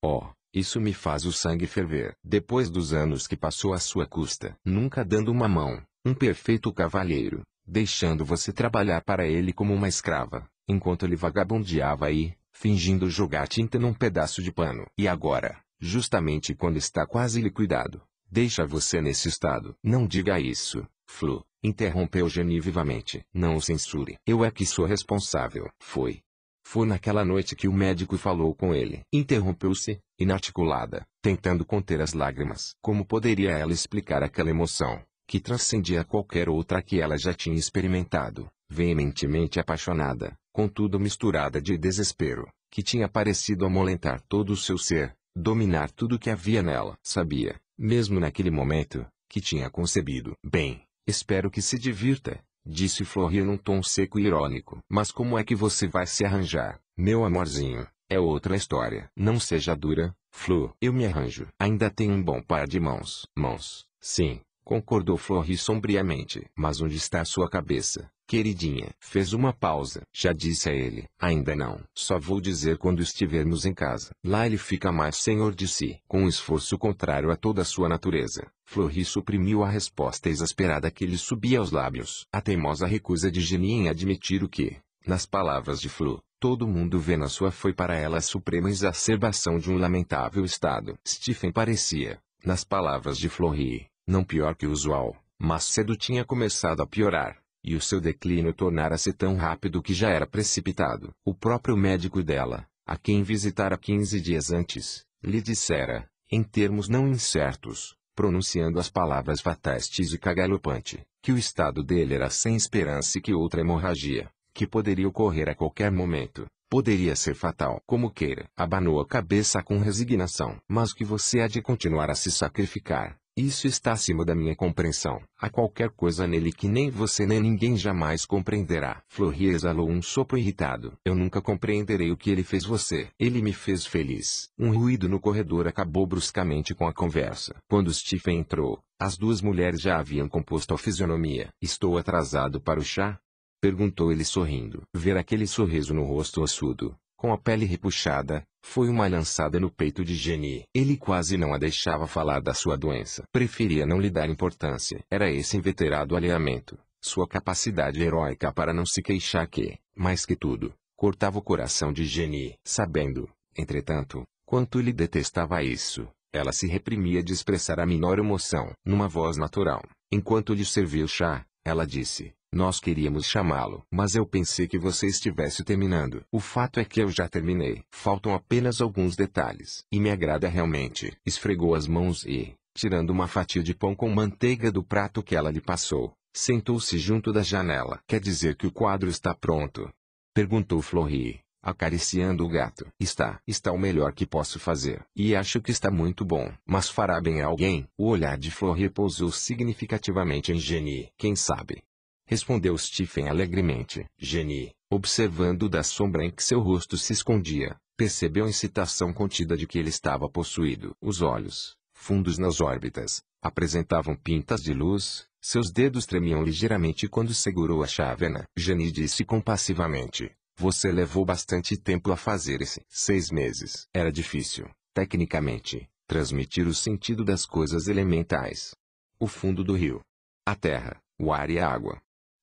Oh, isso me faz o sangue ferver. Depois dos anos que passou à sua custa, nunca dando uma mão, um perfeito cavalheiro, deixando você trabalhar para ele como uma escrava, enquanto ele vagabundeava aí, fingindo jogar tinta num pedaço de pano. E agora, justamente quando está quase liquidado, deixa você nesse estado. Não diga isso, Flu, interrompeu Jenny vivamente. Não o censure. Eu é que sou responsável. Foi, foi naquela noite que o médico falou com ele. Interrompeu-se, inarticulada, tentando conter as lágrimas. Como poderia ela explicar aquela emoção, que transcendia qualquer outra que ela já tinha experimentado, veementemente apaixonada, contudo misturada de desespero, que tinha parecido amolentar todo o seu ser, dominar tudo o que havia nela. Sabia, mesmo naquele momento, que tinha concebido. Bem, espero que se divirta, Disse Florir num tom seco e irônico. Mas como é que você vai se arranjar, meu amorzinho? É outra história. Não seja dura, Flu. Eu me arranjo. Ainda tenho um bom par de mãos. Mãos. Sim, Concordou Florrie sombriamente. Mas onde está sua cabeça, queridinha? Fez uma pausa. Já disse a ele. Ainda não. Só vou dizer quando estivermos em casa. Lá ele fica mais senhor de si. Com um esforço contrário a toda a sua natureza, Florrie suprimiu a resposta exasperada que lhe subia aos lábios. A teimosa recusa de Genie em admitir o que, nas palavras de Flo, todo mundo vê na sua foi para ela a suprema exacerbação de um lamentável estado. Stephen parecia, nas palavras de Florrie, não pior que o usual, mas cedo tinha começado a piorar, e o seu declínio tornara-se tão rápido que já era precipitado. O próprio médico dela, a quem visitara 15 dias antes, lhe dissera, em termos não incertos, pronunciando as palavras fatais tísica galopante, que o estado dele era sem esperança e que outra hemorragia, que poderia ocorrer a qualquer momento, poderia ser fatal. Como queira, abanou a cabeça com resignação. Mas que você há de continuar a se sacrificar, isso está acima da minha compreensão. Há qualquer coisa nele que nem você nem ninguém jamais compreenderá. Florrie exalou um sopro irritado. Eu nunca compreenderei o que ele fez você. Ele me fez feliz. Um ruído no corredor acabou bruscamente com a conversa. Quando Stephen entrou, as duas mulheres já haviam composto a fisionomia. Estou atrasado para o chá? Perguntou ele sorrindo. Ver aquele sorriso no rosto ossudo, com a pele repuxada, foi uma lançada no peito de Jenny. Ele quase não a deixava falar da sua doença. Preferia não lhe dar importância. Era esse inveterado alheamento, sua capacidade heróica para não se queixar que, mais que tudo, cortava o coração de Jenny. Sabendo, entretanto, quanto lhe detestava isso, ela se reprimia de expressar a menor emoção. Numa voz natural, enquanto lhe servia o chá, ela disse, nós queríamos chamá-lo, mas eu pensei que você estivesse terminando. O fato é que eu já terminei. Faltam apenas alguns detalhes. E me agrada realmente. Esfregou as mãos e, tirando uma fatia de pão com manteiga do prato que ela lhe passou, sentou-se junto da janela. Quer dizer que o quadro está pronto? Perguntou Flori, acariciando o gato. Está, está o melhor que posso fazer. E acho que está muito bom. Mas fará bem a alguém? O olhar de Florrie pousou significativamente em Genie. Quem sabe? respondeu Stephen alegremente. Jenny, observando da sombra em que seu rosto se escondia, percebeu a excitação contida de que ele estava possuído. Os olhos, fundos nas órbitas, apresentavam pintas de luz, seus dedos tremiam ligeiramente quando segurou a chávena. Jenny disse compassivamente, você levou bastante tempo a fazer esse. Seis meses. Era difícil, tecnicamente, transmitir o sentido das coisas elementais. O fundo do rio. A terra, o ar e a água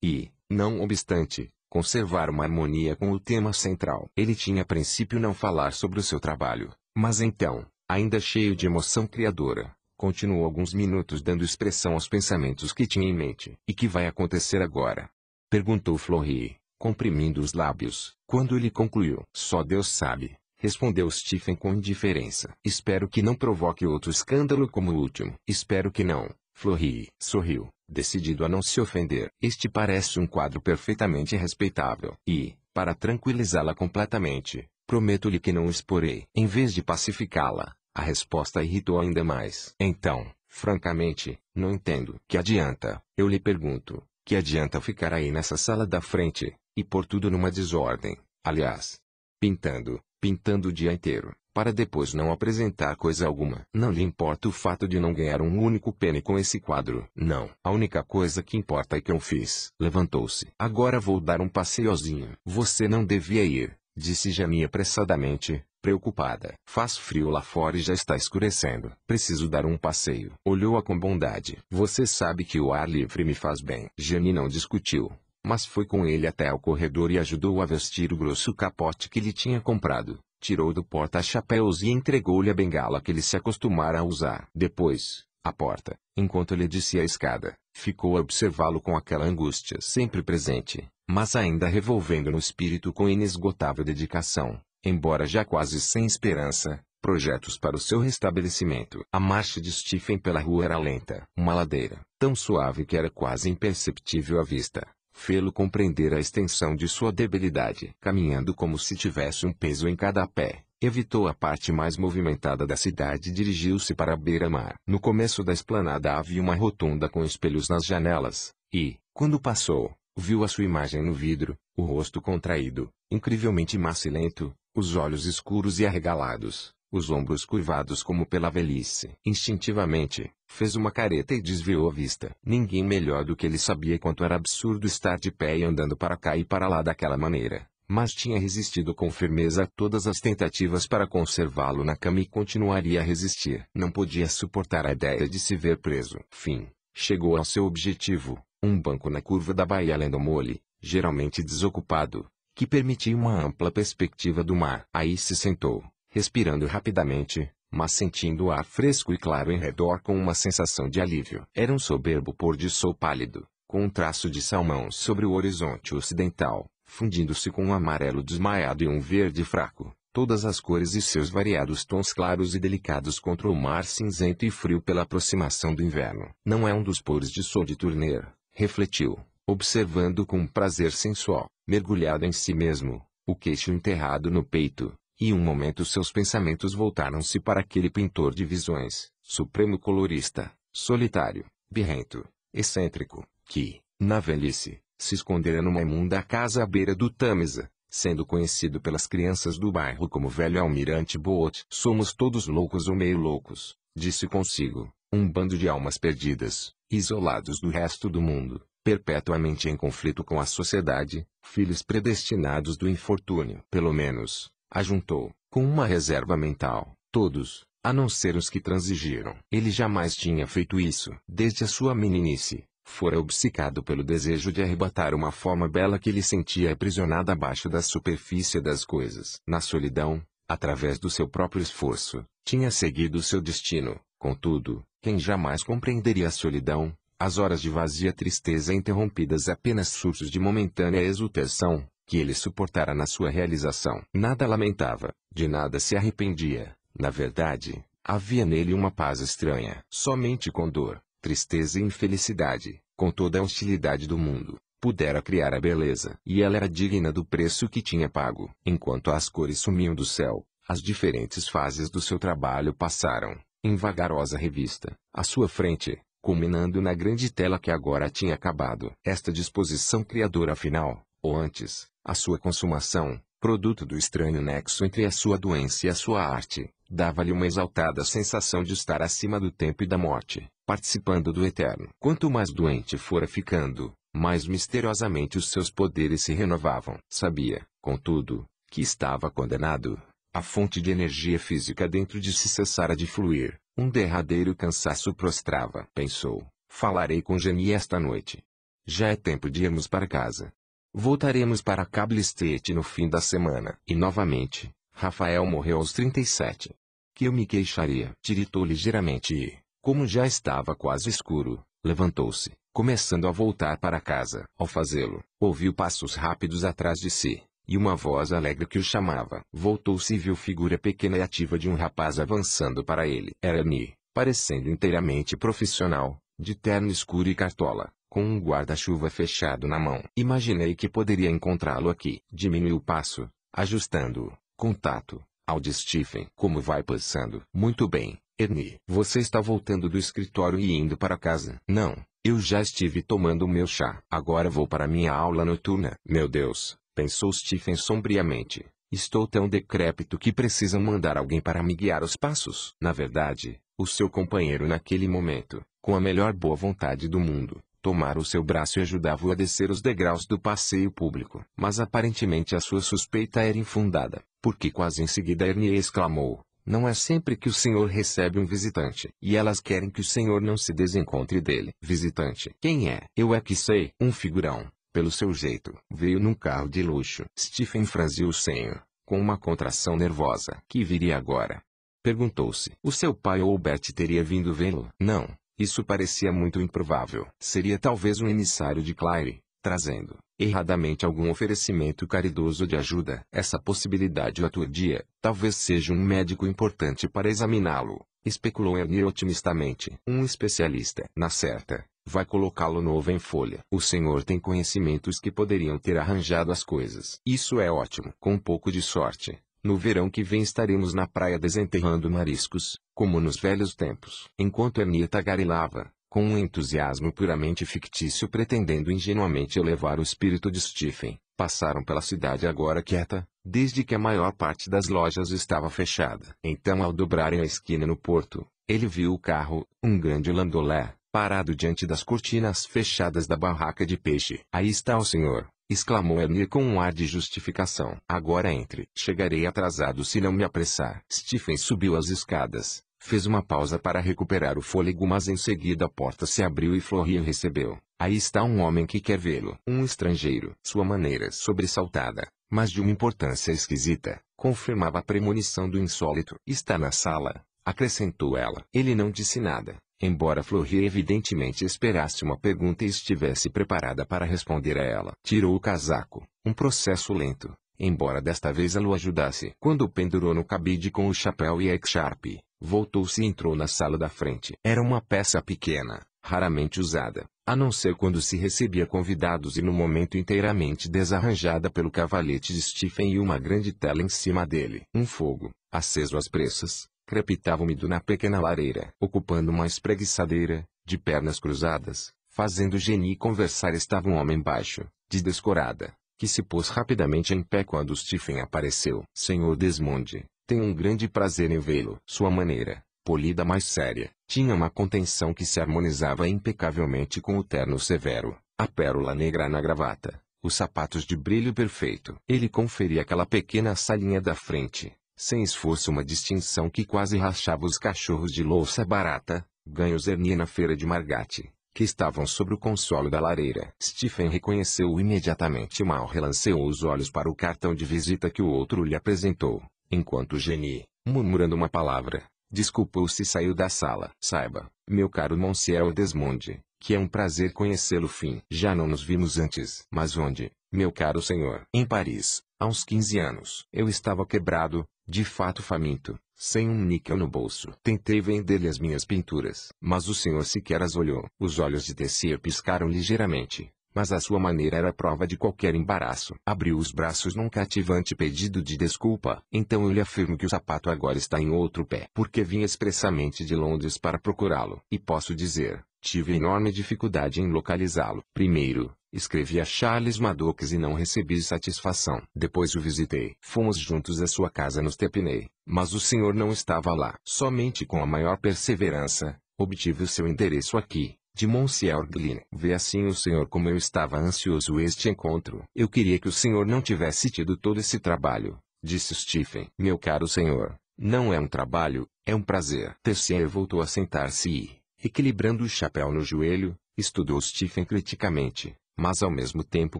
e, não obstante, conservar uma harmonia com o tema central. Ele tinha a princípio não falar sobre o seu trabalho, mas então, ainda cheio de emoção criadora, continuou alguns minutos dando expressão aos pensamentos que tinha em mente. E que vai acontecer agora? Perguntou Florrie, comprimindo os lábios, quando ele concluiu. Só Deus sabe, respondeu Stephen com indiferença. Espero que não provoque outro escândalo como o último. Espero que não, Florri sorriu, decidido a não se ofender. Este parece um quadro perfeitamente respeitável. E, para tranquilizá-la completamente, prometo-lhe que não exporei. Em vez de pacificá-la, a resposta irritou ainda mais. Então, francamente, não entendo. Que adianta? Eu lhe pergunto. Que adianta ficar aí nessa sala da frente, e pôr tudo numa desordem? Aliás, pintando, pintando o dia inteiro para depois não apresentar coisa alguma. Não lhe importa o fato de não ganhar um único pene com esse quadro. Não. A única coisa que importa é que eu fiz. Levantou-se. Agora vou dar um passeiozinho. Você não devia ir, disse Jamie apressadamente, preocupada. Faz frio lá fora e já está escurecendo. Preciso dar um passeio. Olhou-a com bondade. Você sabe que o ar livre me faz bem. Jamie não discutiu mas foi com ele até o corredor e ajudou a vestir o grosso capote que lhe tinha comprado tirou do porta-chapéus e entregou-lhe a bengala que ele se acostumara a usar. Depois, à porta, enquanto ele descia a escada, ficou a observá-lo com aquela angústia sempre presente, mas ainda revolvendo no espírito com inesgotável dedicação, embora já quase sem esperança, projetos para o seu restabelecimento. A marcha de Stephen pela rua era lenta, uma ladeira, tão suave que era quase imperceptível à vista fê-lo compreender a extensão de sua debilidade. Caminhando como se tivesse um peso em cada pé, evitou a parte mais movimentada da cidade e dirigiu-se para a beira-mar. No começo da esplanada havia uma rotunda com espelhos nas janelas, e, quando passou, viu a sua imagem no vidro, o rosto contraído, incrivelmente macilento, os olhos escuros e arregalados, os ombros curvados como pela velhice. Instintivamente, fez uma careta e desviou a vista. Ninguém melhor do que ele sabia quanto era absurdo estar de pé e andando para cá e para lá daquela maneira. Mas tinha resistido com firmeza a todas as tentativas para conservá-lo na cama e continuaria a resistir. Não podia suportar a ideia de se ver preso. Fim. Chegou ao seu objetivo, um banco na curva da Baía Lendomole, geralmente desocupado, que permitia uma ampla perspectiva do mar. Aí se sentou, respirando rapidamente, mas sentindo o ar fresco e claro em redor com uma sensação de alívio. Era um soberbo pôr de sol pálido, com um traço de salmão sobre o horizonte ocidental, fundindo-se com um amarelo desmaiado e um verde fraco, todas as cores e seus variados tons claros e delicados contra o mar cinzento e frio pela aproximação do inverno. Não é um dos pôres de sol de Turner, refletiu, observando com um prazer sensual, mergulhado em si mesmo, o queixo enterrado no peito, e um momento seus pensamentos voltaram-se para aquele pintor de visões, supremo colorista, solitário, birrento, excêntrico, que, na velhice, se escondera numa imunda casa à beira do Tâmisa, sendo conhecido pelas crianças do bairro como velho almirante Boot. Somos todos loucos ou meio loucos, disse consigo, um bando de almas perdidas, isolados do resto do mundo, perpetuamente em conflito com a sociedade, filhos predestinados do infortúnio. Pelo menos, ajuntou, com uma reserva mental, todos, a não ser os que transigiram. Ele jamais tinha feito isso. Desde a sua meninice, fora obcecado pelo desejo de arrebatar uma forma bela que ele sentia aprisionada abaixo da superfície das coisas. Na solidão, através do seu próprio esforço, tinha seguido seu destino. Contudo, quem jamais compreenderia a solidão, as horas de vazia tristeza interrompidas apenas surtos de momentânea exultação, que ele suportara na sua realização. Nada lamentava, de nada se arrependia. Na verdade, havia nele uma paz estranha. Somente com dor, tristeza e infelicidade, com toda a hostilidade do mundo, pudera criar a beleza. E ela era digna do preço que tinha pago. Enquanto as cores sumiam do céu, as diferentes fases do seu trabalho passaram, em vagarosa revista, à sua frente, culminando na grande tela que agora tinha acabado. Esta disposição criadora final, ou antes, a sua consumação, produto do estranho nexo entre a sua doença e a sua arte, dava-lhe uma exaltada sensação de estar acima do tempo e da morte, participando do eterno. Quanto mais doente fora ficando, mais misteriosamente os seus poderes se renovavam. Sabia, contudo, que estava condenado. A fonte de energia física dentro de si cessara de fluir. Um derradeiro cansaço prostrava. Pensou, falarei com Jenny esta noite. Já é tempo de irmos para casa. Voltaremos para Cable State no fim da semana. E novamente, Rafael morreu aos 37. Que eu me queixaria. Tiritou ligeiramente e, como já estava quase escuro, levantou-se, começando a voltar para casa. Ao fazê-lo, ouviu passos rápidos atrás de si, e uma voz alegre que o chamava. Voltou-se e viu figura pequena e ativa de um rapaz avançando para ele. Era Ni, parecendo inteiramente profissional, de terno escuro e cartola com um guarda-chuva fechado na mão. Imaginei que poderia encontrá-lo aqui. Diminui o passo, ajustando-o. Contato. Ao de Stephen. Como vai passando? Muito bem, Ernie. Você está voltando do escritório e indo para casa? Não. Eu já estive tomando o meu chá. Agora vou para minha aula noturna. Meu Deus, pensou Stephen sombriamente. Estou tão decrépito que precisam mandar alguém para me guiar os passos. Na verdade, o seu companheiro naquele momento, com a melhor boa vontade do mundo, tomara o seu braço e ajudava-o a descer os degraus do passeio público. Mas aparentemente a sua suspeita era infundada, porque quase em seguida Ernie exclamou, não é sempre que o senhor recebe um visitante, e elas querem que o senhor não se desencontre dele. Visitante. Quem é? Eu é que sei. Um figurão, pelo seu jeito. Veio num carro de luxo. Stephen franziu o senho, com uma contração nervosa. Que viria agora? Perguntou-se. O seu pai ou Bert teria vindo vê-lo? Não, isso parecia muito improvável. Seria talvez um emissário de Claire, trazendo, erradamente, algum oferecimento caridoso de ajuda. Essa possibilidade o aturdia. Talvez seja um médico importante para examiná-lo, especulou Ernie otimistamente. Um especialista, na certa, vai colocá-lo novo em folha. O senhor tem conhecimentos que poderiam ter arranjado as coisas. Isso é ótimo. Com um pouco de sorte, no verão que vem estaremos na praia desenterrando mariscos, como nos velhos tempos. Enquanto Ernia tagarelava, com um entusiasmo puramente fictício pretendendo ingenuamente elevar o espírito de Stephen, passaram pela cidade agora quieta, desde que a maior parte das lojas estava fechada. Então ao dobrarem a esquina no porto, ele viu o carro, um grande landolé, parado diante das cortinas fechadas da barraca de peixe. Aí está o senhor, exclamou Annie com um ar de justificação. Agora entre. Chegarei atrasado se não me apressar. Stephen subiu as escadas. Fez uma pausa para recuperar o fôlego, mas em seguida a porta se abriu e Florian recebeu. Aí está um homem que quer vê-lo. Um estrangeiro. Sua maneira sobressaltada, mas de uma importância esquisita, confirmava a premonição do insólito. Está na sala, acrescentou ela. Ele não disse nada, Embora Florrie evidentemente esperasse uma pergunta e estivesse preparada para responder a ela, tirou o casaco, um processo lento, embora desta vez ela o ajudasse. Quando pendurou no cabide com o chapéu e a X-Sharp, voltou-se e entrou na sala da frente. Era uma peça pequena, raramente usada, a não ser quando se recebia convidados e no momento inteiramente desarranjada pelo cavalete de Stephen e uma grande tela em cima dele. Um fogo, aceso às pressas, crepitava-me-do na pequena lareira, ocupando uma espreguiçadeira, de pernas cruzadas, fazendo Geni conversar estava um homem baixo, de descorada, que se pôs rapidamente em pé quando Stephen apareceu. Senhor Desmonde, tenho um grande prazer em vê-lo. Sua maneira, polida mais séria, tinha uma contenção que se harmonizava impecavelmente com o terno severo, a pérola negra na gravata, os sapatos de brilho perfeito. Ele conferia aquela pequena salinha da frente, sem esforço uma distinção que quase rachava os cachorros de louça barata, ganhou zernia na feira de Margate, que estavam sobre o consolo da lareira. Stephen reconheceu-o imediatamente mal relanceou os olhos para o cartão de visita que o outro lhe apresentou, enquanto Jenny, murmurando uma palavra, desculpou-se e saiu da sala. Saiba, meu caro Monsieur Desmond, que é um prazer conhecê-lo fim. Já não nos vimos antes. Mas onde, meu caro senhor? Em Paris. Há uns 15 anos, eu estava quebrado, de fato faminto, sem um níquel no bolso. Tentei vender-lhe as minhas pinturas, mas o senhor sequer as olhou. Os olhos de Tessier piscaram ligeiramente, mas a sua maneira era prova de qualquer embaraço. Abriu os braços num cativante pedido de desculpa. Então eu lhe afirmo que o sapato agora está em outro pé, porque vim expressamente de Londres para procurá-lo. E posso dizer, tive enorme dificuldade em localizá-lo. Primeiro, Escrevi a Charles Maddox e não recebi satisfação. Depois o visitei. Fomos juntos à sua casa no Stepney, mas o senhor não estava lá. Somente com a maior perseverança, obtive o seu endereço aqui, de Monsieur Glynn. Vê assim o senhor como eu estava ansioso este encontro. Eu queria que o senhor não tivesse tido todo esse trabalho, disse Stephen. Meu caro senhor, não é um trabalho, é um prazer. Tessier voltou a sentar-se e, equilibrando o chapéu no joelho, estudou Stephen criticamente mas ao mesmo tempo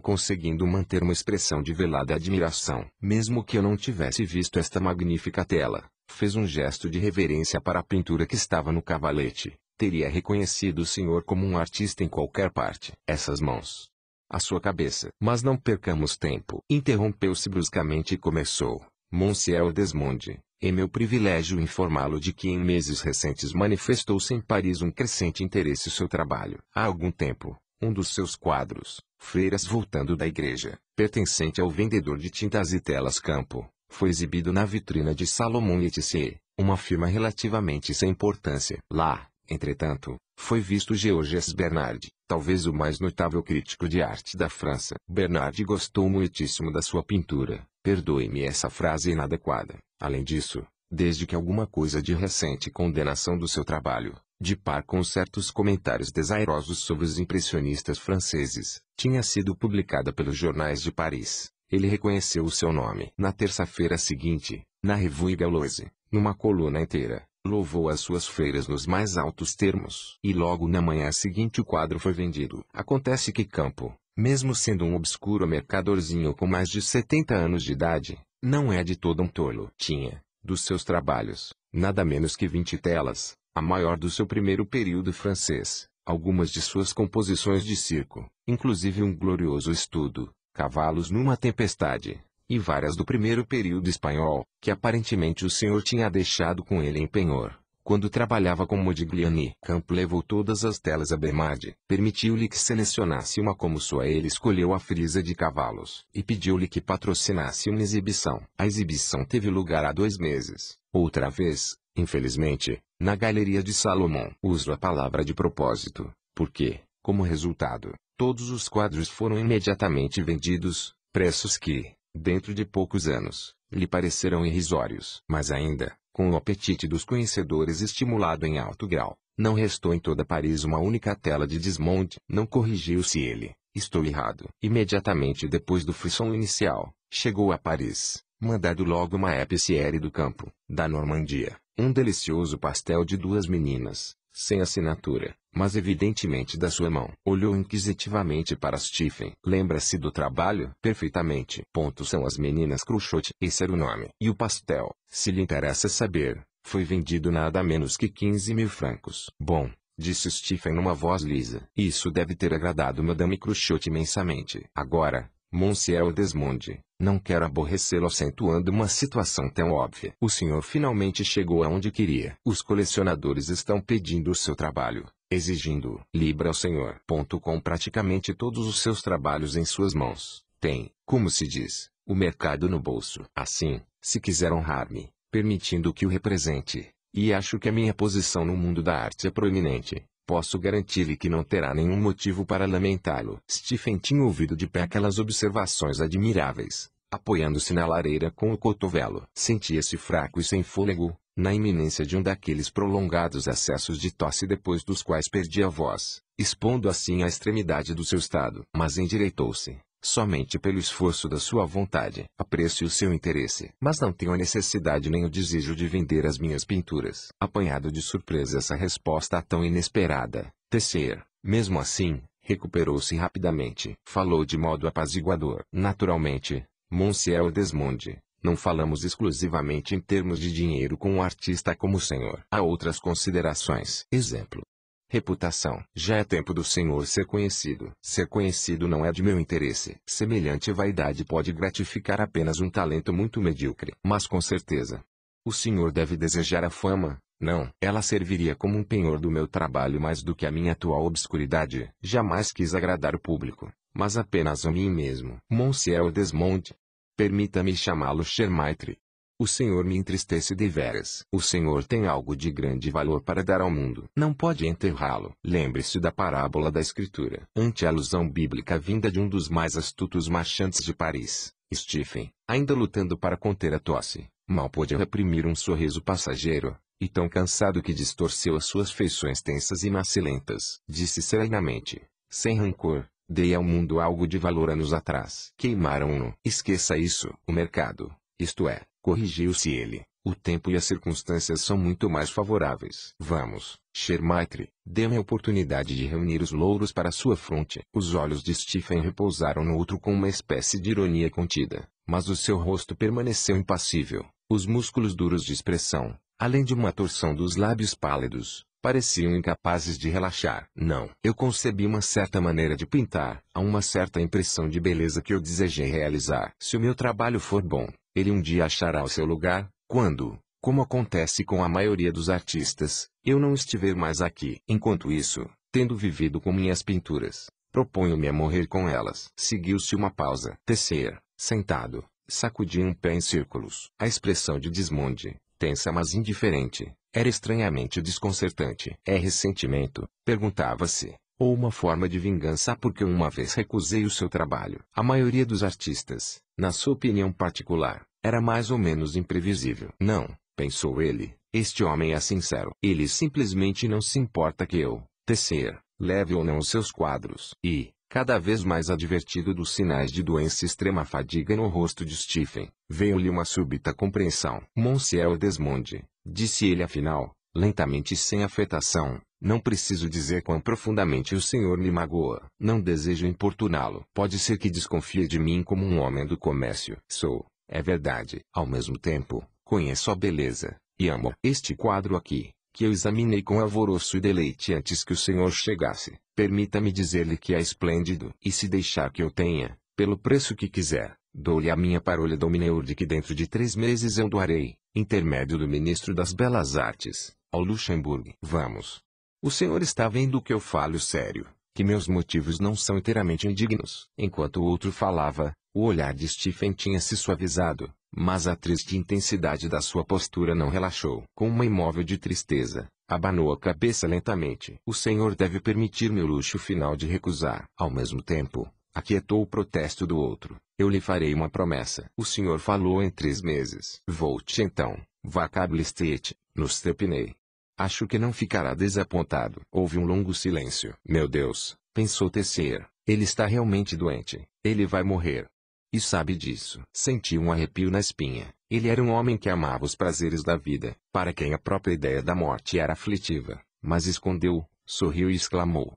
conseguindo manter uma expressão de velada admiração. Mesmo que eu não tivesse visto esta magnífica tela, fez um gesto de reverência para a pintura que estava no cavalete. Teria reconhecido o senhor como um artista em qualquer parte. Essas mãos. A sua cabeça. Mas não percamos tempo. Interrompeu-se bruscamente e começou. Monsieur Desmonde, é meu privilégio informá-lo de que em meses recentes manifestou-se em Paris um crescente interesse seu trabalho. Há algum tempo, um dos seus quadros, Freiras Voltando da Igreja, pertencente ao vendedor de tintas e telas Campo, foi exibido na vitrina de Salomon etc. uma firma relativamente sem importância. Lá, entretanto, foi visto Georges Bernard, talvez o mais notável crítico de arte da França. Bernard gostou muitíssimo da sua pintura, perdoe-me essa frase inadequada. Além disso, desde que alguma coisa de recente condenação do seu trabalho, de par com certos comentários desairosos sobre os impressionistas franceses, tinha sido publicada pelos jornais de Paris. Ele reconheceu o seu nome. Na terça-feira seguinte, na Revue Galoise, numa coluna inteira, louvou as suas freiras nos mais altos termos. E logo na manhã seguinte o quadro foi vendido. Acontece que Campo, mesmo sendo um obscuro mercadorzinho com mais de 70 anos de idade, não é de todo um tolo. Tinha, dos seus trabalhos, nada menos que 20 telas, a maior do seu primeiro período francês, algumas de suas composições de circo, inclusive um glorioso estudo, Cavalos numa Tempestade, e várias do primeiro período espanhol, que aparentemente o senhor tinha deixado com ele em penhor. Quando trabalhava com Modigliani, Camp levou todas as telas a Bermade, permitiu-lhe que selecionasse uma como sua e ele escolheu a frisa de cavalos, e pediu-lhe que patrocinasse uma exibição. A exibição teve lugar há dois meses. Outra vez, infelizmente, na Galeria de Salomão, uso a palavra de propósito, porque, como resultado, todos os quadros foram imediatamente vendidos, preços que, dentro de poucos anos, lhe parecerão irrisórios. Mas ainda, com o apetite dos conhecedores estimulado em alto grau, não restou em toda Paris uma única tela de desmonte. Não corrigiu-se ele. Estou errado. Imediatamente depois do frisson inicial, chegou a Paris, mandado logo uma épiciere do campo, da Normandia, um delicioso pastel de duas meninas, sem assinatura, mas evidentemente da sua mão. Olhou inquisitivamente para Stephen. Lembra-se do trabalho? Perfeitamente. Ponto são as meninas Cruchot. Esse era o nome. E o pastel, se lhe interessa saber, foi vendido nada menos que 15 mil francos. Bom, disse Stephen numa voz lisa. Isso deve ter agradado Madame Cruchot imensamente. Agora, Monsieur Desmond, não quero aborrecê-lo acentuando uma situação tão óbvia. O senhor finalmente chegou aonde queria. Os colecionadores estão pedindo o seu trabalho, exigindo. Libra o senhor. Ponto com praticamente todos os seus trabalhos em suas mãos. Tem, como se diz, o mercado no bolso. Assim, se quiser honrar-me, permitindo que o represente, e acho que a minha posição no mundo da arte é proeminente, Posso garantir-lhe que não terá nenhum motivo para lamentá-lo. Stephen tinha ouvido de pé aquelas observações admiráveis, apoiando-se na lareira com o cotovelo. Sentia-se fraco e sem fôlego, na iminência de um daqueles prolongados acessos de tosse depois dos quais perdi a voz, expondo assim a extremidade do seu estado. Mas endireitou-se, somente pelo esforço da sua vontade. Aprecio o seu interesse, mas não tenho a necessidade nem o desejo de vender as minhas pinturas. Apanhado de surpresa essa resposta é tão inesperada, Tecer, mesmo assim, recuperou-se rapidamente. Falou de modo apaziguador. Naturalmente, Monsieur Desmonde, não falamos exclusivamente em termos de dinheiro com um artista como o senhor. Há outras considerações. Exemplo reputação. Já é tempo do Senhor ser conhecido. Ser conhecido não é de meu interesse. Semelhante vaidade pode gratificar apenas um talento muito medíocre. Mas com certeza, o Senhor deve desejar a fama, não, ela serviria como um penhor do meu trabalho mais do que a minha atual obscuridade. Jamais quis agradar o público, mas apenas a mim mesmo. Monsieur Desmonte. Permita-me chamá-lo Chermaitre. O Senhor me entristece deveras. O Senhor tem algo de grande valor para dar ao mundo. Não pode enterrá-lo. Lembre-se da parábola da Escritura. Ante a alusão bíblica vinda de um dos mais astutos marchantes de Paris, Stephen, ainda lutando para conter a tosse, mal pôde reprimir um sorriso passageiro, e tão cansado que distorceu as suas feições tensas e macilentas. Disse serenamente, sem rancor, Dei ao mundo algo de valor anos atrás. Queimaram-no. Esqueça isso. O mercado, isto é, Corrigiu-se ele. O tempo e as circunstâncias são muito mais favoráveis. Vamos, Shermaitre, dê-me a oportunidade de reunir os louros para sua fronte. Os olhos de Stephen repousaram no outro com uma espécie de ironia contida, mas o seu rosto permaneceu impassível. Os músculos duros de expressão, além de uma torção dos lábios pálidos, pareciam incapazes de relaxar. Não. Eu concebi uma certa maneira de pintar, a uma certa impressão de beleza que eu desejei realizar. Se o meu trabalho for bom, ele um dia achará o seu lugar, quando, como acontece com a maioria dos artistas, eu não estiver mais aqui. Enquanto isso, tendo vivido com minhas pinturas, proponho-me a morrer com elas. Seguiu-se uma pausa. Tecer, sentado, sacudia um pé em círculos. A expressão de Desmonde, tensa mas indiferente, era estranhamente desconcertante. É ressentimento, perguntava-se, ou uma forma de vingança porque uma vez recusei o seu trabalho. A maioria dos artistas, na sua opinião particular, era mais ou menos imprevisível. Não, pensou ele, este homem é sincero. Ele simplesmente não se importa que eu, tecer, leve ou não os seus quadros. E, cada vez mais advertido dos sinais de doença extrema fadiga no rosto de Stephen, veio-lhe uma súbita compreensão. Monsieur Desmonde, disse ele afinal, lentamente e sem afetação, não preciso dizer quão profundamente o senhor me magoa. Não desejo importuná-lo. Pode ser que desconfie de mim como um homem do comércio. Sou, é verdade. Ao mesmo tempo, conheço a beleza, e amo este quadro aqui, que eu examinei com alvoroço e deleite antes que o senhor chegasse. Permita-me dizer-lhe que é esplêndido, e se deixar que eu tenha, pelo preço que quiser, dou-lhe a minha parolha domineur de que dentro de três meses eu doarei, intermédio do ministro das Belas Artes, ao Luxemburgo. Vamos. O senhor está vendo que eu falo sério, que meus motivos não são inteiramente indignos. Enquanto o outro falava, o olhar de Stephen tinha se suavizado, mas a triste intensidade da sua postura não relaxou. Com uma imóvel de tristeza, abanou a cabeça lentamente. O senhor deve permitir-me o luxo final de recusar. Ao mesmo tempo, aquietou o protesto do outro. Eu lhe farei uma promessa. O senhor falou em três meses. Volte então, vá a Cable Street, no Stepney. Acho que não ficará desapontado. Houve um longo silêncio. Meu Deus, pensou Tessier. Ele está realmente doente. Ele vai morrer. E sabe disso. Senti um arrepio na espinha. Ele era um homem que amava os prazeres da vida, para quem a própria ideia da morte era aflitiva, mas escondeu, sorriu e exclamou: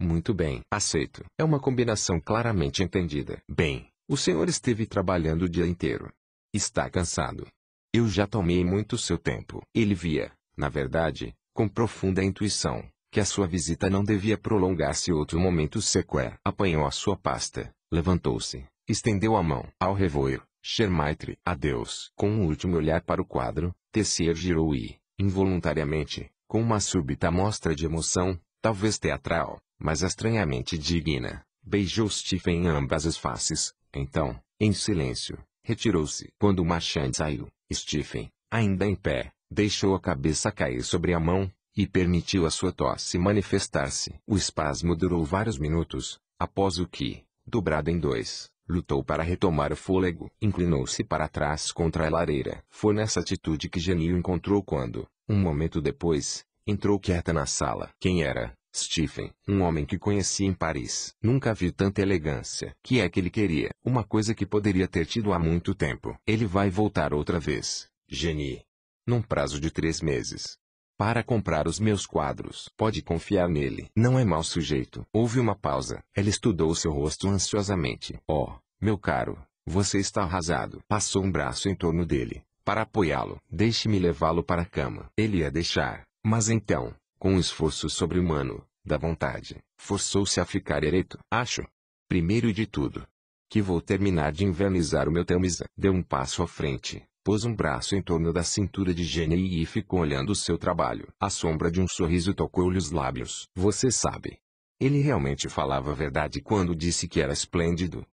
Muito bem, aceito. É uma combinação claramente entendida. Bem, o senhor esteve trabalhando o dia inteiro. Está cansado. Eu já tomei muito seu tempo. Ele via, na verdade, com profunda intuição, que a sua visita não devia prolongar-se outro momento sequer. Apanhou a sua pasta, levantou-se, estendeu a mão ao revoer, Shermaitre, adeus. Com um último olhar para o quadro, Tessier girou e, involuntariamente, com uma súbita mostra de emoção, talvez teatral, mas estranhamente digna, beijou Stephen em ambas as faces, então, em silêncio, retirou-se. Quando Marchand saiu, Stephen, ainda em pé, deixou a cabeça cair sobre a mão, e permitiu a sua tosse manifestar-se. O espasmo durou vários minutos, após o que, dobrado em dois, Lutou para retomar o fôlego. Inclinou-se para trás contra a lareira. Foi nessa atitude que o encontrou quando, um momento depois, entrou quieta na sala. Quem era? Stephen, um homem que conhecia em Paris. Nunca vi tanta elegância. Que é que ele queria? Uma coisa que poderia ter tido há muito tempo. Ele vai voltar outra vez, Genie. Num prazo de três meses para comprar os meus quadros. Pode confiar nele. Não é mau sujeito. Houve uma pausa. Ela estudou seu rosto ansiosamente. Oh, meu caro, você está arrasado. Passou um braço em torno dele, para apoiá-lo. Deixe-me levá-lo para a cama. Ele ia deixar, mas então, com um esforço sobre-humano, da vontade, forçou-se a ficar ereto. Acho, primeiro de tudo, que vou terminar de invernizar o meu camisa. Deu um passo à frente, Pôs um braço em torno da cintura de Jenny e ficou olhando seu trabalho. A sombra de um sorriso tocou-lhe os lábios. Você sabe. Ele realmente falava a verdade quando disse que era esplêndido.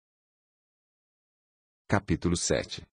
Capítulo 7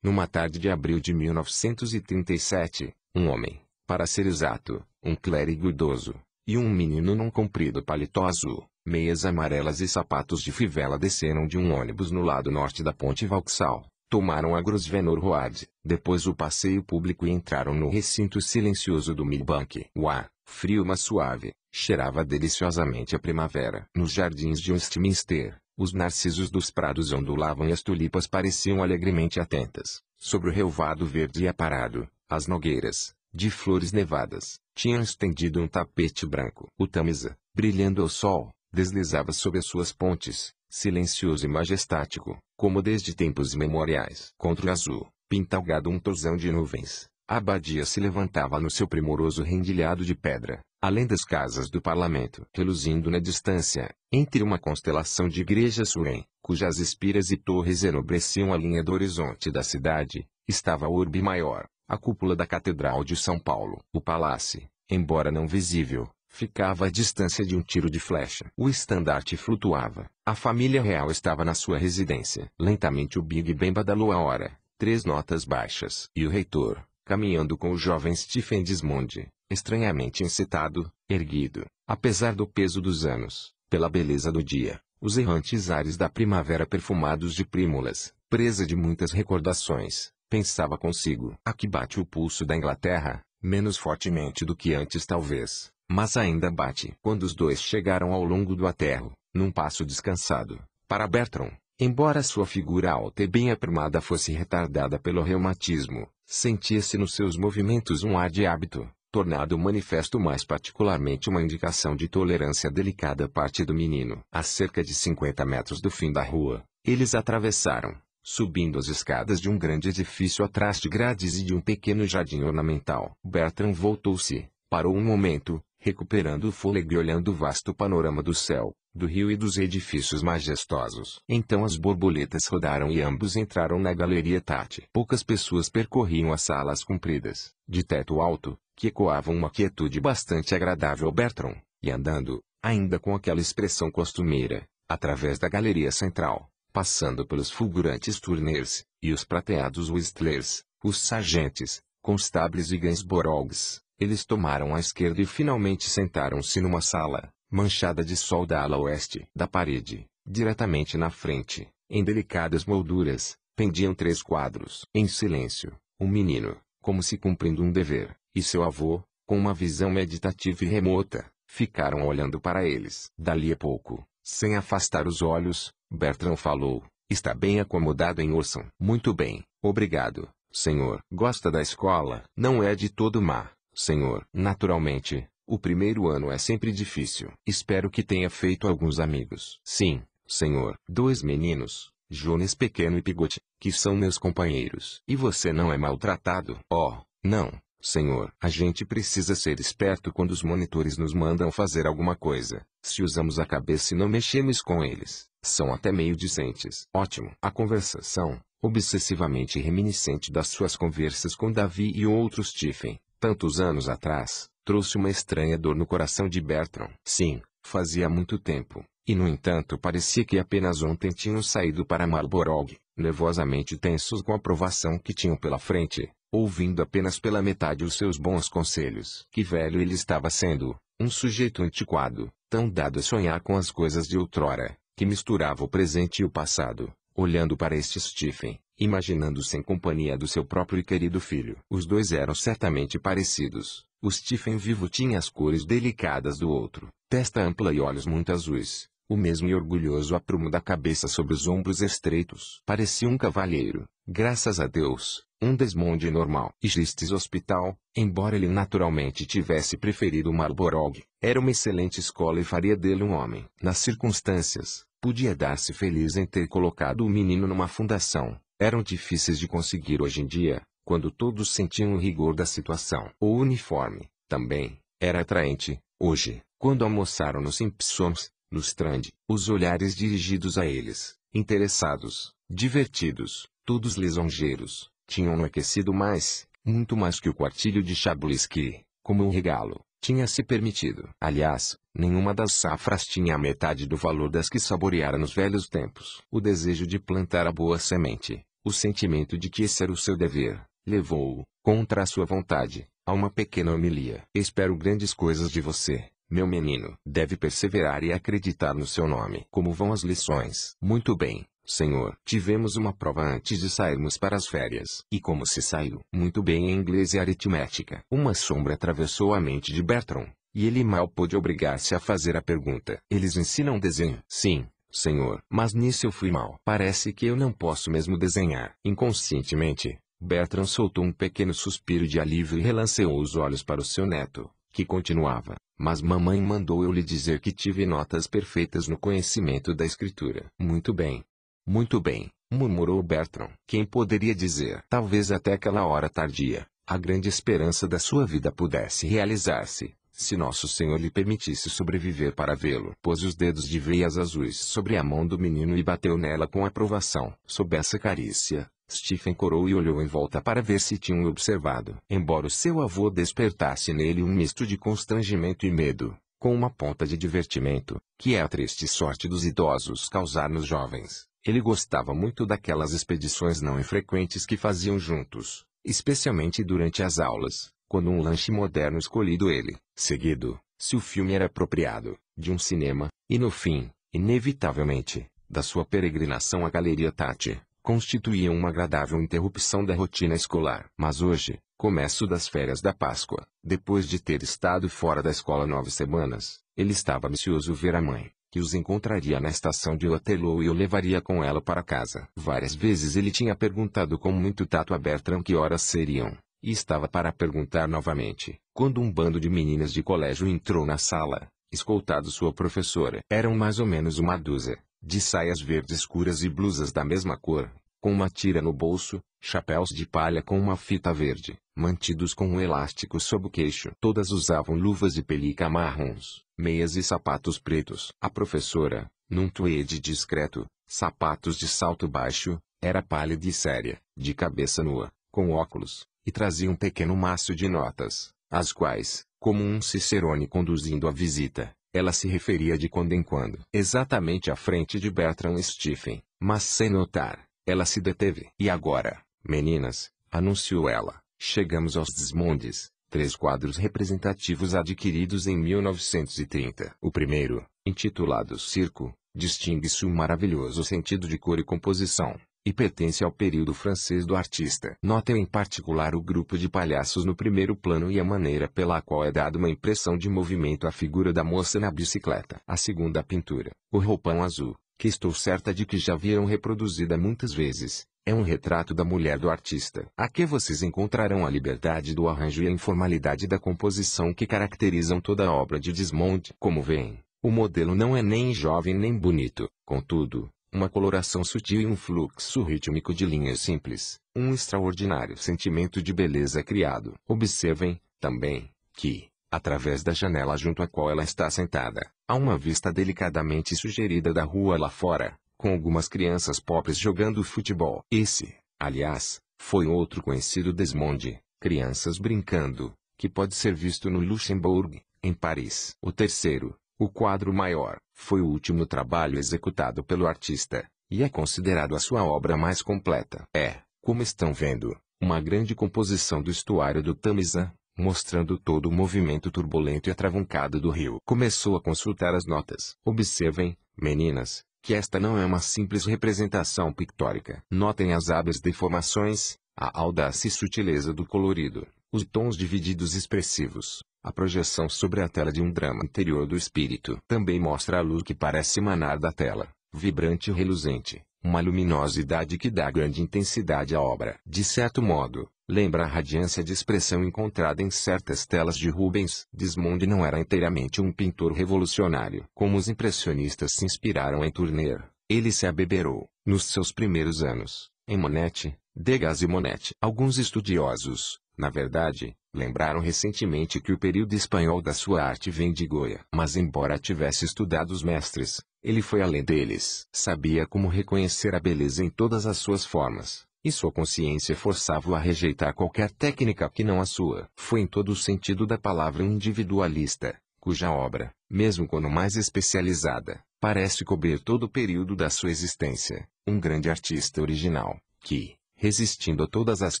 Numa tarde de abril de 1937, um homem, para ser exato, um clérigo idoso, e um menino num comprido paletó azul, meias amarelas e sapatos de fivela desceram de um ônibus no lado norte da ponte Vauxhall tomaram a Grosvenor Road, depois o passeio público e entraram no recinto silencioso do Milbank. O ar, frio mas suave, cheirava deliciosamente a primavera. Nos jardins de Westminster, os narcisos dos prados ondulavam e as tulipas pareciam alegremente atentas. Sobre o relvado verde e aparado, as nogueiras, de flores nevadas, tinham estendido um tapete branco. O Tamisa, brilhando ao sol, deslizava sob as suas pontes, silencioso e majestático, como desde tempos imemoriais. Contra o azul, pintalgado um tosão de nuvens, a abadia se levantava no seu primoroso rendilhado de pedra, além das casas do parlamento, reluzindo na distância, entre uma constelação de igrejas suem, cujas espiras e torres enobreciam a linha do horizonte da cidade, estava a urbe maior, a cúpula da Catedral de São Paulo. O palácio, embora não visível, ficava à distância de um tiro de flecha. O estandarte flutuava. A família real estava na sua residência. Lentamente o Big Ben badalou a hora, três notas baixas. E o reitor, caminhando com o jovem Stephen Desmond, estranhamente incitado, erguido, apesar do peso dos anos, pela beleza do dia, os errantes ares da primavera perfumados de prímulas, presa de muitas recordações, pensava consigo. Aqui bate o pulso da Inglaterra, menos fortemente do que antes talvez, mas ainda bate. Quando os dois chegaram ao longo do aterro, num passo descansado, para Bertram, embora sua figura alta e bem aprumada fosse retardada pelo reumatismo, sentia-se nos seus movimentos um ar de hábito, tornado manifesto mais particularmente uma indicação de tolerância delicada parte do menino. A cerca de 50 metros do fim da rua, eles atravessaram, subindo as escadas de um grande edifício atrás de grades e de um pequeno jardim ornamental. Bertram voltou-se, parou um momento, recuperando o fôlego e olhando o vasto panorama do céu, do rio e dos edifícios majestosos. Então as borboletas rodaram e ambos entraram na galeria Tate. Poucas pessoas percorriam as salas compridas, de teto alto, que ecoavam uma quietude bastante agradável ao Bertram, e andando, ainda com aquela expressão costumeira, através da galeria central, passando pelos fulgurantes turners, e os prateados whistlers, os sargentes, constables e gainsborogues, eles tomaram a esquerda e finalmente sentaram-se numa sala, manchada de sol da ala oeste da parede, diretamente na frente, em delicadas molduras, pendiam três quadros. Em silêncio, um menino, como se cumprindo um dever, e seu avô, com uma visão meditativa e remota, ficaram olhando para eles. Dali a pouco, sem afastar os olhos, Bertrand falou: Está bem acomodado em Orson. Muito bem, obrigado, senhor. Gosta da escola? Não é de todo má. Senhor, naturalmente, o primeiro ano é sempre difícil. Espero que tenha feito alguns amigos. Sim, senhor. Dois meninos, Jones Pequeno e Pigote, que são meus companheiros. E você não é maltratado? Oh, não, senhor. A gente precisa ser esperto quando os monitores nos mandam fazer alguma coisa. Se usamos a cabeça e não mexemos com eles, são até meio decentes. Ótimo. A conversação, obsessivamente reminiscente das suas conversas com Davi e outros Tiffen, tantos anos atrás, trouxe uma estranha dor no coração de Bertram. Sim, fazia muito tempo, e no entanto parecia que apenas ontem tinham saído para Marlborough, nervosamente tensos com a provação que tinham pela frente, ouvindo apenas pela metade os seus bons conselhos. Que velho ele estava sendo, um sujeito antiquado, tão dado a sonhar com as coisas de outrora, que misturava o presente e o passado, olhando para este Stephen, imaginando sem -se companhia do seu próprio e querido filho. Os dois eram certamente parecidos. O Stephen vivo tinha as cores delicadas do outro, testa ampla e olhos muito azuis, o mesmo e orgulhoso aprumo da cabeça sobre os ombros estreitos. Parecia um cavalheiro, graças a Deus, um desmonde normal. E Gistes Hospital, embora ele naturalmente tivesse preferido Marlborough, era uma excelente escola e faria dele um homem. Nas circunstâncias, podia dar-se feliz em ter colocado o menino numa fundação, eram difíceis de conseguir hoje em dia, quando todos sentiam o rigor da situação. O uniforme, também, era atraente, hoje, quando almoçaram nos Simpsons, no Strand, os olhares dirigidos a eles, interessados, divertidos, todos lisonjeiros, tinham aquecido mais, muito mais que o quartilho de Chablis que, como um regalo, tinha se permitido. Aliás, nenhuma das safras tinha a metade do valor das que saboreara nos velhos tempos. O desejo de plantar a boa semente, o sentimento de que esse era o seu dever, levou-o, contra a sua vontade, a uma pequena homilia. Espero grandes coisas de você, meu menino. Deve perseverar e acreditar no seu nome. Como vão as lições? Muito bem, senhor. Tivemos uma prova antes de sairmos para as férias. E como se saiu? Muito bem em inglês e aritmética. Uma sombra atravessou a mente de Bertram. E ele mal pôde obrigar-se a fazer a pergunta. Eles ensinam desenho? Sim, Senhor, mas nisso eu fui mal. Parece que eu não posso mesmo desenhar. Inconscientemente, Bertrand soltou um pequeno suspiro de alívio e relanceou os olhos para o seu neto, que continuava. Mas mamãe mandou eu lhe dizer que tive notas perfeitas no conhecimento da escritura. Muito bem. Muito bem, murmurou Bertrand. Quem poderia dizer? Talvez até aquela hora tardia, a grande esperança da sua vida pudesse realizar-se se nosso Senhor lhe permitisse sobreviver para vê-lo. Pôs os dedos de veias azuis sobre a mão do menino e bateu nela com aprovação. Sob essa carícia, Stephen corou e olhou em volta para ver se tinham observado. Embora o seu avô despertasse nele um misto de constrangimento e medo, com uma ponta de divertimento, que é a triste sorte dos idosos causar nos jovens, ele gostava muito daquelas expedições não infrequentes que faziam juntos, especialmente durante as aulas quando um lanche moderno escolhido ele, seguido, se o filme era apropriado, de um cinema, e no fim, inevitavelmente, da sua peregrinação à Galeria Tati, constituíam uma agradável interrupção da rotina escolar. Mas hoje, começo das férias da Páscoa, depois de ter estado fora da escola nove semanas, ele estava ansioso ver a mãe, que os encontraria na estação de Waterloo e o levaria com ela para casa. Várias vezes ele tinha perguntado com muito tato a Bertram que horas seriam, e estava para perguntar novamente, quando um bando de meninas de colégio entrou na sala, escoltado sua professora. Eram mais ou menos uma dúzia, de saias verdes escuras e blusas da mesma cor, com uma tira no bolso, chapéus de palha com uma fita verde, mantidos com um elástico sob o queixo. Todas usavam luvas de pelica marrons, meias e sapatos pretos. A professora, num tweed discreto, sapatos de salto baixo, era pálida e séria, de cabeça nua, com óculos, e trazia um pequeno maço de notas, as quais, como um cicerone conduzindo a visita, ela se referia de quando em quando, exatamente à frente de Bertram Stephen, mas sem notar, ela se deteve. E agora, meninas, anunciou ela, chegamos aos Desmondes, três quadros representativos adquiridos em 1930. O primeiro, intitulado Circo, distingue-se um maravilhoso sentido de cor e composição, e pertence ao período francês do artista. Notem em particular o grupo de palhaços no primeiro plano e a maneira pela qual é dada uma impressão de movimento à figura da moça na bicicleta. A segunda pintura, o roupão azul, que estou certa de que já viram reproduzida muitas vezes, é um retrato da mulher do artista. Aqui vocês encontrarão a liberdade do arranjo e a informalidade da composição que caracterizam toda a obra de Desmonte. Como veem, o modelo não é nem jovem nem bonito, contudo, uma coloração sutil e um fluxo rítmico de linhas simples, um extraordinário sentimento de beleza criado. Observem, também, que, através da janela junto à qual ela está sentada, há uma vista delicadamente sugerida da rua lá fora, com algumas crianças pobres jogando futebol. Esse, aliás, foi outro conhecido desmonde, crianças brincando, que pode ser visto no Luxemburgo, em Paris. O terceiro, o quadro maior foi o último trabalho executado pelo artista, e é considerado a sua obra mais completa. É, como estão vendo, uma grande composição do estuário do Tamisa, mostrando todo o movimento turbulento e atravancado do rio. Começou a consultar as notas. Observem, meninas, que esta não é uma simples representação pictórica. Notem as hábeis deformações, a audácia e sutileza do colorido, os tons divididos expressivos, a projeção sobre a tela de um drama interior do espírito também mostra a luz que parece emanar da tela, vibrante e reluzente, uma luminosidade que dá grande intensidade à obra. De certo modo, lembra a radiância de expressão encontrada em certas telas de Rubens. Desmonde não era inteiramente um pintor revolucionário. Como os impressionistas se inspiraram em Turner, ele se abeberou, nos seus primeiros anos, em Monet, Degas e Monet. Alguns estudiosos, na verdade, Lembraram recentemente que o período espanhol da sua arte vem de Goia, Mas embora tivesse estudado os mestres, ele foi além deles. Sabia como reconhecer a beleza em todas as suas formas, e sua consciência forçava-o a rejeitar qualquer técnica que não a sua. Foi em todo o sentido da palavra um individualista, cuja obra, mesmo quando mais especializada, parece cobrir todo o período da sua existência. Um grande artista original, que, resistindo a todas as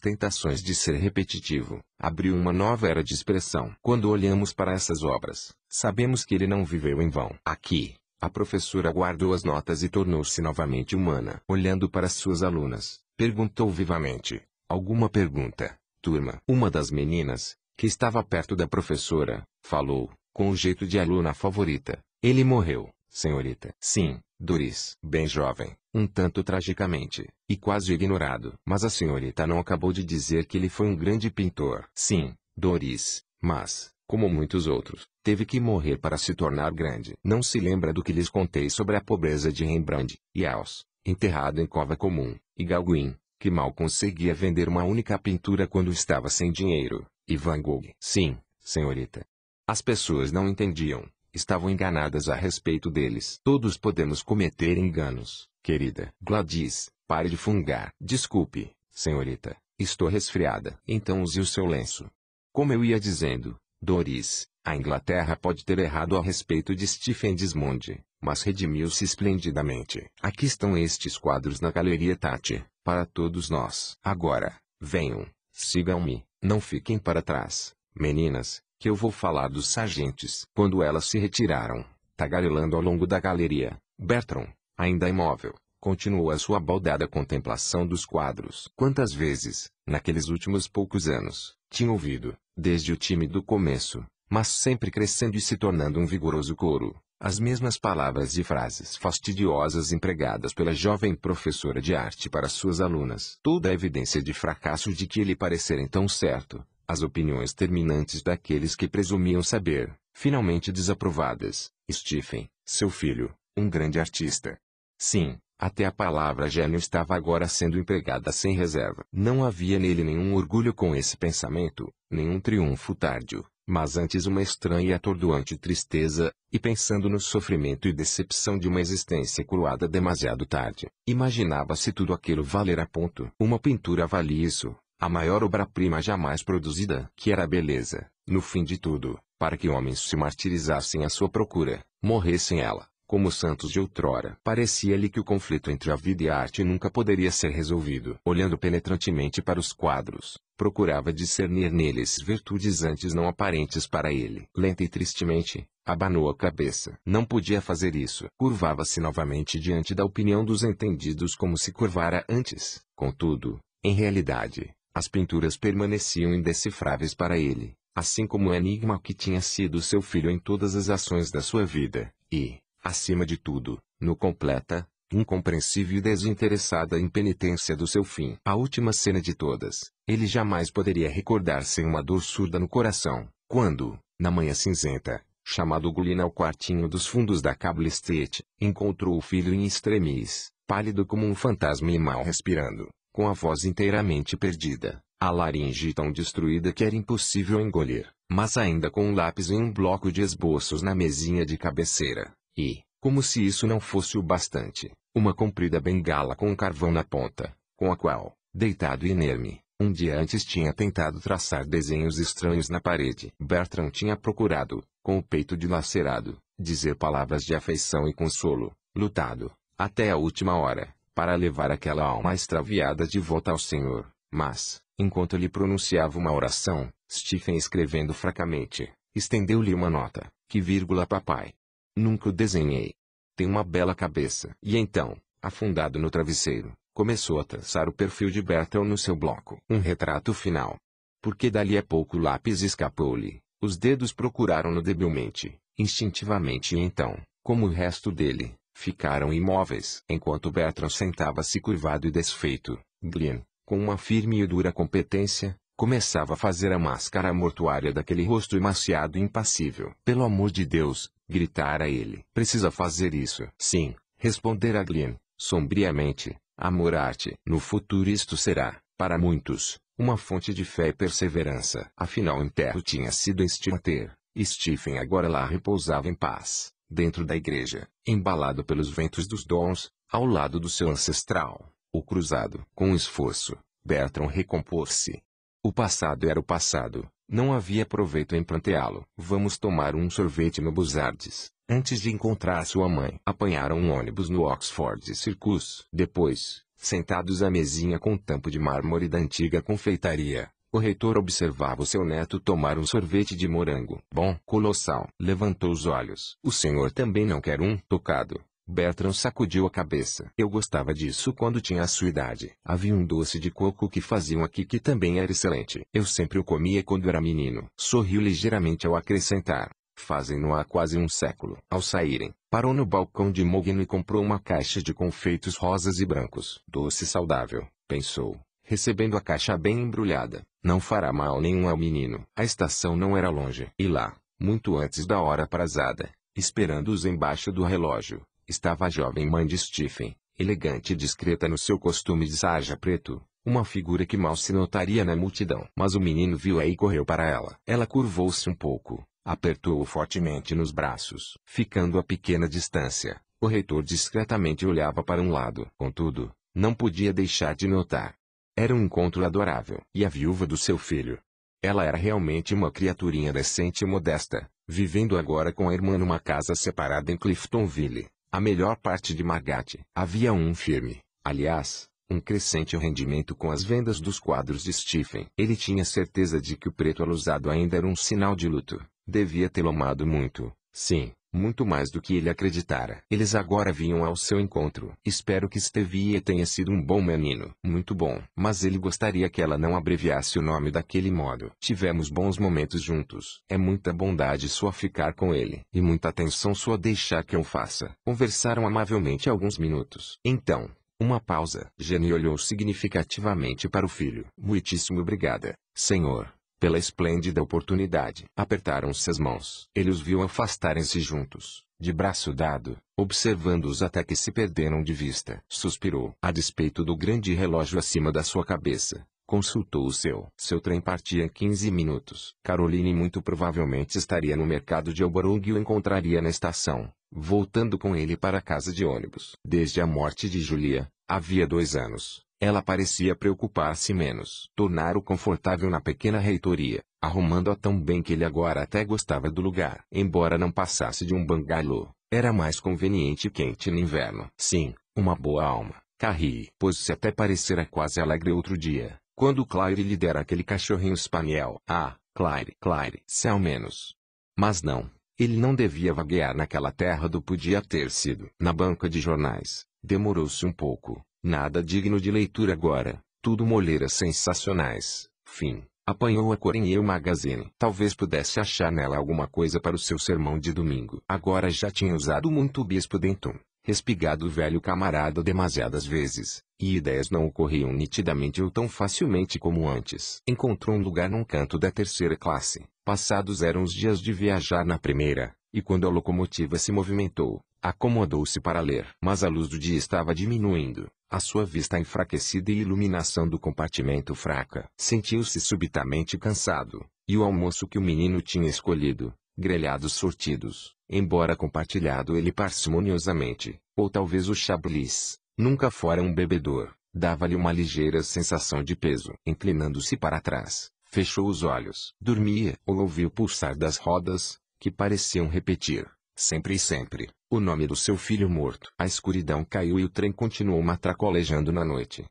tentações de ser repetitivo, abriu uma nova era de expressão. Quando olhamos para essas obras, sabemos que ele não viveu em vão. Aqui, a professora guardou as notas e tornou-se novamente humana. Olhando para suas alunas, perguntou vivamente: Alguma pergunta, turma? Uma das meninas, que estava perto da professora, falou, com o jeito de aluna favorita: Ele morreu, senhorita. Sim, Doris, bem jovem um tanto tragicamente, e quase ignorado. Mas a senhorita não acabou de dizer que ele foi um grande pintor. Sim, Doris, mas, como muitos outros, teve que morrer para se tornar grande. Não se lembra do que lhes contei sobre a pobreza de Rembrandt, e Als, enterrado em cova comum, e Gauguin, que mal conseguia vender uma única pintura quando estava sem dinheiro, e Van Gogh. Sim, senhorita. As pessoas não entendiam, estavam enganadas a respeito deles. Todos podemos cometer enganos, Querida, Gladys, pare de fungar. Desculpe, senhorita, estou resfriada. Então use o seu lenço. Como eu ia dizendo, Doris, a Inglaterra pode ter errado a respeito de Stephen Desmond, mas redimiu-se esplendidamente. Aqui estão estes quadros na Galeria Tate, para todos nós. Agora, venham, sigam-me, não fiquem para trás, meninas, que eu vou falar dos sargentes. Quando elas se retiraram, tagarelando ao longo da galeria, Bertram, ainda imóvel, continuou a sua baldada contemplação dos quadros. Quantas vezes, naqueles últimos poucos anos, tinha ouvido, desde o tímido começo, mas sempre crescendo e se tornando um vigoroso coro, as mesmas palavras e frases fastidiosas empregadas pela jovem professora de arte para suas alunas. Toda a evidência de fracasso de que lhe parecerem tão certo, as opiniões terminantes daqueles que presumiam saber, finalmente desaprovadas. Stephen, seu filho, um grande artista, Sim, até a palavra gênio estava agora sendo empregada sem reserva. Não havia nele nenhum orgulho com esse pensamento, nenhum triunfo tardio, mas antes uma estranha e atordoante tristeza, e pensando no sofrimento e decepção de uma existência coroada demasiado tarde, imaginava se tudo aquilo valer a ponto. Uma pintura valia isso, a maior obra-prima jamais produzida, que era a beleza, no fim de tudo, para que homens se martirizassem à sua procura, morressem ela como santos de outrora. Parecia-lhe que o conflito entre a vida e a arte nunca poderia ser resolvido. Olhando penetrantemente para os quadros, procurava discernir neles virtudes antes não aparentes para ele. Lenta e tristemente, abanou a cabeça. Não podia fazer isso. Curvava-se novamente diante da opinião dos entendidos como se curvara antes. Contudo, em realidade, as pinturas permaneciam indecifráveis para ele, assim como o enigma que tinha sido seu filho em todas as ações da sua vida, e, acima de tudo, no completa, incompreensível e desinteressada impenitência do seu fim. A última cena de todas, ele jamais poderia recordar sem uma dor surda no coração, quando, na manhã cinzenta, chamado Gulina ao quartinho dos fundos da Cable Street, encontrou o filho em extremis, pálido como um fantasma e mal respirando, com a voz inteiramente perdida, a laringe tão destruída que era impossível engolir, mas ainda com um lápis e um bloco de esboços na mesinha de cabeceira. E, como se isso não fosse o bastante, uma comprida bengala com um carvão na ponta, com a qual, deitado e inerme, um dia antes tinha tentado traçar desenhos estranhos na parede. Bertrand tinha procurado, com o peito dilacerado, dizer palavras de afeição e consolo, lutado, até a última hora, para levar aquela alma extraviada de volta ao Senhor. Mas, enquanto lhe pronunciava uma oração, Stephen escrevendo fracamente, estendeu-lhe uma nota. Que vírgula papai, Nunca o desenhei. Tem uma bela cabeça. E então, afundado no travesseiro, começou a traçar o perfil de Bethel no seu bloco. Um retrato final. Porque dali a pouco o lápis escapou-lhe. Os dedos procuraram-no debilmente, instintivamente e então, como o resto dele, ficaram imóveis. Enquanto Bertrand sentava-se curvado e desfeito, Glynn, com uma firme e dura competência, começava a fazer a máscara mortuária daquele rosto emaciado e impassível. Pelo amor de Deus, gritar a ele. Precisa fazer isso. Sim, respondera Glynn, sombriamente, amor arte. No futuro isto será, para muitos, uma fonte de fé e perseverança. Afinal o enterro tinha sido a ter Stephen agora lá repousava em paz, dentro da igreja, embalado pelos ventos dos dons, ao lado do seu ancestral, o cruzado. Com esforço, Bertrand recompôs-se. O passado era o passado, não havia proveito em planteá-lo. Vamos tomar um sorvete no Buzardes. Antes de encontrar sua mãe, apanharam um ônibus no Oxford Circus. Depois, sentados à mesinha com tampo de mármore da antiga confeitaria, o reitor observava o seu neto tomar um sorvete de morango. Bom, colossal. Levantou os olhos. O senhor também não quer um? Tocado. Bertrand sacudiu a cabeça. Eu gostava disso quando tinha a sua idade. Havia um doce de coco que faziam aqui que também era excelente. Eu sempre o comia quando era menino. Sorriu ligeiramente ao acrescentar. Fazem-no há quase um século. Ao saírem, parou no balcão de Mogno e comprou uma caixa de confeitos rosas e brancos. Doce saudável, pensou, recebendo a caixa bem embrulhada. Não fará mal nenhum ao menino. A estação não era longe. E lá, muito antes da hora aprazada, esperando-os embaixo do relógio, Estava a jovem mãe de Stephen, elegante e discreta no seu costume de sarja preto, uma figura que mal se notaria na multidão. Mas o menino viu-a e correu para ela. Ela curvou-se um pouco, apertou-o fortemente nos braços. Ficando a pequena distância, o reitor discretamente olhava para um lado. Contudo, não podia deixar de notar. Era um encontro adorável. E a viúva do seu filho? Ela era realmente uma criaturinha decente e modesta, vivendo agora com a irmã numa casa separada em Cliftonville. A melhor parte de Margate. Havia um firme, aliás, um crescente rendimento com as vendas dos quadros de Stephen. Ele tinha certeza de que o preto alusado ainda era um sinal de luto. Devia tê-lo amado muito, sim, muito mais do que ele acreditara. Eles agora vinham ao seu encontro. Espero que Stevie tenha sido um bom menino. Muito bom. Mas ele gostaria que ela não abreviasse o nome daquele modo. Tivemos bons momentos juntos. É muita bondade sua ficar com ele. E muita atenção sua deixar que eu faça. Conversaram amavelmente alguns minutos. Então, uma pausa. Jenny olhou significativamente para o filho. Muitíssimo obrigada, senhor pela esplêndida oportunidade. Apertaram-se as mãos. Ele os viu afastarem-se juntos, de braço dado, observando-os até que se perderam de vista. Suspirou. A despeito do grande relógio acima da sua cabeça, consultou o seu. Seu trem partia em 15 minutos. Caroline muito provavelmente estaria no mercado de Elborong e o encontraria na estação, voltando com ele para a casa de ônibus. Desde a morte de Julia, havia dois anos, ela parecia preocupar-se menos. Tornar-o confortável na pequena reitoria, arrumando-a tão bem que ele agora até gostava do lugar. Embora não passasse de um bangalô, era mais conveniente quente no inverno. Sim, uma boa alma. Carrie pois se até parecera quase alegre outro dia, quando Claire lhe dera aquele cachorrinho spaniel. Ah, Claire, Claire, se ao menos. Mas não, ele não devia vaguear naquela terra do podia ter sido. Na banca de jornais, demorou-se um pouco, Nada digno de leitura agora, tudo moleiras sensacionais. Fim. Apanhou a Corineu Magazine. Talvez pudesse achar nela alguma coisa para o seu sermão de domingo. Agora já tinha usado muito o bispo Denton, respigado o velho camarada demasiadas vezes, e ideias não ocorriam nitidamente ou tão facilmente como antes. Encontrou um lugar num canto da terceira classe. Passados eram os dias de viajar na primeira, e quando a locomotiva se movimentou, Acomodou-se para ler, mas a luz do dia estava diminuindo, a sua vista enfraquecida e iluminação do compartimento fraca. Sentiu-se subitamente cansado, e o almoço que o menino tinha escolhido, grelhados sortidos, embora compartilhado ele parcimoniosamente, ou talvez o chablis, nunca fora um bebedor, dava-lhe uma ligeira sensação de peso. Inclinando-se para trás, fechou os olhos. Dormia, ou ouviu pulsar das rodas, que pareciam repetir, sempre e sempre, o nome do seu filho morto. A escuridão caiu e o trem continuou matracolejando na noite.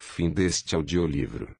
Fim deste audiolivro.